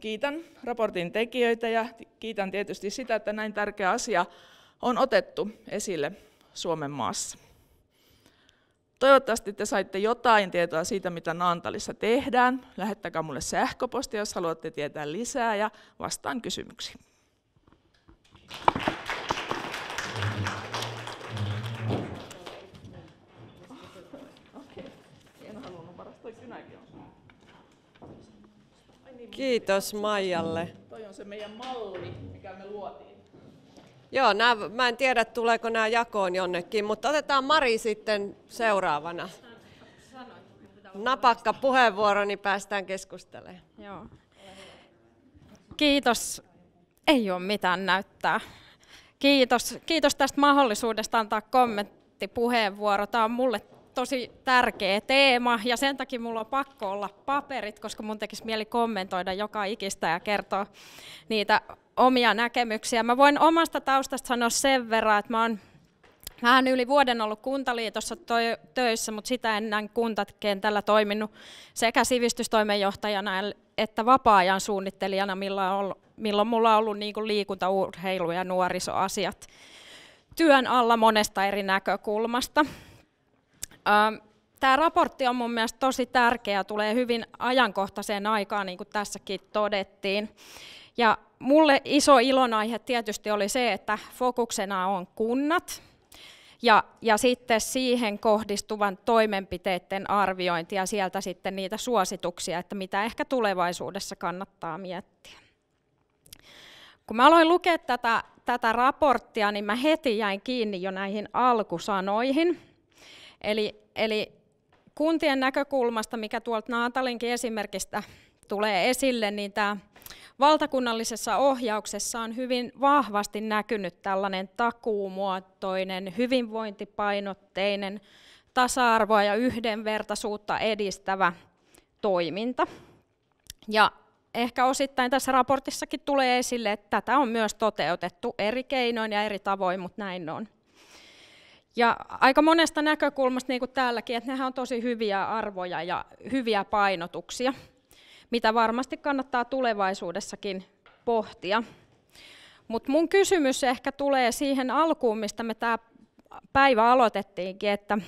kiitän raportin tekijöitä ja kiitän tietysti sitä, että näin tärkeä asia on otettu esille Suomen maassa. Toivottavasti te saitte jotain tietoa siitä, mitä Naantalissa tehdään. Lähettäkää mulle sähköpostia, jos haluatte tietää lisää ja vastaan kysymyksiin. Kiitos Maijalle. Mm. Toi on se meidän malli, mikä me luotiin. Joo, nää, mä en tiedä tuleeko nämä jakoon jonnekin, mutta otetaan Mari sitten seuraavana. Napakka puheenvuoro, niin päästään keskustelemaan. Joo. Kiitos. Ei ole mitään näyttää. Kiitos, kiitos tästä mahdollisuudesta antaa kommentti, puheenvuoro. Tämä on mulle tosi tärkeä teema ja sen takia mulla on pakko olla paperit, koska mun tekisi mieli kommentoida joka ikistä ja kertoa niitä omia näkemyksiä. Mä voin omasta taustasta sanoa sen verran, että mä oon vähän yli vuoden ollut kuntaliitossa töissä, mutta sitä ennen kuntakentällä toiminut sekä sivistystoimenjohtajana että vapaa-ajan suunnittelijana, milloin mulla on ollut niin liikunta, urheilu ja nuorisoasiat työn alla monesta eri näkökulmasta. Ähm, Tämä raportti on mun mielestä tosi tärkeä ja tulee hyvin ajankohtaiseen aikaan, niin kuin tässäkin todettiin. Ja mulle iso ilonaihe tietysti oli se, että fokuksena on kunnat ja, ja sitten siihen kohdistuvan toimenpiteiden arviointi ja sieltä sitten niitä suosituksia, että mitä ehkä tulevaisuudessa kannattaa miettiä. Kun mä aloin lukea tätä, tätä raporttia, niin mä heti jäin kiinni jo näihin alkusanoihin. Eli, eli kuntien näkökulmasta, mikä tuolta Naatalinkin esimerkistä tulee esille, niin tämä valtakunnallisessa ohjauksessa on hyvin vahvasti näkynyt tällainen takuumuotoinen, hyvinvointipainotteinen, tasa-arvoa ja yhdenvertaisuutta edistävä toiminta. Ja ehkä osittain tässä raportissakin tulee esille, että tätä on myös toteutettu eri keinoin ja eri tavoin, mutta näin on. Ja aika monesta näkökulmasta, niin kuin täälläkin, että nehän on tosi hyviä arvoja ja hyviä painotuksia, mitä varmasti kannattaa tulevaisuudessakin pohtia. Mutta mun kysymys ehkä tulee siihen alkuun, mistä me tämä päivä aloitettiinkin, että,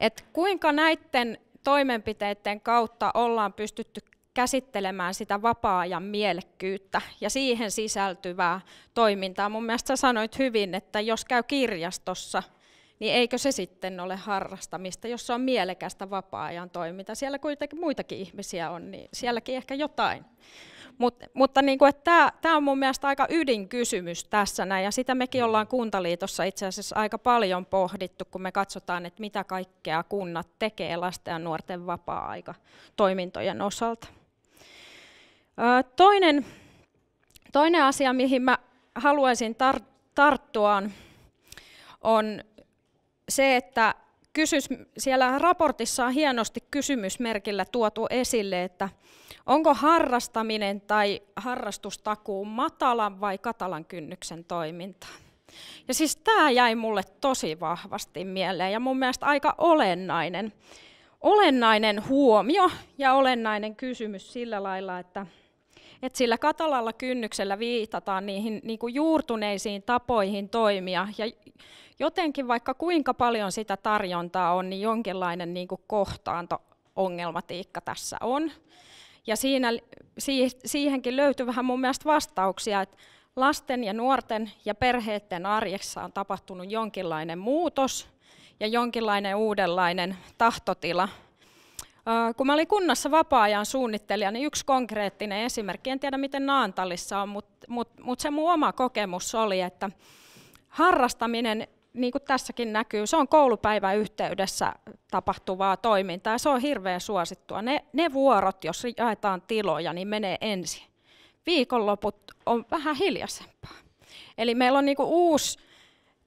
että kuinka näiden toimenpiteiden kautta ollaan pystytty käsittelemään sitä vapaa-ajan mielekkyyttä ja siihen sisältyvää toimintaa. Mun mielestä sanoit hyvin, että jos käy kirjastossa, niin eikö se sitten ole harrastamista, jos se on mielekästä vapaa-ajan toimintaa. Siellä kuitenkin muitakin ihmisiä on, niin sielläkin ehkä jotain. Mut, mutta niin kuin, tämä on mun mielestä aika ydinkysymys tässä näin, ja sitä mekin ollaan Kuntaliitossa itse asiassa aika paljon pohdittu, kun me katsotaan, että mitä kaikkea kunnat tekee lasten ja nuorten vapaa-aika toimintojen osalta. Toinen, toinen asia, mihin mä haluaisin tar- tarttua, on, on se, että kysys, siellä raportissa on hienosti kysymysmerkillä tuotu esille, että onko harrastaminen tai harrastustakuu matalan vai katalan kynnyksen toiminta. Ja siis tämä jäi mulle tosi vahvasti mieleen ja mun mielestä aika olennainen, olennainen huomio ja olennainen kysymys sillä lailla, että – että sillä katalalla kynnyksellä viitataan niihin niin kuin juurtuneisiin tapoihin toimia ja jotenkin vaikka kuinka paljon sitä tarjontaa on, niin jonkinlainen niin kuin kohtaanto-ongelmatiikka tässä on. Ja siinä, siihenkin löytyy vähän mun mielestä vastauksia, että lasten ja nuorten ja perheiden arjessa on tapahtunut jonkinlainen muutos ja jonkinlainen uudenlainen tahtotila kun mä olin kunnassa vapaa-ajan suunnittelija, niin yksi konkreettinen esimerkki, en tiedä miten Naantalissa on, mutta mut, mut se mun oma kokemus oli, että harrastaminen, niin kuin tässäkin näkyy, se on koulupäivän yhteydessä tapahtuvaa toimintaa ja se on hirveän suosittua. Ne, ne vuorot, jos jaetaan tiloja, niin menee ensin. Viikonloput on vähän hiljaisempaa. Eli meillä on kuin niinku uusi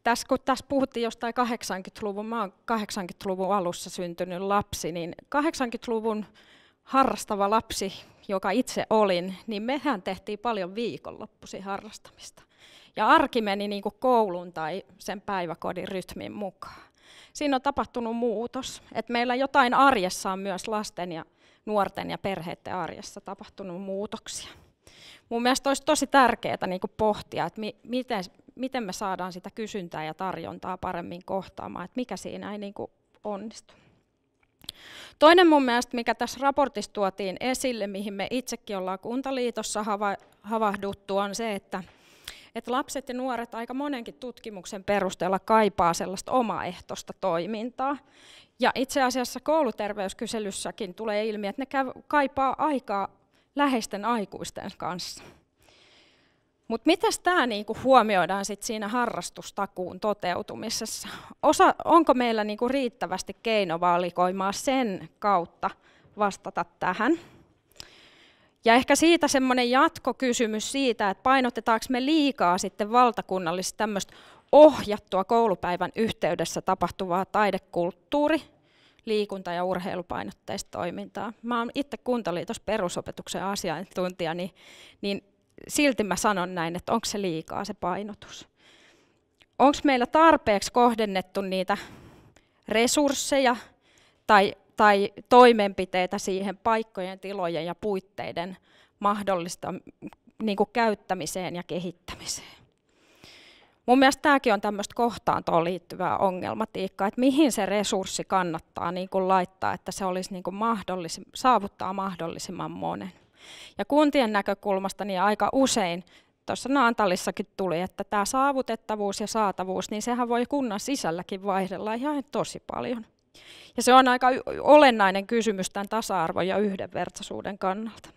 tässä kun tässä puhuttiin jostain 80-luvun, mä oon 80-luvun alussa syntynyt lapsi, niin 80-luvun harrastava lapsi, joka itse olin, niin mehän tehtiin paljon viikonloppusi harrastamista. Ja arki meni niin kuin koulun tai sen päiväkodin rytmin mukaan. Siinä on tapahtunut muutos, että meillä jotain arjessa on myös lasten ja nuorten ja perheiden arjessa tapahtunut muutoksia. Mun mielestä olisi tosi tärkeää niin kuin pohtia, että mi- miten, miten me saadaan sitä kysyntää ja tarjontaa paremmin kohtaamaan, että mikä siinä ei niin kuin onnistu. Toinen mun mielestä, mikä tässä raportissa tuotiin esille, mihin me itsekin ollaan Kuntaliitossa hava- havahduttu, on se, että, että lapset ja nuoret aika monenkin tutkimuksen perusteella kaipaa sellaista omaehtoista toimintaa. Ja itse asiassa kouluterveyskyselyssäkin tulee ilmi, että ne kaipaa aikaa läheisten aikuisten kanssa. Mutta miten tämä niinku huomioidaan sit siinä harrastustakuun toteutumisessa? Osa, onko meillä niinku riittävästi keinovalikoimaa sen kautta vastata tähän? Ja ehkä siitä semmoinen jatkokysymys siitä, että painotetaanko me liikaa sitten valtakunnallisesti tämmöistä ohjattua koulupäivän yhteydessä tapahtuvaa taidekulttuuri, liikunta- ja urheilupainotteista toimintaa. Mä oon itse Kuntaliitos perusopetuksen asiantuntija, niin, niin silti mä sanon näin, että onko se liikaa se painotus. Onko meillä tarpeeksi kohdennettu niitä resursseja tai, tai toimenpiteitä siihen paikkojen, tilojen ja puitteiden mahdollista mm, niin kuin käyttämiseen ja kehittämiseen. Mun mielestä tämäkin on tämmöistä kohtaantoon liittyvää ongelmatiikkaa, että mihin se resurssi kannattaa niin kuin laittaa, että se olisi niin kuin mahdollis- saavuttaa mahdollisimman monen. Ja kuntien näkökulmasta niin aika usein tuossa Naantalissakin tuli, että tämä saavutettavuus ja saatavuus, niin sehän voi kunnan sisälläkin vaihdella ihan tosi paljon. Ja se on aika olennainen kysymys tämän tasa-arvon ja yhdenvertaisuuden kannalta.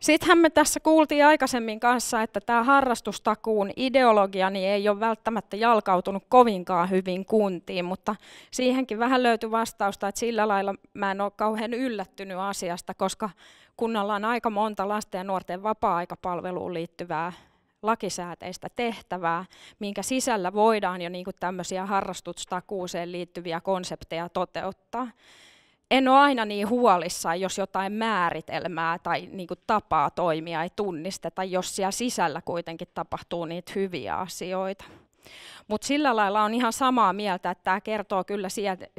Sittenhän me tässä kuultiin aikaisemmin kanssa, että tämä harrastustakuun ideologia niin ei ole välttämättä jalkautunut kovinkaan hyvin kuntiin, mutta siihenkin vähän löytyi vastausta, että sillä lailla mä en ole kauhean yllättynyt asiasta, koska kunnalla on aika monta lasten ja nuorten vapaa-aikapalveluun liittyvää lakisääteistä tehtävää, minkä sisällä voidaan jo niin tämmöisiä harrastustakuuseen liittyviä konsepteja toteuttaa en ole aina niin huolissaan, jos jotain määritelmää tai niin kuin tapaa toimia ei tunnisteta, jos siellä sisällä kuitenkin tapahtuu niitä hyviä asioita. Mutta sillä lailla on ihan samaa mieltä, että tämä kertoo kyllä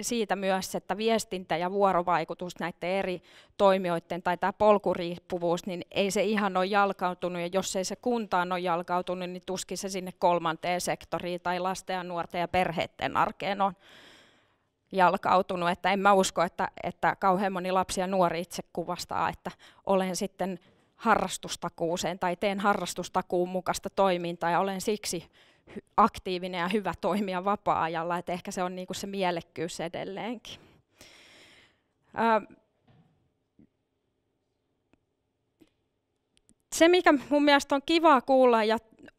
siitä myös, että viestintä ja vuorovaikutus näiden eri toimijoiden tai tämä polkuriippuvuus, niin ei se ihan ole jalkautunut ja jos ei se kuntaan ole jalkautunut, niin tuskin se sinne kolmanteen sektoriin tai lasten ja nuorten ja perheiden arkeen on jalkautunut, että en mä usko, että, että kauhean moni lapsi ja nuori itse kuvastaa, että olen sitten harrastustakuuseen tai teen harrastustakuun mukaista toimintaa ja olen siksi aktiivinen ja hyvä toimija vapaa-ajalla, että ehkä se on niinku se mielekkyys edelleenkin. Ö, se, mikä mun mielestä on kiva kuulla ja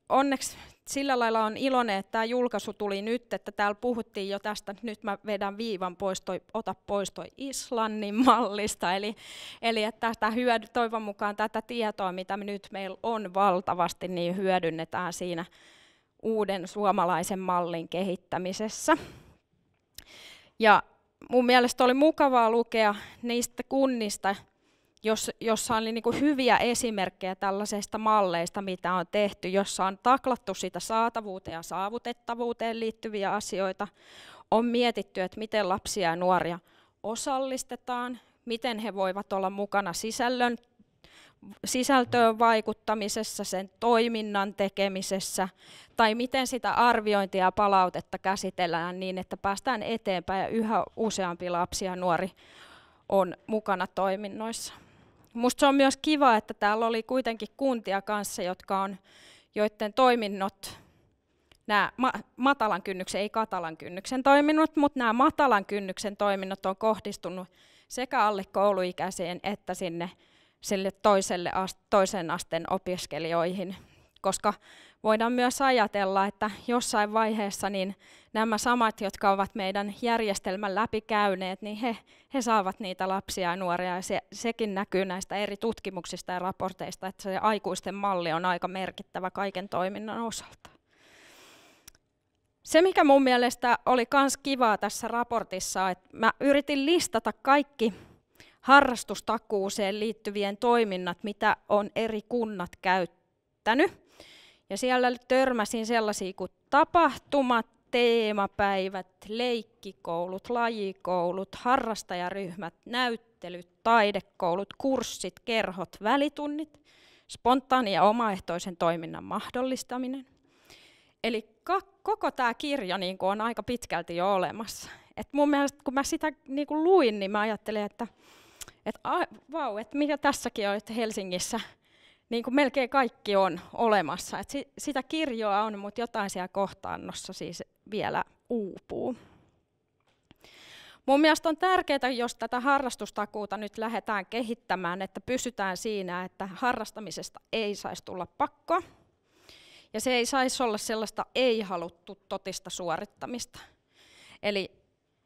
onneksi sillä lailla on iloinen, että tämä julkaisu tuli nyt, että täällä puhuttiin jo tästä, nyt mä vedän viivan pois, toi, ota pois toi Islannin mallista, eli, eli että tästä hyödy, toivon mukaan tätä tietoa, mitä nyt meillä on valtavasti, niin hyödynnetään siinä uuden suomalaisen mallin kehittämisessä. Ja mun mielestä oli mukavaa lukea niistä kunnista, jos, jossa on niin kuin niinku hyviä esimerkkejä tällaisista malleista, mitä on tehty, jossa on taklattu sitä saatavuuteen ja saavutettavuuteen liittyviä asioita, on mietitty, että miten lapsia ja nuoria osallistetaan, miten he voivat olla mukana sisällön, sisältöön vaikuttamisessa, sen toiminnan tekemisessä, tai miten sitä arviointia ja palautetta käsitellään niin, että päästään eteenpäin ja yhä useampi lapsi ja nuori on mukana toiminnoissa. Musta se on myös kiva, että täällä oli kuitenkin kuntia kanssa, jotka on, joiden toiminnot, nämä ma- matalan kynnyksen, ei katalan kynnyksen toiminnot, mutta nämä matalan kynnyksen toiminnot on kohdistunut sekä alle kouluikäisiin että sinne sille toiselle toisen asteen opiskelijoihin, koska voidaan myös ajatella, että jossain vaiheessa niin nämä samat, jotka ovat meidän järjestelmän läpikäyneet, niin he, he saavat niitä lapsia ja nuoria. Ja se, sekin näkyy näistä eri tutkimuksista ja raporteista, että se aikuisten malli on aika merkittävä kaiken toiminnan osalta. Se, mikä mun mielestä oli myös kivaa tässä raportissa, että mä yritin listata kaikki harrastustakuuseen liittyvien toiminnat, mitä on eri kunnat käyttänyt. Ja siellä törmäsin sellaisia kuin tapahtumat, teemapäivät, leikkikoulut, lajikoulut, harrastajaryhmät, näyttelyt, taidekoulut, kurssit, kerhot, välitunnit, spontaani- ja omaehtoisen toiminnan mahdollistaminen. Eli koko tämä kirja niin on aika pitkälti jo olemassa. Et mun mielestä kun mä sitä niin kuin luin, niin mä ajattelin, että että a, vau, että mikä tässäkin on, että Helsingissä – niin kuin melkein kaikki on olemassa. Et si, sitä kirjoa on, mutta jotain siellä kohtaannossa siis vielä uupuu. Mun mielestä on tärkeää, jos tätä harrastustakuuta nyt lähdetään kehittämään, että pysytään siinä, että harrastamisesta ei saisi tulla pakko. Ja se ei saisi olla sellaista ei-haluttu totista suorittamista. Eli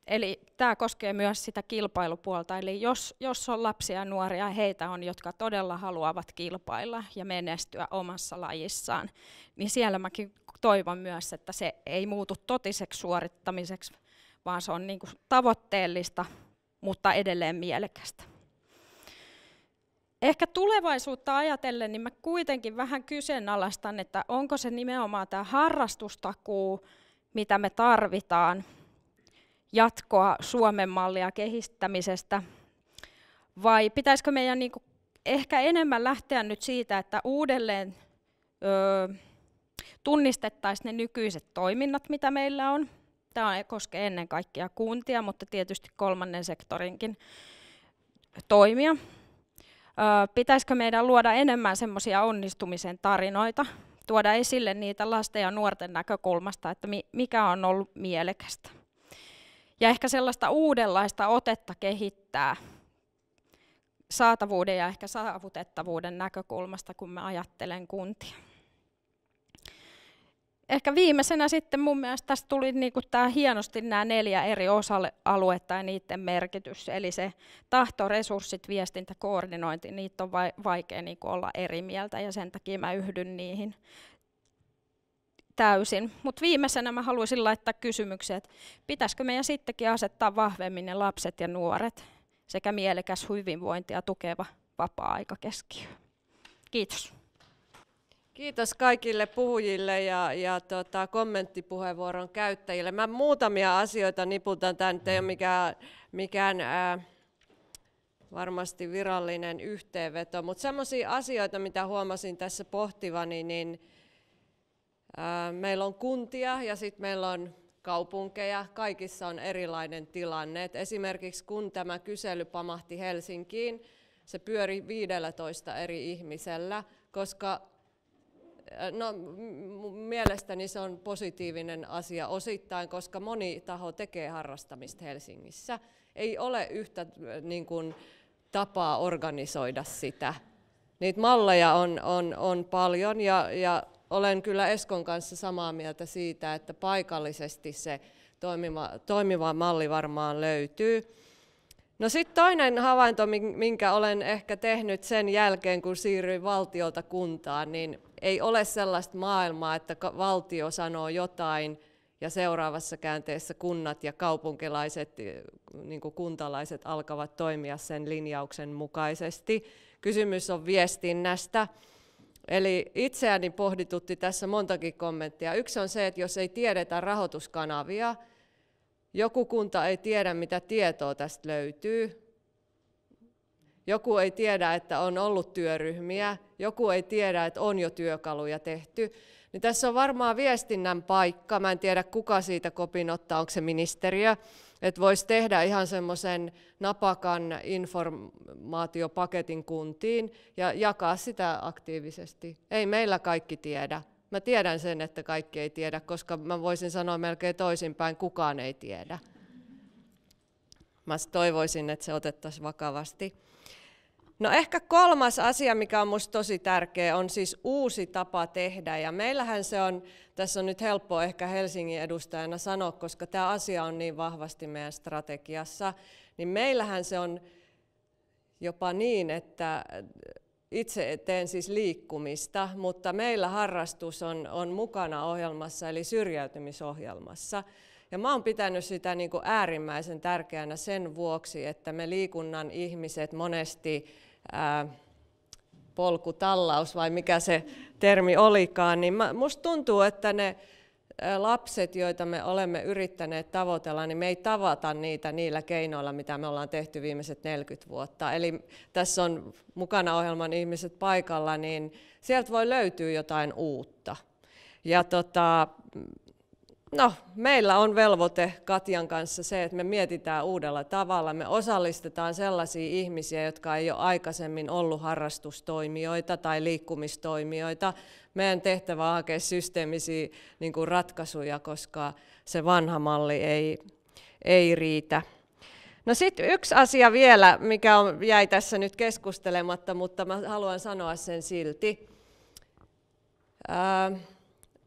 Eli tämä koskee myös sitä kilpailupuolta, eli jos, jos on lapsia ja nuoria, heitä on, jotka todella haluavat kilpailla ja menestyä omassa lajissaan, niin siellä mäkin toivon myös, että se ei muutu totiseksi suorittamiseksi, vaan se on niin kuin tavoitteellista, mutta edelleen mielekästä. Ehkä tulevaisuutta ajatellen, niin mä kuitenkin vähän kyseenalaistan, että onko se nimenomaan tämä harrastustakuu, mitä me tarvitaan, jatkoa Suomen mallia kehittämisestä, vai pitäisikö meidän niin ehkä enemmän lähteä nyt siitä, että uudelleen ö, tunnistettaisiin ne nykyiset toiminnat, mitä meillä on. Tämä koskee ennen kaikkea kuntia, mutta tietysti kolmannen sektorinkin toimia. Ö, pitäisikö meidän luoda enemmän semmoisia onnistumisen tarinoita, tuoda esille niitä lasten ja nuorten näkökulmasta, että mikä on ollut mielekästä ja ehkä sellaista uudenlaista otetta kehittää saatavuuden ja ehkä saavutettavuuden näkökulmasta, kun mä ajattelen kuntia. Ehkä viimeisenä sitten mun mielestä tässä tuli niinku tää hienosti nämä neljä eri osa-aluetta ja niiden merkitys. Eli se tahto, resurssit, viestintä, koordinointi, niitä on vaikea niinku olla eri mieltä ja sen takia mä yhdyn niihin täysin. Mutta viimeisenä mä haluaisin laittaa kysymyksen, että pitäisikö meidän sittenkin asettaa vahvemmin ne lapset ja nuoret sekä mielekäs hyvinvointia tukeva vapaa-aika keskiö. Kiitos. Kiitos kaikille puhujille ja, ja tota, kommenttipuheenvuoron käyttäjille. Mä muutamia asioita niputan. Tämä nyt ei ole mikään, mikään ää, varmasti virallinen yhteenveto, mutta sellaisia asioita, mitä huomasin tässä pohtivani, niin Meillä on kuntia ja sitten meillä on kaupunkeja. Kaikissa on erilainen tilanne. Et esimerkiksi kun tämä kysely pamahti Helsinkiin, se pyöri 15 eri ihmisellä, koska no, mielestäni se on positiivinen asia osittain, koska moni taho tekee harrastamista Helsingissä. Ei ole yhtä niin kuin, tapaa organisoida sitä. Niitä malleja on, on, on paljon ja, ja olen kyllä Eskon kanssa samaa mieltä siitä, että paikallisesti se toimiva, toimiva malli varmaan löytyy. No sitten toinen havainto, minkä olen ehkä tehnyt sen jälkeen, kun siirryin valtiolta kuntaan, niin ei ole sellaista maailmaa, että valtio sanoo jotain ja seuraavassa käänteessä kunnat ja kaupunkilaiset, niin kuntalaiset alkavat toimia sen linjauksen mukaisesti. Kysymys on viestinnästä. Eli itseäni pohditutti tässä montakin kommenttia. Yksi on se, että jos ei tiedetä rahoituskanavia, joku kunta ei tiedä, mitä tietoa tästä löytyy, joku ei tiedä, että on ollut työryhmiä, joku ei tiedä, että on jo työkaluja tehty, niin tässä on varmaan viestinnän paikka. Mä en tiedä, kuka siitä kopin ottaa, onko se ministeriö, että voisi tehdä ihan semmoisen napakan informaatiopaketin kuntiin ja jakaa sitä aktiivisesti. Ei meillä kaikki tiedä. Mä tiedän sen, että kaikki ei tiedä, koska mä voisin sanoa melkein toisinpäin, kukaan ei tiedä. Mä toivoisin, että se otettaisiin vakavasti. No ehkä kolmas asia, mikä on minusta tosi tärkeä, on siis uusi tapa tehdä. Ja meillähän se on, tässä on nyt helppo ehkä Helsingin edustajana sanoa, koska tämä asia on niin vahvasti meidän strategiassa, niin meillähän se on jopa niin, että itse teen siis liikkumista, mutta meillä harrastus on, on mukana ohjelmassa, eli syrjäytymisohjelmassa. Ja mä oon pitänyt sitä niin kuin äärimmäisen tärkeänä sen vuoksi, että me liikunnan ihmiset monesti ää, polkutallaus vai mikä se termi olikaan, niin minusta tuntuu, että ne lapset, joita me olemme yrittäneet tavoitella, niin me ei tavata niitä niillä keinoilla, mitä me ollaan tehty viimeiset 40 vuotta. Eli tässä on mukana ohjelman ihmiset paikalla, niin sieltä voi löytyä jotain uutta. Ja tota, No, meillä on velvoite Katjan kanssa se, että me mietitään uudella tavalla. Me osallistetaan sellaisia ihmisiä, jotka ei ole aikaisemmin ollut harrastustoimijoita tai liikkumistoimijoita. Meidän tehtävä on hakea systeemisiä niin kuin ratkaisuja, koska se vanha malli ei, ei riitä. No sitten yksi asia vielä, mikä on, jäi tässä nyt keskustelematta, mutta mä haluan sanoa sen silti. Öö,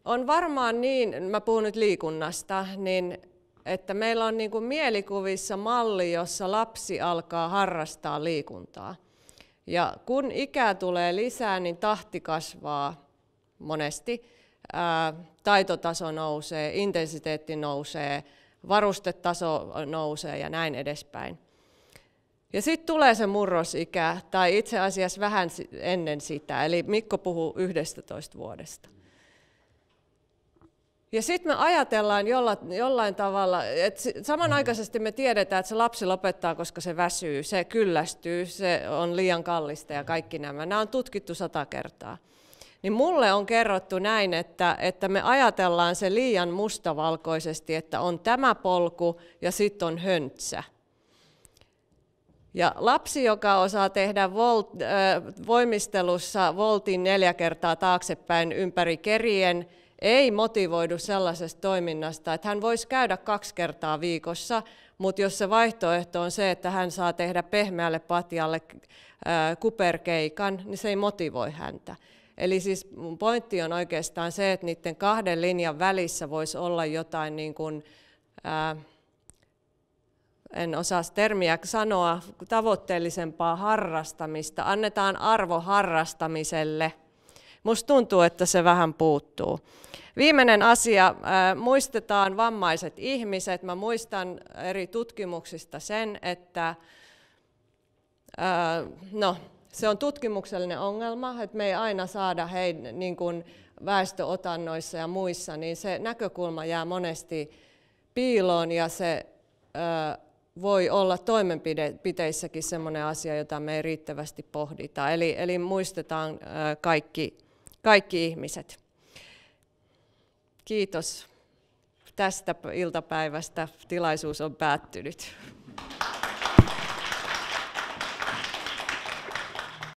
on varmaan niin, mä puhun nyt liikunnasta, niin että meillä on niin kuin mielikuvissa malli, jossa lapsi alkaa harrastaa liikuntaa. Ja kun ikää tulee lisää, niin tahti kasvaa monesti, ää, taitotaso nousee, intensiteetti nousee, varustetaso nousee ja näin edespäin. Ja sitten tulee se murrosikä, tai itse asiassa vähän ennen sitä, eli Mikko puhuu 11 vuodesta. Ja sitten me ajatellaan jollain tavalla, että samanaikaisesti me tiedetään, että se lapsi lopettaa, koska se väsyy, se kyllästyy, se on liian kallista ja kaikki nämä. Nämä on tutkittu sata kertaa. Niin mulle on kerrottu näin, että, että me ajatellaan se liian mustavalkoisesti, että on tämä polku ja sitten on höntsä. Ja lapsi, joka osaa tehdä volt, äh, voimistelussa voltin neljä kertaa taaksepäin ympäri kerien, ei motivoidu sellaisesta toiminnasta, että hän voisi käydä kaksi kertaa viikossa, mutta jos se vaihtoehto on se, että hän saa tehdä pehmeälle patjalle kuperkeikan, niin se ei motivoi häntä. Eli siis mun pointti on oikeastaan se, että niiden kahden linjan välissä voisi olla jotain niin kuin, ää, en osaa termiä sanoa, tavoitteellisempaa harrastamista. Annetaan arvo harrastamiselle. Musta tuntuu, että se vähän puuttuu. Viimeinen asia, muistetaan vammaiset ihmiset. Mä muistan eri tutkimuksista sen, että no, se on tutkimuksellinen ongelma, että me ei aina saada hei, niin kuin väestöotannoissa ja muissa, niin se näkökulma jää monesti piiloon ja se voi olla toimenpiteissäkin sellainen asia, jota me ei riittävästi pohdita. Eli, eli muistetaan kaikki, kaikki ihmiset. Kiitos tästä iltapäivästä. Tilaisuus on päättynyt.